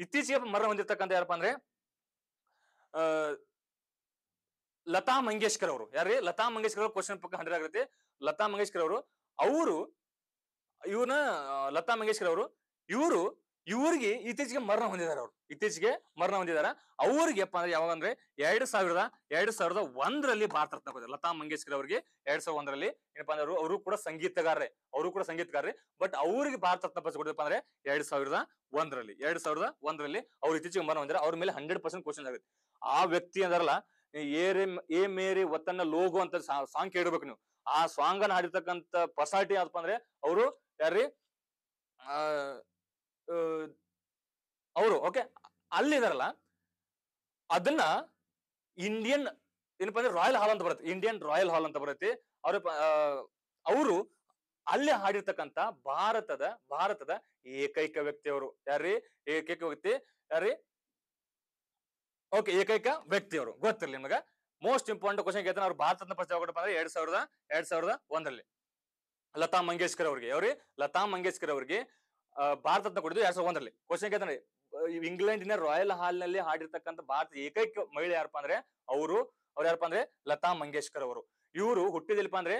ಇತ್ತೀಚೆಗೆ ಮರಣ ಹೊಂದಿರ್ತಕ್ಕಂಥ ಯಾರಪ್ಪ ಅಂದ್ರೆ ಲತಾ ಮಂಗೇಶ್ಕರ್ ಅವರು ಯಾರೀ ಲತಾ ಮಂಗೇಶ್ಕರ್ ಅವರು ಕ್ವಶನ್ ಪಕ್ಕ ಹಂಡ್ರೆಡ್ ಆಗಿರುತ್ತೆ ಲತಾ ಮಂಗೇಶ್ಕರ್ ಅವರು ಅವರು ಇವನ ಲತಾ ಮಂಗೇಶ್ಕರ್ ಅವರು ಇವರು ಇವ್ರಿಗೆ ಇತ್ತೀಚೆಗೆ ಮರಣ ಹೊಂದಿದ್ದಾರೆ ಅವರು ಇತ್ತೀಚೆಗೆ ಮರಣ ಹೊಂದಿದ್ದಾರೆ ಅವ್ರಿಗೆ ಅಂದ್ರೆ ಯಾವಾಗ ಅಂದ್ರೆ ಎರಡ್ ಸಾವಿರದ ಎರಡ್ ಸಾವಿರದ ಒಂದರಲ್ಲಿ ಭಾರತ ರತ್ನ ಕೊಟ್ಟಿದ್ದಾರೆ ಲತಾ ಮಂಗೇಶ್ಕರ್ ಅವರಿಗೆ ಎರಡ್ ಸಾವಿರದ ಒಂದರಲ್ಲಿ ಏನಪ್ಪ ಅಂದ್ರೆ ಅವರು ಕೂಡ ಸಂಗೀತಗಾರರೇ ಅವರು ಕೂಡ ಸಂಗೀತಗಾರರೇ ಬಟ್ ಅವ್ರಿಗೆ ಭಾರತ ರತ್ನ ಕೊಟ್ಟಿದ್ದಪ್ಪ ಅಂದ್ರೆ ಎರಡ್ ಸಾವಿರದ ಒಂದರಲ್ಲಿ ಎರಡ್ ಸಾವಿರದ ಒಂದರಲ್ಲಿ ಅವ್ರು ಇತ್ತೀಚೆಗೆ ಮರಣ ಹೊಂದಿದ್ದಾರೆ ಅವ್ರ ಮೇಲೆ ಹಂಡ್ರೆಡ್ ಪರ್ಸೆಂಟ್ ಕ್ವಶನ್ ಆಗುತ್ತೆ ಆ ವ್ಯಕ್ತಿ ಅಂದ್ರಲ್ಲ ಏರೆ ಏ ಮೇರಿ ಒತ್ತನ್ನ ಲೋಗೋ ಅಂತ ಸಾಂಗ್ ಕೇಳಬೇಕು ನೀವು ಆ ಸಾಂಗ್ ಅನ್ನ ಹಾಡಿರ್ತಕ್ಕಂಥ ಪಸಾಟಿ ಯಾವ್ದಪ್ಪ ಅಂದ್ರೆ ಅವರು ಯಾರ್ರಿ ಆ ಅವರು ಓಕೆ ಅಲ್ಲಿದಾರಲ್ಲ ಅದನ್ನ ಇಂಡಿಯನ್ ಏನಪ್ಪ ಅಂದ್ರೆ ರಾಯಲ್ ಹಾಲ್ ಅಂತ ಬರುತ್ತೆ ಇಂಡಿಯನ್ ರಾಯಲ್ ಹಾಲ್ ಅಂತ ಬರುತ್ತೆ ಅವ್ರ ಅವರು ಅಲ್ಲಿ ಹಾಡಿರ್ತಕ್ಕಂಥ ಭಾರತದ ಭಾರತದ ಏಕೈಕ ವ್ಯಕ್ತಿ ಅವರು ಯಾರ್ರಿ ಏಕೈಕ ವ್ಯಕ್ತಿ ಯಾರ್ರಿ ಓಕೆ ಏಕೈಕ ವ್ಯಕ್ತಿ ಅವರು ಗೊತ್ತಿರಲಿ ನಿಮಗೆ ಮೋಸ್ಟ್ ಇಂಪಾರ್ಟೆಂಟ್ ಕ್ವಶನ್ ಕೇಳ್ತಾರೆ ಅವ್ರು ಭಾರತ ಪ್ರಸ್ತಾವ ಕೊಟ್ಟಪ್ಪ ಎರಡ್ ಸಾವಿರದ ಎರಡ್ ಸಾವಿರದ ಒಂದರಲ್ಲಿ ಲತಾ ಮಂಗೇಶ್ಕರ್ ಅವ್ರಿಗೆ ಅವ್ರಿ ಲತಾ ಮಂಗೇಶ್ಕರ್ ಅವ್ರಿಗೆ ಭಾರತ ಕೊಟ್ಟಿದ್ದು ಎರಡ್ ಸಾವಿರದ ಒಂದರಲ್ಲಿ ಕ್ವಶನ್ ಕೇಳ್ತಾರೆ ಇಂಗ್ಲೆಂಡಿನ ರಾಯಲ್ ಹಾಲ್ ನಲ್ಲಿ ಹಾಡಿರ್ತಕ್ಕಂತ ಭಾರತ ಏಕೈಕ ಮಹಿಳೆ ಯಾರಪ್ಪ ಅಂದ್ರೆ ಅವರು ಅವ್ರು ಯಾರಪ್ಪ ಅಂದ್ರೆ ಲತಾ ಮಂಗೇಶ್ಕರ್ ಅವರು ಇವರು ಹುಟ್ಟಿದಿಲ್ಪ ಅಂದ್ರೆ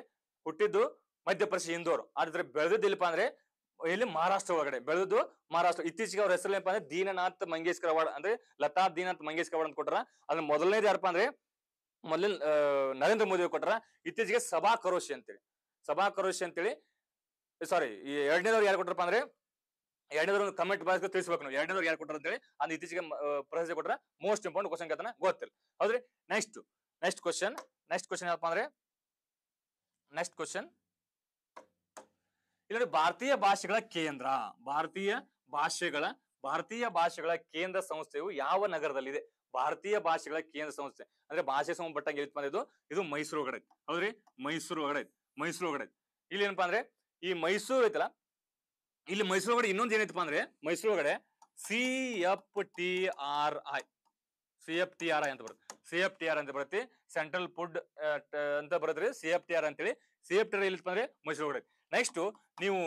ಹುಟ್ಟಿದ್ದು ಮಧ್ಯಪ್ರದೇಶ ಇಂದೋರ್ ಆದ್ರೆ ಬೆಳೆದಿದ್ದಿಲ್ಪ ಅಂದ್ರೆ ಇಲ್ಲಿ ಮಹಾರಾಷ್ಟ್ರ ಒಳಗಡೆ ಬೆಳೆದು ಮಹಾರಾಷ್ಟ್ರ ಇತ್ತೀಚೆಗೆ ಅವ್ರ ಹೆಸರು ಏನಪ್ಪ ಅಂದ್ರೆ ದೀನನಾಥ್ ಮಂಗೇಶ್ಕರ್ ಅವಾರ್ಡ್ ಅಂದ್ರೆ ಲತಾ ದೀನಾಥ್ ಮಂಗೇಶ್ಕರ್ ಅವಾರ್ಡ್ ಅಂತ ಕೊಟ್ಟರ ಅದ್ರ ಮೊದಲನೇದು ಯಾರಪ್ಪ ಅಂದ್ರೆ ಮೊದಲ ನರೇಂದ್ರ ಮೋದಿ ಕೊಟ್ಟರ ಇತ್ತೀಚೆಗೆ ಸಭಾ ಕರೋಶಿ ಅಂತೇಳಿ ಸಭಾ ಕರೋಶಿ ಅಂತೇಳಿ ಸಾರಿ ಈ ಎರಡನೇದವ್ರು ಯಾರು ಕೊಟ್ಟರಪ್ಪ ಅಂದ್ರೆ ಎರಡನೇದವ್ರು ಒಂದು ಕಮೆಂಟ್ ಬಾಕ್ಸ್ ತಿಳಿಸ್ಬೇಕು ನಾವು ಎರಡನೇದವ್ರು ಯಾರು ಕೊಟ್ಟರು ಅಂತೇಳಿ ಅದು ಇತ್ತೀಚೆಗೆ ಪ್ರಶಸ್ತಿ ಕೊಟ್ಟರ ಮೋಸ್ಟ್ ಇಂಪಾರ್ಟೆಂಟ್ ಕ್ವಶನ್ ಕೇಳ್ತಾನೆ ಗೊತ್ತಿಲ್ಲ ಹೌದ್ರಿ next next question next question ಏನಪ್ಪ ಅಂದ್ರೆ ನೆಕ್ಸ್ಟ್ ಕ್ವಶನ್ ಇಲ್ಲಿ ಭಾರತೀಯ ಭಾಷೆಗಳ ಕೇಂದ್ರ ಭಾರತೀಯ ಭಾಷೆಗಳ ಭಾರತೀಯ ಭಾಷೆಗಳ ಕೇಂದ್ರ ಸಂಸ್ಥೆಯು ಯಾವ ನಗರದಲ್ಲಿದೆ ಭಾರತೀಯ ಭಾಷೆಗಳ ಕೇಂದ್ರ ಸಂಸ್ಥೆ ಅಂದ್ರೆ ಭಾಷೆ ಸಂಬಂಧಪಟ್ಟಂಗೆ ಬಂದಿದ್ದು ಇದು ಮೈಸೂರು ಒಳಗಡೆ ಹೌದ್ರಿ ಮೈಸೂರು ಒಳಗಡೆ ಮೈಸೂರು ಒಳಗಡೆ ಇಲ್ಲಿ ಏನಪ್ಪಾ ಅಂದ್ರೆ ಈ ಮೈಸೂರು ಐತಲ್ಲ ಇಲ್ಲಿ ಮೈಸೂರು ಒಳಗಡೆ ಇನ್ನೊಂದು ಏನೈತಪ್ಪ ಅಂದ್ರೆ ಮೈಸೂರು ಒಳಗಡೆ C F T R I C F T R I ಅಂತ ಬರುತ್ತೆ ಸಿ ಎಫ್ ಟಿ ಆರ್ ಅಂತ ಬರುತ್ತೆ ಸೆಂಟ್ರಲ್ ಫುಡ್ ಅಂತ ಬರುತ್ತೆ ಸಿ ಎಫ್ ಟಿ ಆರ್ ಹೇಳಿ ಸಿ ಎಫ್ ಟಿ ಆರ್ ಇಲ್ಲಿ ಅಂದ್ರೆ ಮೈಸೂರು ಒಳಗಡೆ ನೆಕ್ಸ್ಟ್ ನೀವು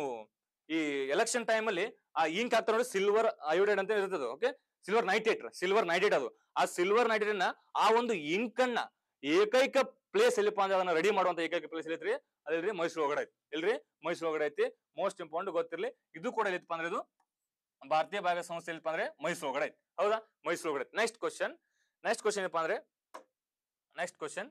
ಈ ಎಲೆಕ್ಷನ್ ಟೈಮ್ ಅಲ್ಲಿ ಆ ಇಂಕ್ ಹಾಕ್ತಾರೆ ನೋಡಿ ಸಿಲ್ವರ್ ಐಡೈಡ್ ಅಂತ ಇರ್ತದೆ okay silver nitrate silver nitrate ಅದು ಆ ಸಿಲ್ವರ್ ನೈಟ್ರೇಟ್ ಅನ್ನ ಆ ಒಂದು ಇಂಕ್ ಅನ್ನ ಏಕೈಕ ಪ್ಲೇಸ್ ಎಲ್ಲಿಪ್ಪ ಅಂದ್ರೆ ಅದನ್ನ ರೆಡಿ ಮಾಡುವಂತ ಏಕೈಕ ಪ್ಲೇಸ್ ರೀ ಅದಿಲ್ರಿ ಮೈಸೂರು ಒಳಗಡೆ ಐತಿ ಇಲ್ರಿ ಮೈಸೂರು ಒಳಗಡೆ ಐತಿ ಮೋಸ್ಟ್ ಇಂಪಾರ್ಟೆಂಟ್ ಗೊತ್ತಿರಲಿ ಇದು ಕೂಡ ಎಲ್ಲಿಪ್ಪ ಅಂದ್ರೆ ಇದು ಭಾರತೀಯ ಭಾಗ ಸಂಸ್ಥೆ ಎಲ್ಲಿಪ್ಪ ಅಂದ್ರೆ ಮೈಸೂರು ಒಳಗಡೆ ಐತಿ ಹೌದಾ ಮೈಸೂರು ಒಳಗಡೆ ನೆಕ್ಸ್ಟ್ ಕ್ವಶನ್ ನೆಕ್ಸ್ಟ್ ಕ್ವಶನ್ ಏನಪ್ಪಾ ಅಂದ್ರೆ ನೆಕ್ಸ್ಟ್ ಕ್ವಶನ್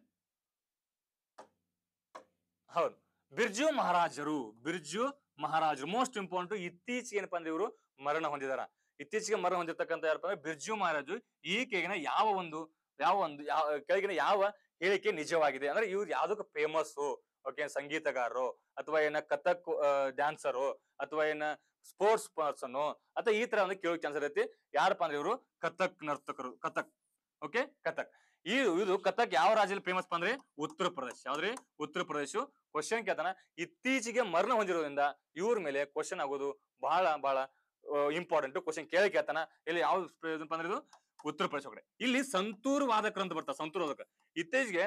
ಹೌದು ಬಿರ್ಜು ಮಹಾರಾಜರು ಬಿರ್ಜು ಮಹಾರಾಜರು ಮೋಸ್ಟ್ ಇಂಪಾರ್ಟೆಂಟ್ ಇತ್ತೀಚೆಗೆ ಏನಪ್ಪಾ ಅಂದ್ರೆ ಇವರು ಮರಣ ಹೊಂದಿದಾರ ಇತ್ತೀಚೆಗೆ ಮರಣ ಹೊಂದಿರತಕ್ಕಂತ ಯಾರಪ್ಪ ಅಂದ್ರೆ ಬಿರ್ಜು ಮಹಾರಾಜು ಈ ಕೆಳಗಿನ ಯಾವ ಒಂದು ಯಾವ ಒಂದು ಯಾವ ಕೆಳಗಿನ ಯಾವ ಹೇಳಿಕೆ ನಿಜವಾಗಿದೆ ಅಂದ್ರೆ ಇವ್ರು ಯಾವ್ದಕ್ಕೂ ಫೇಮಸ್ ಓಕೆ ಸಂಗೀತಗಾರರು ಅಥವಾ ಏನ ಕಥಕ್ ಡ್ಯಾನ್ಸರು ಅಥವಾ ಏನ ಸ್ಪೋರ್ಟ್ಸ್ ಪರ್ಸನ್ ಅಥವಾ ಈ ತರ ಒಂದು ಕೇಳೋ ಚಾನ್ಸ್ ಇರತ್ತೆ ಯಾರಪ್ಪ ಅಂದ್ರೆ ಇವರು ಕಥಕ್ ನರ್ತಕರು ಕಥಕ್ ಓಕೆ ಕಥಕ್ ಈ ಇದು ಕಥಕ್ ಯಾವ ರಾಜ್ಯದಲ್ಲಿ ಫೇಮಸ್ ಅಂದ್ರೆ ಉತ್ತರ ಪ್ರದೇಶ ಯಾವ್ದ್ರಿ ಉತ್ತರ ಪ್ರದೇಶ ಕ್ವಶನ್ ಕೇಳ್ತಾನ ಇತ್ತೀಚೆಗೆ ಮರಣ ಹೊಂದಿರೋದ್ರಿಂದ ಇವ್ರ ಮೇಲೆ ಕ್ವಶನ್ ಆಗೋದು ಬಹಳ ಬಹಳ ಇಂಪಾರ್ಟೆಂಟ್ ಕ್ವಶನ್ ಕೇಳಿ ಕೇಳ್ತಾನ ಇಲ್ಲಿ ಯಾವ ಅಂದ್ರೆ ಇದು ಉತ್ತರ ಪ್ರದೇಶ ಇಲ್ಲಿ ಸಂತೂರ್ ವಾದಕರು ಅಂತ ಬರ್ತಾರೆ ಸಂತೂರ್ ವಾದಕ ಇತ್ತೀಚೆಗೆ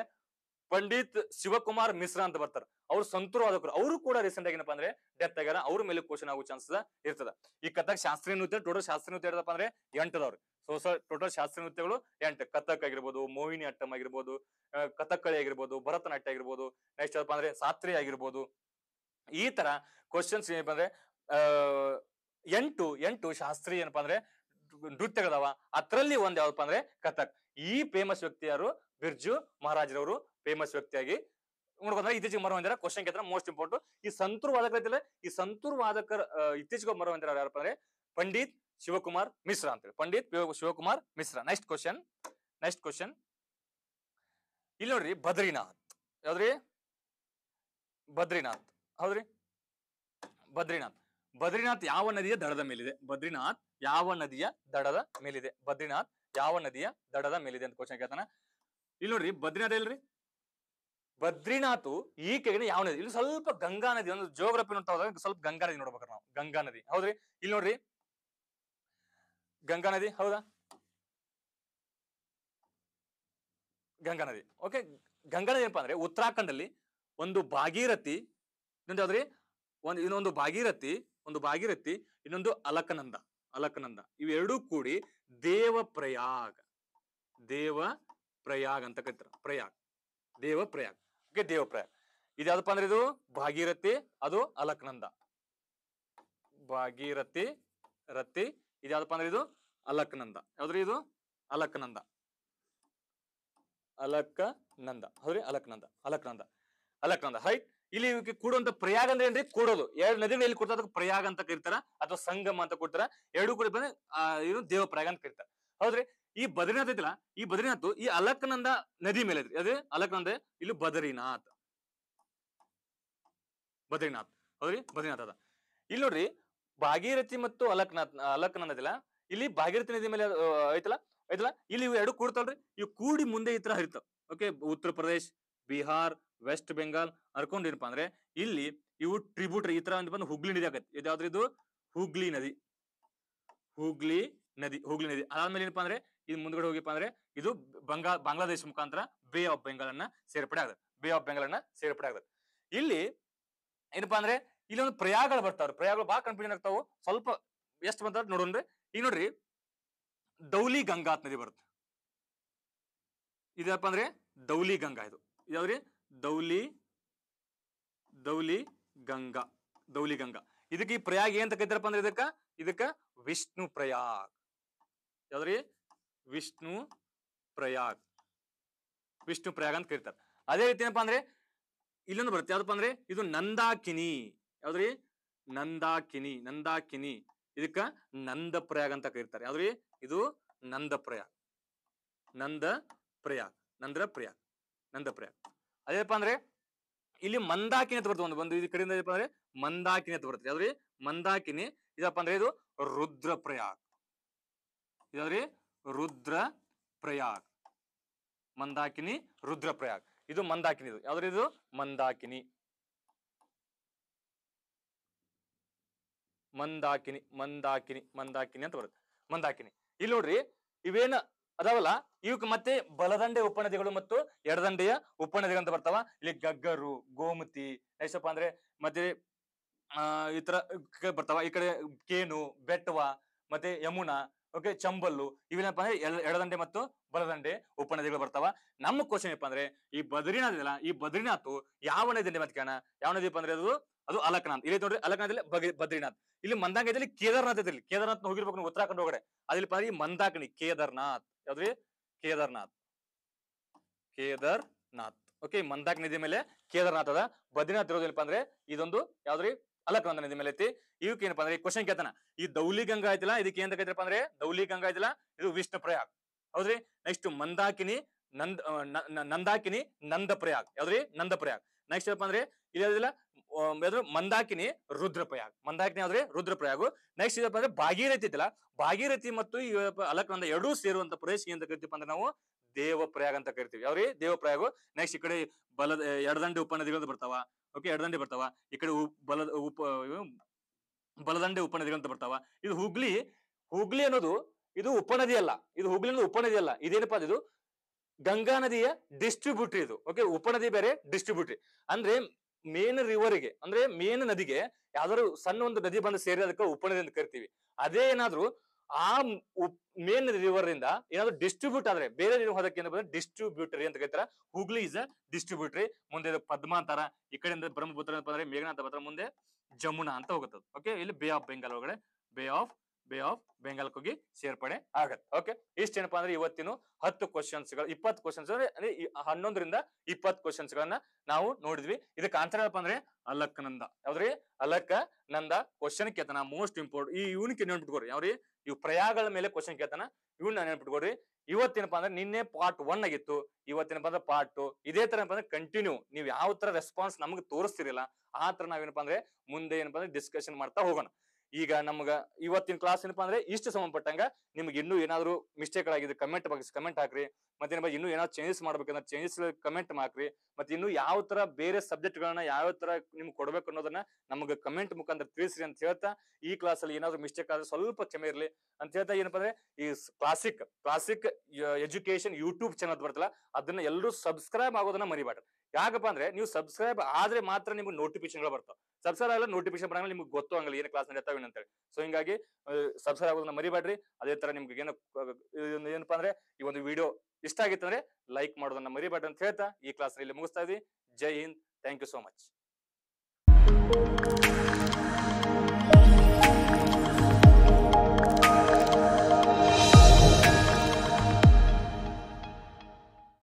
ಪಂಡಿತ್ ಶಿವಕುಮಾರ್ ಮಿಶ್ರಾ ಅಂತ ಬರ್ತಾರ ಅವ್ರು ಸಂತೂರ್ ವಾದಕರು ಅವರು ಕೂಡ ರೀಸೆಂಟ್ ಆಗಿ ಏನಪ್ಪಾ ಅಂದ್ರೆ ಡೆತ್ ಆಗ್ಯಾರ ಅವ್ರ ಮೇಲೆ ಕ್ವಶನ್ ಆಗೋ ಚಾನ್ಸಸ್ ಇರ್ತದ ಈ ಕಥಕ್ ಶಾಸ್ತ್ರೀಯ ನೃತ್ಯ ಟೋಟಲ್ ಶಾಸ್ತ್ರೀಯ ನೃತ್ಯ ಹೇಳಪ್ಪ ಅಂದ್ರೆ ಎಂಟದವ್ರು ಸೊ ಸರ್ ಟೋಟಲ್ ಶಾಸ್ತ್ರೀಯ ನೃತ್ಯಗಳು ಎಂಟು ಕಥಕ್ ಆಗಿರ್ಬೋದು ಮೋಹಿನಿ ಅಟ್ಟಂ ಆಗಿರ್ಬೋದು ಕಥಕ್ಕಳಿ ಆಗಿರ್ಬೋದು ಭರತನಾಟ್ಯ ಆಗಿರ್ಬೋದು ನೆಕ್ಸ್ಟ್ ಏನಪ್ಪ ಅಂದ್ರೆ ಸಾತ್ರಿ ಆಗಿರ್ಬೋದು ಈ ತರ ಕ್ವಶನ್ಸ್ ಏನಪ್ಪ ಅಂದ್ರೆ ಎಂಟು ಎಂಟು ಶಾಸ್ತ್ರೀಯ ಏನಪ್ಪಾ ಅಂದ್ರೆ ನೃತ್ಯಗಳದಾವ ಅದ್ರಲ್ಲಿ ಒಂದ್ ಯಾವ್ದಪ್ಪ ಅಂದ್ರೆ ಕಥಕ್ ಈ ಫೇಮಸ್ ವ್ಯಕ್ತಿ ಯಾರು ಬಿರ್ಜು ಮಹಾರಾಜ್ರವರು ಫೇಮಸ್ ವ್ಯಕ್ತಿಯಾಗಿ ನೋಡ್ಕೊಂಡ್ರೆ ಇತ್ತೀಚೆಗೆ ಮರವಂದಿರ ಕ್ವಶನ್ ಕೇತ್ರ ಮೋಸ್ಟ್ ಇಂಪಾರ್ಟೆಂಟ್ ಈ ಸಂತೂರ್ ವಾದಕರ ಈ ಸಂತೂರ್ ವಾದಕರ ಇತ್ತೀಚೆಗೆ ಮರವಂದಿರ ಯಾರಪ್ಪ ಅಂದ್ರೆ ಪಂಡಿತ್ ಶಿವಕುಮಾರ್ ಮಿಶ್ರಾ ಅಂತೇಳಿ Pandit Shivkumar Mishra next question next question ಇಲ್ಲಿ ನೋಡ್ರಿ ಬದ್ರಿನಾಥ್ ಯಾವ್ದ್ರಿ ಬದ್ರಿನಾಥ್ ಹೌದ್ರಿ ಬದ್ರಿನಾಥ್ ಬದ್ರಿನಾಥ್ ಯಾವ ನದಿಯ ದಡದ ಮೇಲಿದೆ ಬದ್ರಿನಾಥ್ ಯಾವ ನದಿಯ ದಡದ ಮೇಲಿದೆ ಬದ್ರಿನಾಥ್ ಯಾವ ನದಿಯ ದಡದ ಮೇಲಿದೆ ಅಂತ ಕ್ವಶನ್ ಕೇಳ್ತಾನ ಇಲ್ಲಿ ನೋಡ್ರಿ ಬದ್ರಿನಾಥ್ ಇಲ್ರಿ ಬದ್ರಿನಾಥು ಈ ಕೆಗಿನ ಯಾವ ನದಿ ಇಲ್ಲಿ ಸ್ವಲ್ಪ ಗಂಗಾ ನದಿ ಒಂದು ಜೋಗ್ರಫಿ ನೋಡ್ತಾ ಸ್ವಲ್ಪ ಗಂಗಾ ನದಿ ನೋಡ್ಬೇಕು ನಾವು ಗಂಗಾ ನದಿ ಹೌದ್ರಿ ಇಲ್ಲಿ ನೋಡ್ರಿ ಗಂಗಾ ನದಿ ಹೌದಾ ಗಂಗಾ ನದಿ ಓಕೆ ಗಂಗಾ ನದಿ ಏನಪ್ಪಾ ಅಂದ್ರೆ ಉತ್ತರಾಖಂಡ್ ಅಲ್ಲಿ ಒಂದು ಭಾಗೀರಥಿ ಇನ್ನೊಂದು ಯಾವ್ದ್ರಿ ಒಂದು ಇನ್ನೊಂದು ಭಾಗೀರಥಿ ಒಂದು ಭಾಗೀರಥಿ ಇನ್ನೊಂದು ಅಲಕನಂದ ಅಲಕನಂದ ಇವೆರಡೂ ಕೂಡಿ ದೇವ ಪ್ರಯಾಗ ದೇವ ಪ್ರಯಾಗ್ ಅಂತ ಕರಿತಾರ ಪ್ರಯಾಗ್ ದೇವ ಪ್ರಯಾಗ್ ದೇವಪ್ರಾಯ ಇದು ಯಾವ್ದಪ್ಪ ಅಂದ್ರೆ ಇದು ಭಾಗೀರಥಿ ಅದು ಅಲಕ್ನಂದ ಭಾಗೀರಥಿ ರತಿ ಇದು ಯಾವ್ದಪ್ಪ ಅಂದ್ರೆ ಇದು ಅಲಕ್ನಂದ ಯಾವ್ದ್ರಿ ಇದು ಅಲಕ್ನಂದ ಅಲಕ ನಂದ ಹೌದ್ರಿ ಅಲಕ್ನಂದ ಅಲಕ್ನಂದ ಅಲಕ್ನಂದ ಹೈಟ್ ಇಲ್ಲಿ ಇವಕ್ಕೆ ಕೂಡುವಂತ ಪ್ರಯಾಗ ಅಂದ್ರೆ ಏನ್ರಿ ಕೂಡೋದು ಎರಡು ನದಿಗಳು ಎಲ್ಲಿ ಕೊಡ್ತಾರೆ ಅದಕ್ಕೆ ಪ್ರಯಾಗ ಅಂತ ಕರೀತಾರ ಅಥವಾ ಸಂಗಮ ಅಂತ ಕೊಡ್ತಾರ ಎರಡು ಕೂಡ ಬಂದ್ರೆ ಇದು ದೇವಪ್ರಯಾಗ ಅಂತ ಕರೀತಾರೆ ಹೌದ್ರಿ ಈ ಬದ್ರಿನಾಥ್ ಐತಿಲ್ಲ ಈ ಬದ್ರಿನಾಥ್ ಈ ಅಲಕ್ನಂದ ನದಿ ಮೇಲೆ ಐತಿ ಅದೇ ಅಲಕ್ನಂದ ಇಲ್ಲಿ ಬದ್ರಿನಾಥ್ ಬದ್ರಿನಾಥ್ ಹೌದ್ರಿ ಬದ್ರಿನಾಥ್ ಅದ ಇಲ್ಲಿ ನೋಡ್ರಿ ಭಾಗೀರಥಿ ಮತ್ತು ಅಲಕ್ನಾಥ್ ಅಲಕ್ನಂದ ಐತಿಲ್ಲ ಇಲ್ಲಿ ಭಾಗೀರಥಿ ನದಿ ಮೇಲೆ ಐತಲ್ಲ ಐತಲ್ಲ ಇಲ್ಲಿ ಇವು ಎರಡು ಕೂಡ್ತಾವಲ್ರಿ ಇವು ಕೂಡಿ ಮುಂದೆ ಈ ತರ ಹರಿತಾವ ಓಕೆ ಉತ್ತರ ಪ್ರದೇಶ್ ಬಿಹಾರ್ ವೆಸ್ಟ್ ಬೆಂಗಾಲ್ ಅರ್ಕೊಂಡಿರಪ್ಪ ಅಂದ್ರೆ ಇಲ್ಲಿ ಇವು ಟ್ರಿಬ್ಯೂಟ್ರಿ ಈ ತರ ಅಂತ ಬಂದು ಹುಗ್ಲಿ ನದಿ ಆಗತ್ತೆ ಇದಾವ್ರಿ ಇದು ಹುಗ್ಲಿ ನದಿ ಹುಗ್ಲಿ ನದಿ ಹುಗ್ಲಿ ನದಿ ಅದಾದ್ಮೇಲೆ ಏನಪ್ಪಾ ಅಂದ್ರೆ ಇದು ಮುಂದ್ಗಡೆ ಹೋಗಿಪ್ಪ ಅಂದ್ರೆ ಇದು ಬಂಗಾ ಬಾಂಗ್ಲಾದೇಶ ಮುಖಾಂತರ ಬೇ ಆಫ್ ಬೆಂಗಾಲ್ ಅನ್ನ ಸೇರ್ಪಡೆ ಆಗದ ಬೇ ಆಫ್ ಬೆಂಗಾಲ್ ಅನ್ನ ಸೇರ್ಪಡೆ ಆಗದ ಇಲ್ಲಿ ಏನಪ್ಪಾ ಅಂದ್ರೆ ಇಲ್ಲಿ ಒಂದು ಪ್ರಯಾಗಗಳು ಬರ್ತಾವ್ರಿ ಪ್ರಯಾಗಳು ಬಹಳ ಕನ್ಫ್ಯೂಷನ್ ಆಗ್ತಾವ ಸ್ವಲ್ಪ ಎಷ್ಟು ಬಂತ ನೋಡೋಣ್ರಿ ಈಗ ನೋಡ್ರಿ ದೌಲಿ ಗಂಗಾತ್ ನದಿ ಬರುತ್ತೆ ಇದಪ್ಪ ಅಂದ್ರೆ ದೌಲಿ ಗಂಗಾ ಇದು ಯಾವ್ರಿ ದೌಲಿ ದೌಲಿ ಗಂಗಾ ದೌಲಿ ಗಂಗಾ ಇದಕ್ಕೆ ಈ ಪ್ರಯಾಗ ಏನ್ ತಗೈತಾರಪ್ಪ ಅಂದ್ರೆ ಇದಕ್ಕ ಇದಕ್ಕ ವಿಷ್ಣು ಪ್ರಯಾಗ್ ಯಾವ್ದ್ರಿ ವಿಷ್ಣು ಪ್ರಯಾಗ್ ವಿಷ್ಣು ಪ್ರಯಾಗ್ ಅಂತ ಕರೀತಾರೆ ಅದೇ ರೀತಿ ಏನಪ್ಪಾ ಅಂದ್ರೆ ಇಲ್ಲೊಂದು ಬರುತ್ತೆ ಯಾವ್ದಪ್ಪ ಅಂದ್ರೆ ಇದು ನಂದಾಕಿನಿ ಯಾವ್ದ್ರಿ ನಂದಾಕಿನಿ ನಂದಾಕಿನಿ ಇದಕ್ಕ ನಂದ ಪ್ರಯಾಗ್ ಅಂತ ಕರೀತಾರೆ ಯಾವ್ದ್ರಿ ಇದು ನಂದ ಪ್ರಯಾಗ್ ನಂದ ಪ್ರಯಾಗ್ ನಂದ್ರ ಪ್ರಯಾಗ್ ನಂದ ಪ್ರಯಾಗ್ ಅದೇಪ್ಪ ಅಂದ್ರೆ ಇಲ್ಲಿ ಮಂದಾಕಿನಿ ಅಂತ ಬರ್ತದೆ ಒಂದು ಬಂದು ಇದು ಕಡೆಯಿಂದ ಏನಪ್ಪ ಅಂದ್ರೆ ಮಂದಾಕಿನಿ ಅಂತ ಬರುತ್ತೆ ಯಾವ್ದ್ರಿ ಮಂದಾಕಿನಿ ಇದಪ್ಪ ಅಂದ್ರೆ ಇದು ರುದ್ರ ಪ್ರಯಾಗ್ ಇದಾವ್ರಿ ರುದ್ರ ಪ್ರಯಾಗ್ ಮಂದಾಕಿನಿ ರುದ್ರ ಪ್ರಯಾಗ್ ಇದು ಮಂದಾಕಿನಿ ಇದು ಯಾವ್ದ್ರ ಇದು ಮಂದಾಕಿನಿ ಮಂದಾಕಿನಿ ಮಂದಾಕಿನಿ ಮಂದಾಕಿನಿ ಅಂತ ಬರುತ್ತೆ ಮಂದಾಕಿನಿ ಇಲ್ಲಿ ನೋಡ್ರಿ ಇವೇನ ಅದಾವಲ್ಲ ಇವಕ್ ಮತ್ತೆ ಬಲದಂಡೆ ಉಪನದಿಗಳು ಮತ್ತು ಎಡದಂಡೆಯ ಉಪನದಿಗಳು ಅಂತ ಬರ್ತಾವ ಇಲ್ಲಿ ಗಗ್ಗರು ಗೋಮತಿ ನೆಕ್ಸ್ಟಪ್ಪ ಅಂದ್ರೆ ಮತ್ತೆ ಆ ಈ ತರ ಬರ್ತಾವ ಈ ಕಡೆ ಕೇನು ಬೆಟ್ಟವ ಮತ್ತೆ ಯಮುನಾ ಓಕೆ ಚಂಬಲ್ಲು ಇವೇನಪ್ಪ ಅಂದ್ರೆ ಎಡದಂಡೆ ಮತ್ತು ಬಲದಂಡೆ ಉಪನದಿಗಳು ಬರ್ತಾವ ನಮ್ಮ ಕ್ವಶನ್ ಏನಪ್ಪ ಅಂದ್ರೆ ಈ ಬದ್ರಿನಾಥ್ ಇಲ್ಲ ಈ ಬದ್ರಿನಾಥ್ ಯಾವ ನದಿ ಮತ್ತೆ ಕಾಣ ಯಾವ ನದಿ ಅಂದ್ರೆ ಅದು ಅದು ಅಲಕನಾಥ್ ಇಲ್ಲಿ ನೋಡ್ರಿ ಇಲ್ಲಿ ಬದ್ರಿನಾಥ್ ಇಲ್ಲಿ ಇದ್ರಲ್ಲಿ ಕೇದಾರ್ನಾಥ್ ಇದ್ರಲ್ಲಿ ಕೇದಾರ್ನಾಥ್ ಹೋಗಿರ್ಬೇಕು ಉತ್ತರಾಖಂಡ್ ಹೋಗಡೆ ಅದಿಲ್ಪ ಈ ಮಂದಾಕಣಿ ಕೇದಾರ್ನಾಥ್ ಯಾವ್ದ್ರಿ ಕೇದಾರ್ನಾಥ್ ಕೇದಾರ್ನಾಥ್ ಓಕೆ ಮಂದಾಕ್ ನದಿ ಮೇಲೆ ಕೇದಾರ್ನಾಥ್ ಅದ ಬದ್ರಿನಾಥ್ ಇರೋದಿಲ್ಲಪ್ಪ ಅಂದ್ರೆ ಇದೊಂದು ಯಾವ್ದ್ರಿ ಅಲಕ್ರಂಧನ ನಿಮ್ಮ ಮೇಲೆ ಐತಿ ಇವಕ್ಕೆ ಏನಪ್ಪಾ ಅಂದ್ರೆ ಕ್ವಶನ್ ಕೇಳ್ತಾನ ಈ ದೌಲಿ ಗಂಗಾ ಐತಿಲ್ಲ ಇದಕ್ಕೆ ಏನ್ ಐತಿರಪ್ಪ ಅಂದ್ರೆ ದೌಲಿ ಗಂಗಾ ಐತಿಲ್ಲ ಇದು ವಿಷ್ಣು ಪ್ರಯಾಗ್ ಹೌದ್ರಿ ನೆಕ್ಸ್ಟ್ ಮಂದಾಕಿನಿ ನಂದ್ ನಂದಾಕಿನಿ ನಂದ ಪ್ರಯಾಗ್ ಯಾವ್ದ್ರಿ ನಂದ ಪ್ರಯಾಗ್ ನೆಕ್ಸ್ಟ್ ಏನಪ್ಪ ಅಂದ್ರೆ ಇದಿಲ್ಲ ಮಂದಾಕಿನಿ ರುದ್ರಪ್ರಯಾಗ್ ಮಂದಾಕಿನಿ ಯಾವ್ದ್ರಿ ರುದ್ರ ಪ್ರಯಾಗ್ ನೆಕ್ಸ್ಟ್ ಇದಪ್ಪ ಅಂದ್ರೆ ಭಾಗೀರಥಿ ಐತಿಲ್ಲ ಭಾಗೀರಥಿ ಮತ್ತು ಅಲಕ್ನಂದ ಎರಡೂ ಸೇರುವಂತ ಪ್ರದೇಶ ಏನ್ ಕರಿತೀವಿ ಅಂದ್ರೆ ನಾವು ದೇವಪ್ರಯಾಗ ಅಂತ ಕರಿತೀವಿ ಯಾವ್ರಿ ದೇವಪ್ರಯಾಗ ನೆಕ್ಸ್ಟ್ ಈ ಕಡೆ ಬಲದ ಎಡದಂಡೆ ಉಪನದಿಗಳು ಬರ್ತಾವ ಓಕೆ ಎಡದಂಡೆ ಬರ್ತಾವ ಈ ಕಡೆ ಬಲದ ಉಪ ಬಲದಂಡೆ ಉಪನದಿಗಳಂತ ಅಂತ ಬರ್ತಾವ ಇದು ಹುಗ್ಲಿ ಹುಗ್ಲಿ ಅನ್ನೋದು ಇದು ಉಪನದಿ ಅಲ್ಲ ಇದು ಹುಗ್ಲಿ ಅನ್ನೋದು ಉಪನದಿ ಅಲ್ಲ ಇದೇನಪ್ಪ ಇದು ಗಂಗಾ ನದಿಯ ಡಿಸ್ಟ್ರಿಬ್ಯೂಟ್ರಿ ಇದು ಓಕೆ ಉಪನದಿ ಬೇರೆ ಡಿಸ್ಟ್ರಿಬ್ಯೂಟ್ರಿ ಅಂದ್ರೆ ಮೇನ್ ಗೆ ಅಂದ್ರೆ ಮೇನ್ ನದಿಗೆ ಯಾವ್ದಾದ್ರು ಸಣ್ಣ ಒಂದು ನದಿ ಬಂದು ಸೇರಿ ಅದಕ್ಕೆ ಉಪನದಿ ಅಂತ ಕರಿತೀವಿ ಅದೇ ಏನಾದ್ರು ಆ ಮೇನ್ ರಿವರ್ ಇಂದ ಏನಾದ್ರು ಡಿಸ್ಟ್ರಿಬ್ಯೂಟ್ ಆದ್ರೆ ಬೇರೆ ಹೋದಕ್ಕೆ ಏನಪ್ಪ ಡಿಸ್ಟ್ರಿಬ್ಯೂಟರಿ ಅಂತ ಕೇಳ್ತಾರ ಹುಗ್ಲಿ ಇಸ್ ಅ ಡಿಸ್ಟ್ರಿಬ್ಯೂಟರಿ ಮುಂದೆ ಪದ್ಮ ಅಂತಾರ ಈ ಕಡೆಯಿಂದ ಬ್ರಹ್ಮಪುತ್ರ ಅಂದ್ರೆ ಮೇಘನಾ ಅಂತ ಮುಂದೆ ಜಮುನಾ ಅಂತ ಹೋಗುತ್ತೆ ಓಕೆ ಇಲ್ಲಿ ಬೇ ಆಫ್ ಬೆಂಗಾಲ್ ಒಳಗಡೆ bay of bay of Bengal ಹೋಗಿ ಸೇರ್ಪಡೆ ಆಗುತ್ತೆ ಓಕೆ ಏನಪ್ಪಾ ಅಂದ್ರೆ ಇವತ್ತಿನ ಹತ್ತು ಕ್ವಶನ್ಸ್ ಗಳು ಇಪ್ಪತ್ತು ಕ್ವಶನ್ಸ್ ಅಂದ್ರೆ ಹನ್ನೊಂದರಿಂದ ಇಪ್ಪತ್ತು ಕ್ವಶನ್ಸ್ ಗಳನ್ನ ನಾವು ನೋಡಿದ್ವಿ ಇದಕ್ಕೆ ಆನ್ಸರ್ ಏನಪ್ಪಾ ಅಂದ್ರೆ ಅಲಕ್ ನಂದ ಯಾವ್ದ್ರಿ ಅಲಕ್ಕ ನಂದ ಕ್ವಶನ್ ಕೇತನ ಮೋಸ್ಟ್ ಇಂಪಾರ್ಟೆಂಟ್ ಈ ಇವನಿಗೆ ನೋಡ್ಬಿಟ್ಕೋರಿ ಯಾವ್ರಿ ಇವ್ ಪ್ರಯಾಗಳ ಮೇಲೆ ಕ್ವಶನ್ ಕೇಳ್ತಾನ ಇವನ್ನ ನೆನಪಿಟ್ಕೊಡ್ರಿ ಇವತ್ತೇನಪ್ಪ ಅಂದ್ರೆ ನಿನ್ನೆ ಪಾರ್ಟ್ ಒನ್ ಆಗಿತ್ತು ಇವತ್ತೇನಪ್ಪ ಅಂದ್ರೆ ಪಾರ್ಟ್ ಟು ಇದೇ ತರ ಏನಪ್ಪ ಅಂದ್ರೆ ಕಂಟಿನ್ಯೂ ನೀವು ಯಾವ ತರ ರೆಸ್ಪಾನ್ಸ್ ನಮ್ಗೆ ತೋರಿಸ್ತಿರಲ್ಲ ಆ ತರ ನಾವೇನಪ್ಪ ಅಂದ್ರೆ ಮುಂದೆ ಏನಪ್ಪ ಅಂದ್ರೆ ಡಿಸ್ಕಶನ್ ಮಾಡ್ತಾ ಹೋಗೋಣ ಈಗ ನಮ್ಗ ಇವತ್ತಿನ ಕ್ಲಾಸ್ ಏನಪ್ಪಾ ಅಂದ್ರೆ ಇಷ್ಟು ಸಂಬಂಧಪಟ್ಟಂಗ ನಿಮ್ಗೆ ಇನ್ನೂ ಏನಾದ್ರು ಮಿಸ್ಟೇಕ್ ಆಗಿದೆ ಕಮೆಂಟ್ ಬಗ್ಗೆ ಕಮೆಂಟ್ ಹಾಕ್ರಿ ಮತ್ತೇನಪ್ಪ ಇನ್ನೂ ಏನಾದ್ರು ಚೇಂಜಸ್ ಮಾಡ್ಬೇಕಂದ್ರೆ ಚೇಂಜಸ್ ಕಮೆಂಟ್ ಹಾಕ್ರಿ ಮತ್ತೆ ಇನ್ನು ಯಾವ ತರ ಬೇರೆ ಸಬ್ಜೆಕ್ಟ್ ಗಳನ್ನ ಯಾವ ತರ ನಿಮ್ಗೆ ಕೊಡ್ಬೇಕು ಅನ್ನೋದನ್ನ ನಮ್ಗೆ ಕಮೆಂಟ್ ಮುಖಾಂತರ ತಿಳಿಸ್ರಿ ಅಂತ ಹೇಳ್ತಾ ಈ ಕ್ಲಾಸ್ ಅಲ್ಲಿ ಏನಾದ್ರು ಮಿಸ್ಟೇಕ್ ಆದ್ರೆ ಸ್ವಲ್ಪ ಕ್ಷಮೆ ಇರ್ಲಿ ಅಂತ ಹೇಳ್ತಾ ಏನಪ್ಪಾ ಅಂದ್ರೆ ಈ classic classic education YouTube channel ಬರ್ತಲ್ಲ ಅದನ್ನ ಎಲ್ಲರೂ ಸಬ್ಸ್ಕ್ರೈಬ್ ಆಗೋದನ್ನ ಮರಿಬೇಡ್ರಿ ಯಾಕಪ್ಪ ಅಂದ್ರೆ ನೀವು ಸಬ್ಸ್ಕ್ರೈಬ್ ಆದ್ರೆ ಮಾತ್ರ ನಿಮ್ಗೆ ನೋಟಿಫಿಕೇಶನ್ಗಳು ಬರ್ತಾವೆ ಸಬ್ಸ್ಕ್ರೈಬ್ ಆಗಲ್ಲ ನೋಟಿಫಿಕೇಶನ್ ಬರಂಗಿಲ್ಲ ನಿಮ್ಗೆ ಗೊತ್ತು ಆಗಲ್ಲ ಏನು ಕ್ಲಾಸ್ ನಡೆಯತ್ತಾವೆ ಅಂತೇಳಿ ಸೊ ಹಿಂಗಾಗಿ ಸಬ್ಸ್ಕ್ರೈಬ್ ಆಗೋದನ್ನ ಮರಿಬೇಡ್ರಿ ಅದೇ ತರ ನಿಮ್ಗೆ ಏನ ಏನಪ್ಪಾ ಅಂದ್ರೆ ಈ ಒಂದು ವಿಡಿಯೋ ಇಷ್ಟ ಆಗಿತ್ತಂದ್ರೆ ಲೈಕ್ ಮಾಡೋದನ್ನ ಮರಿಬೇಡ್ರಿ ಅಂತ ಹೇಳ್ತಾ ಈ ಕ್ಲಾಸ್ ಇಲ್ಲಿ ಮುಗಿಸ್ತಾ ಇದ್ವಿ Jai Hind thank you so much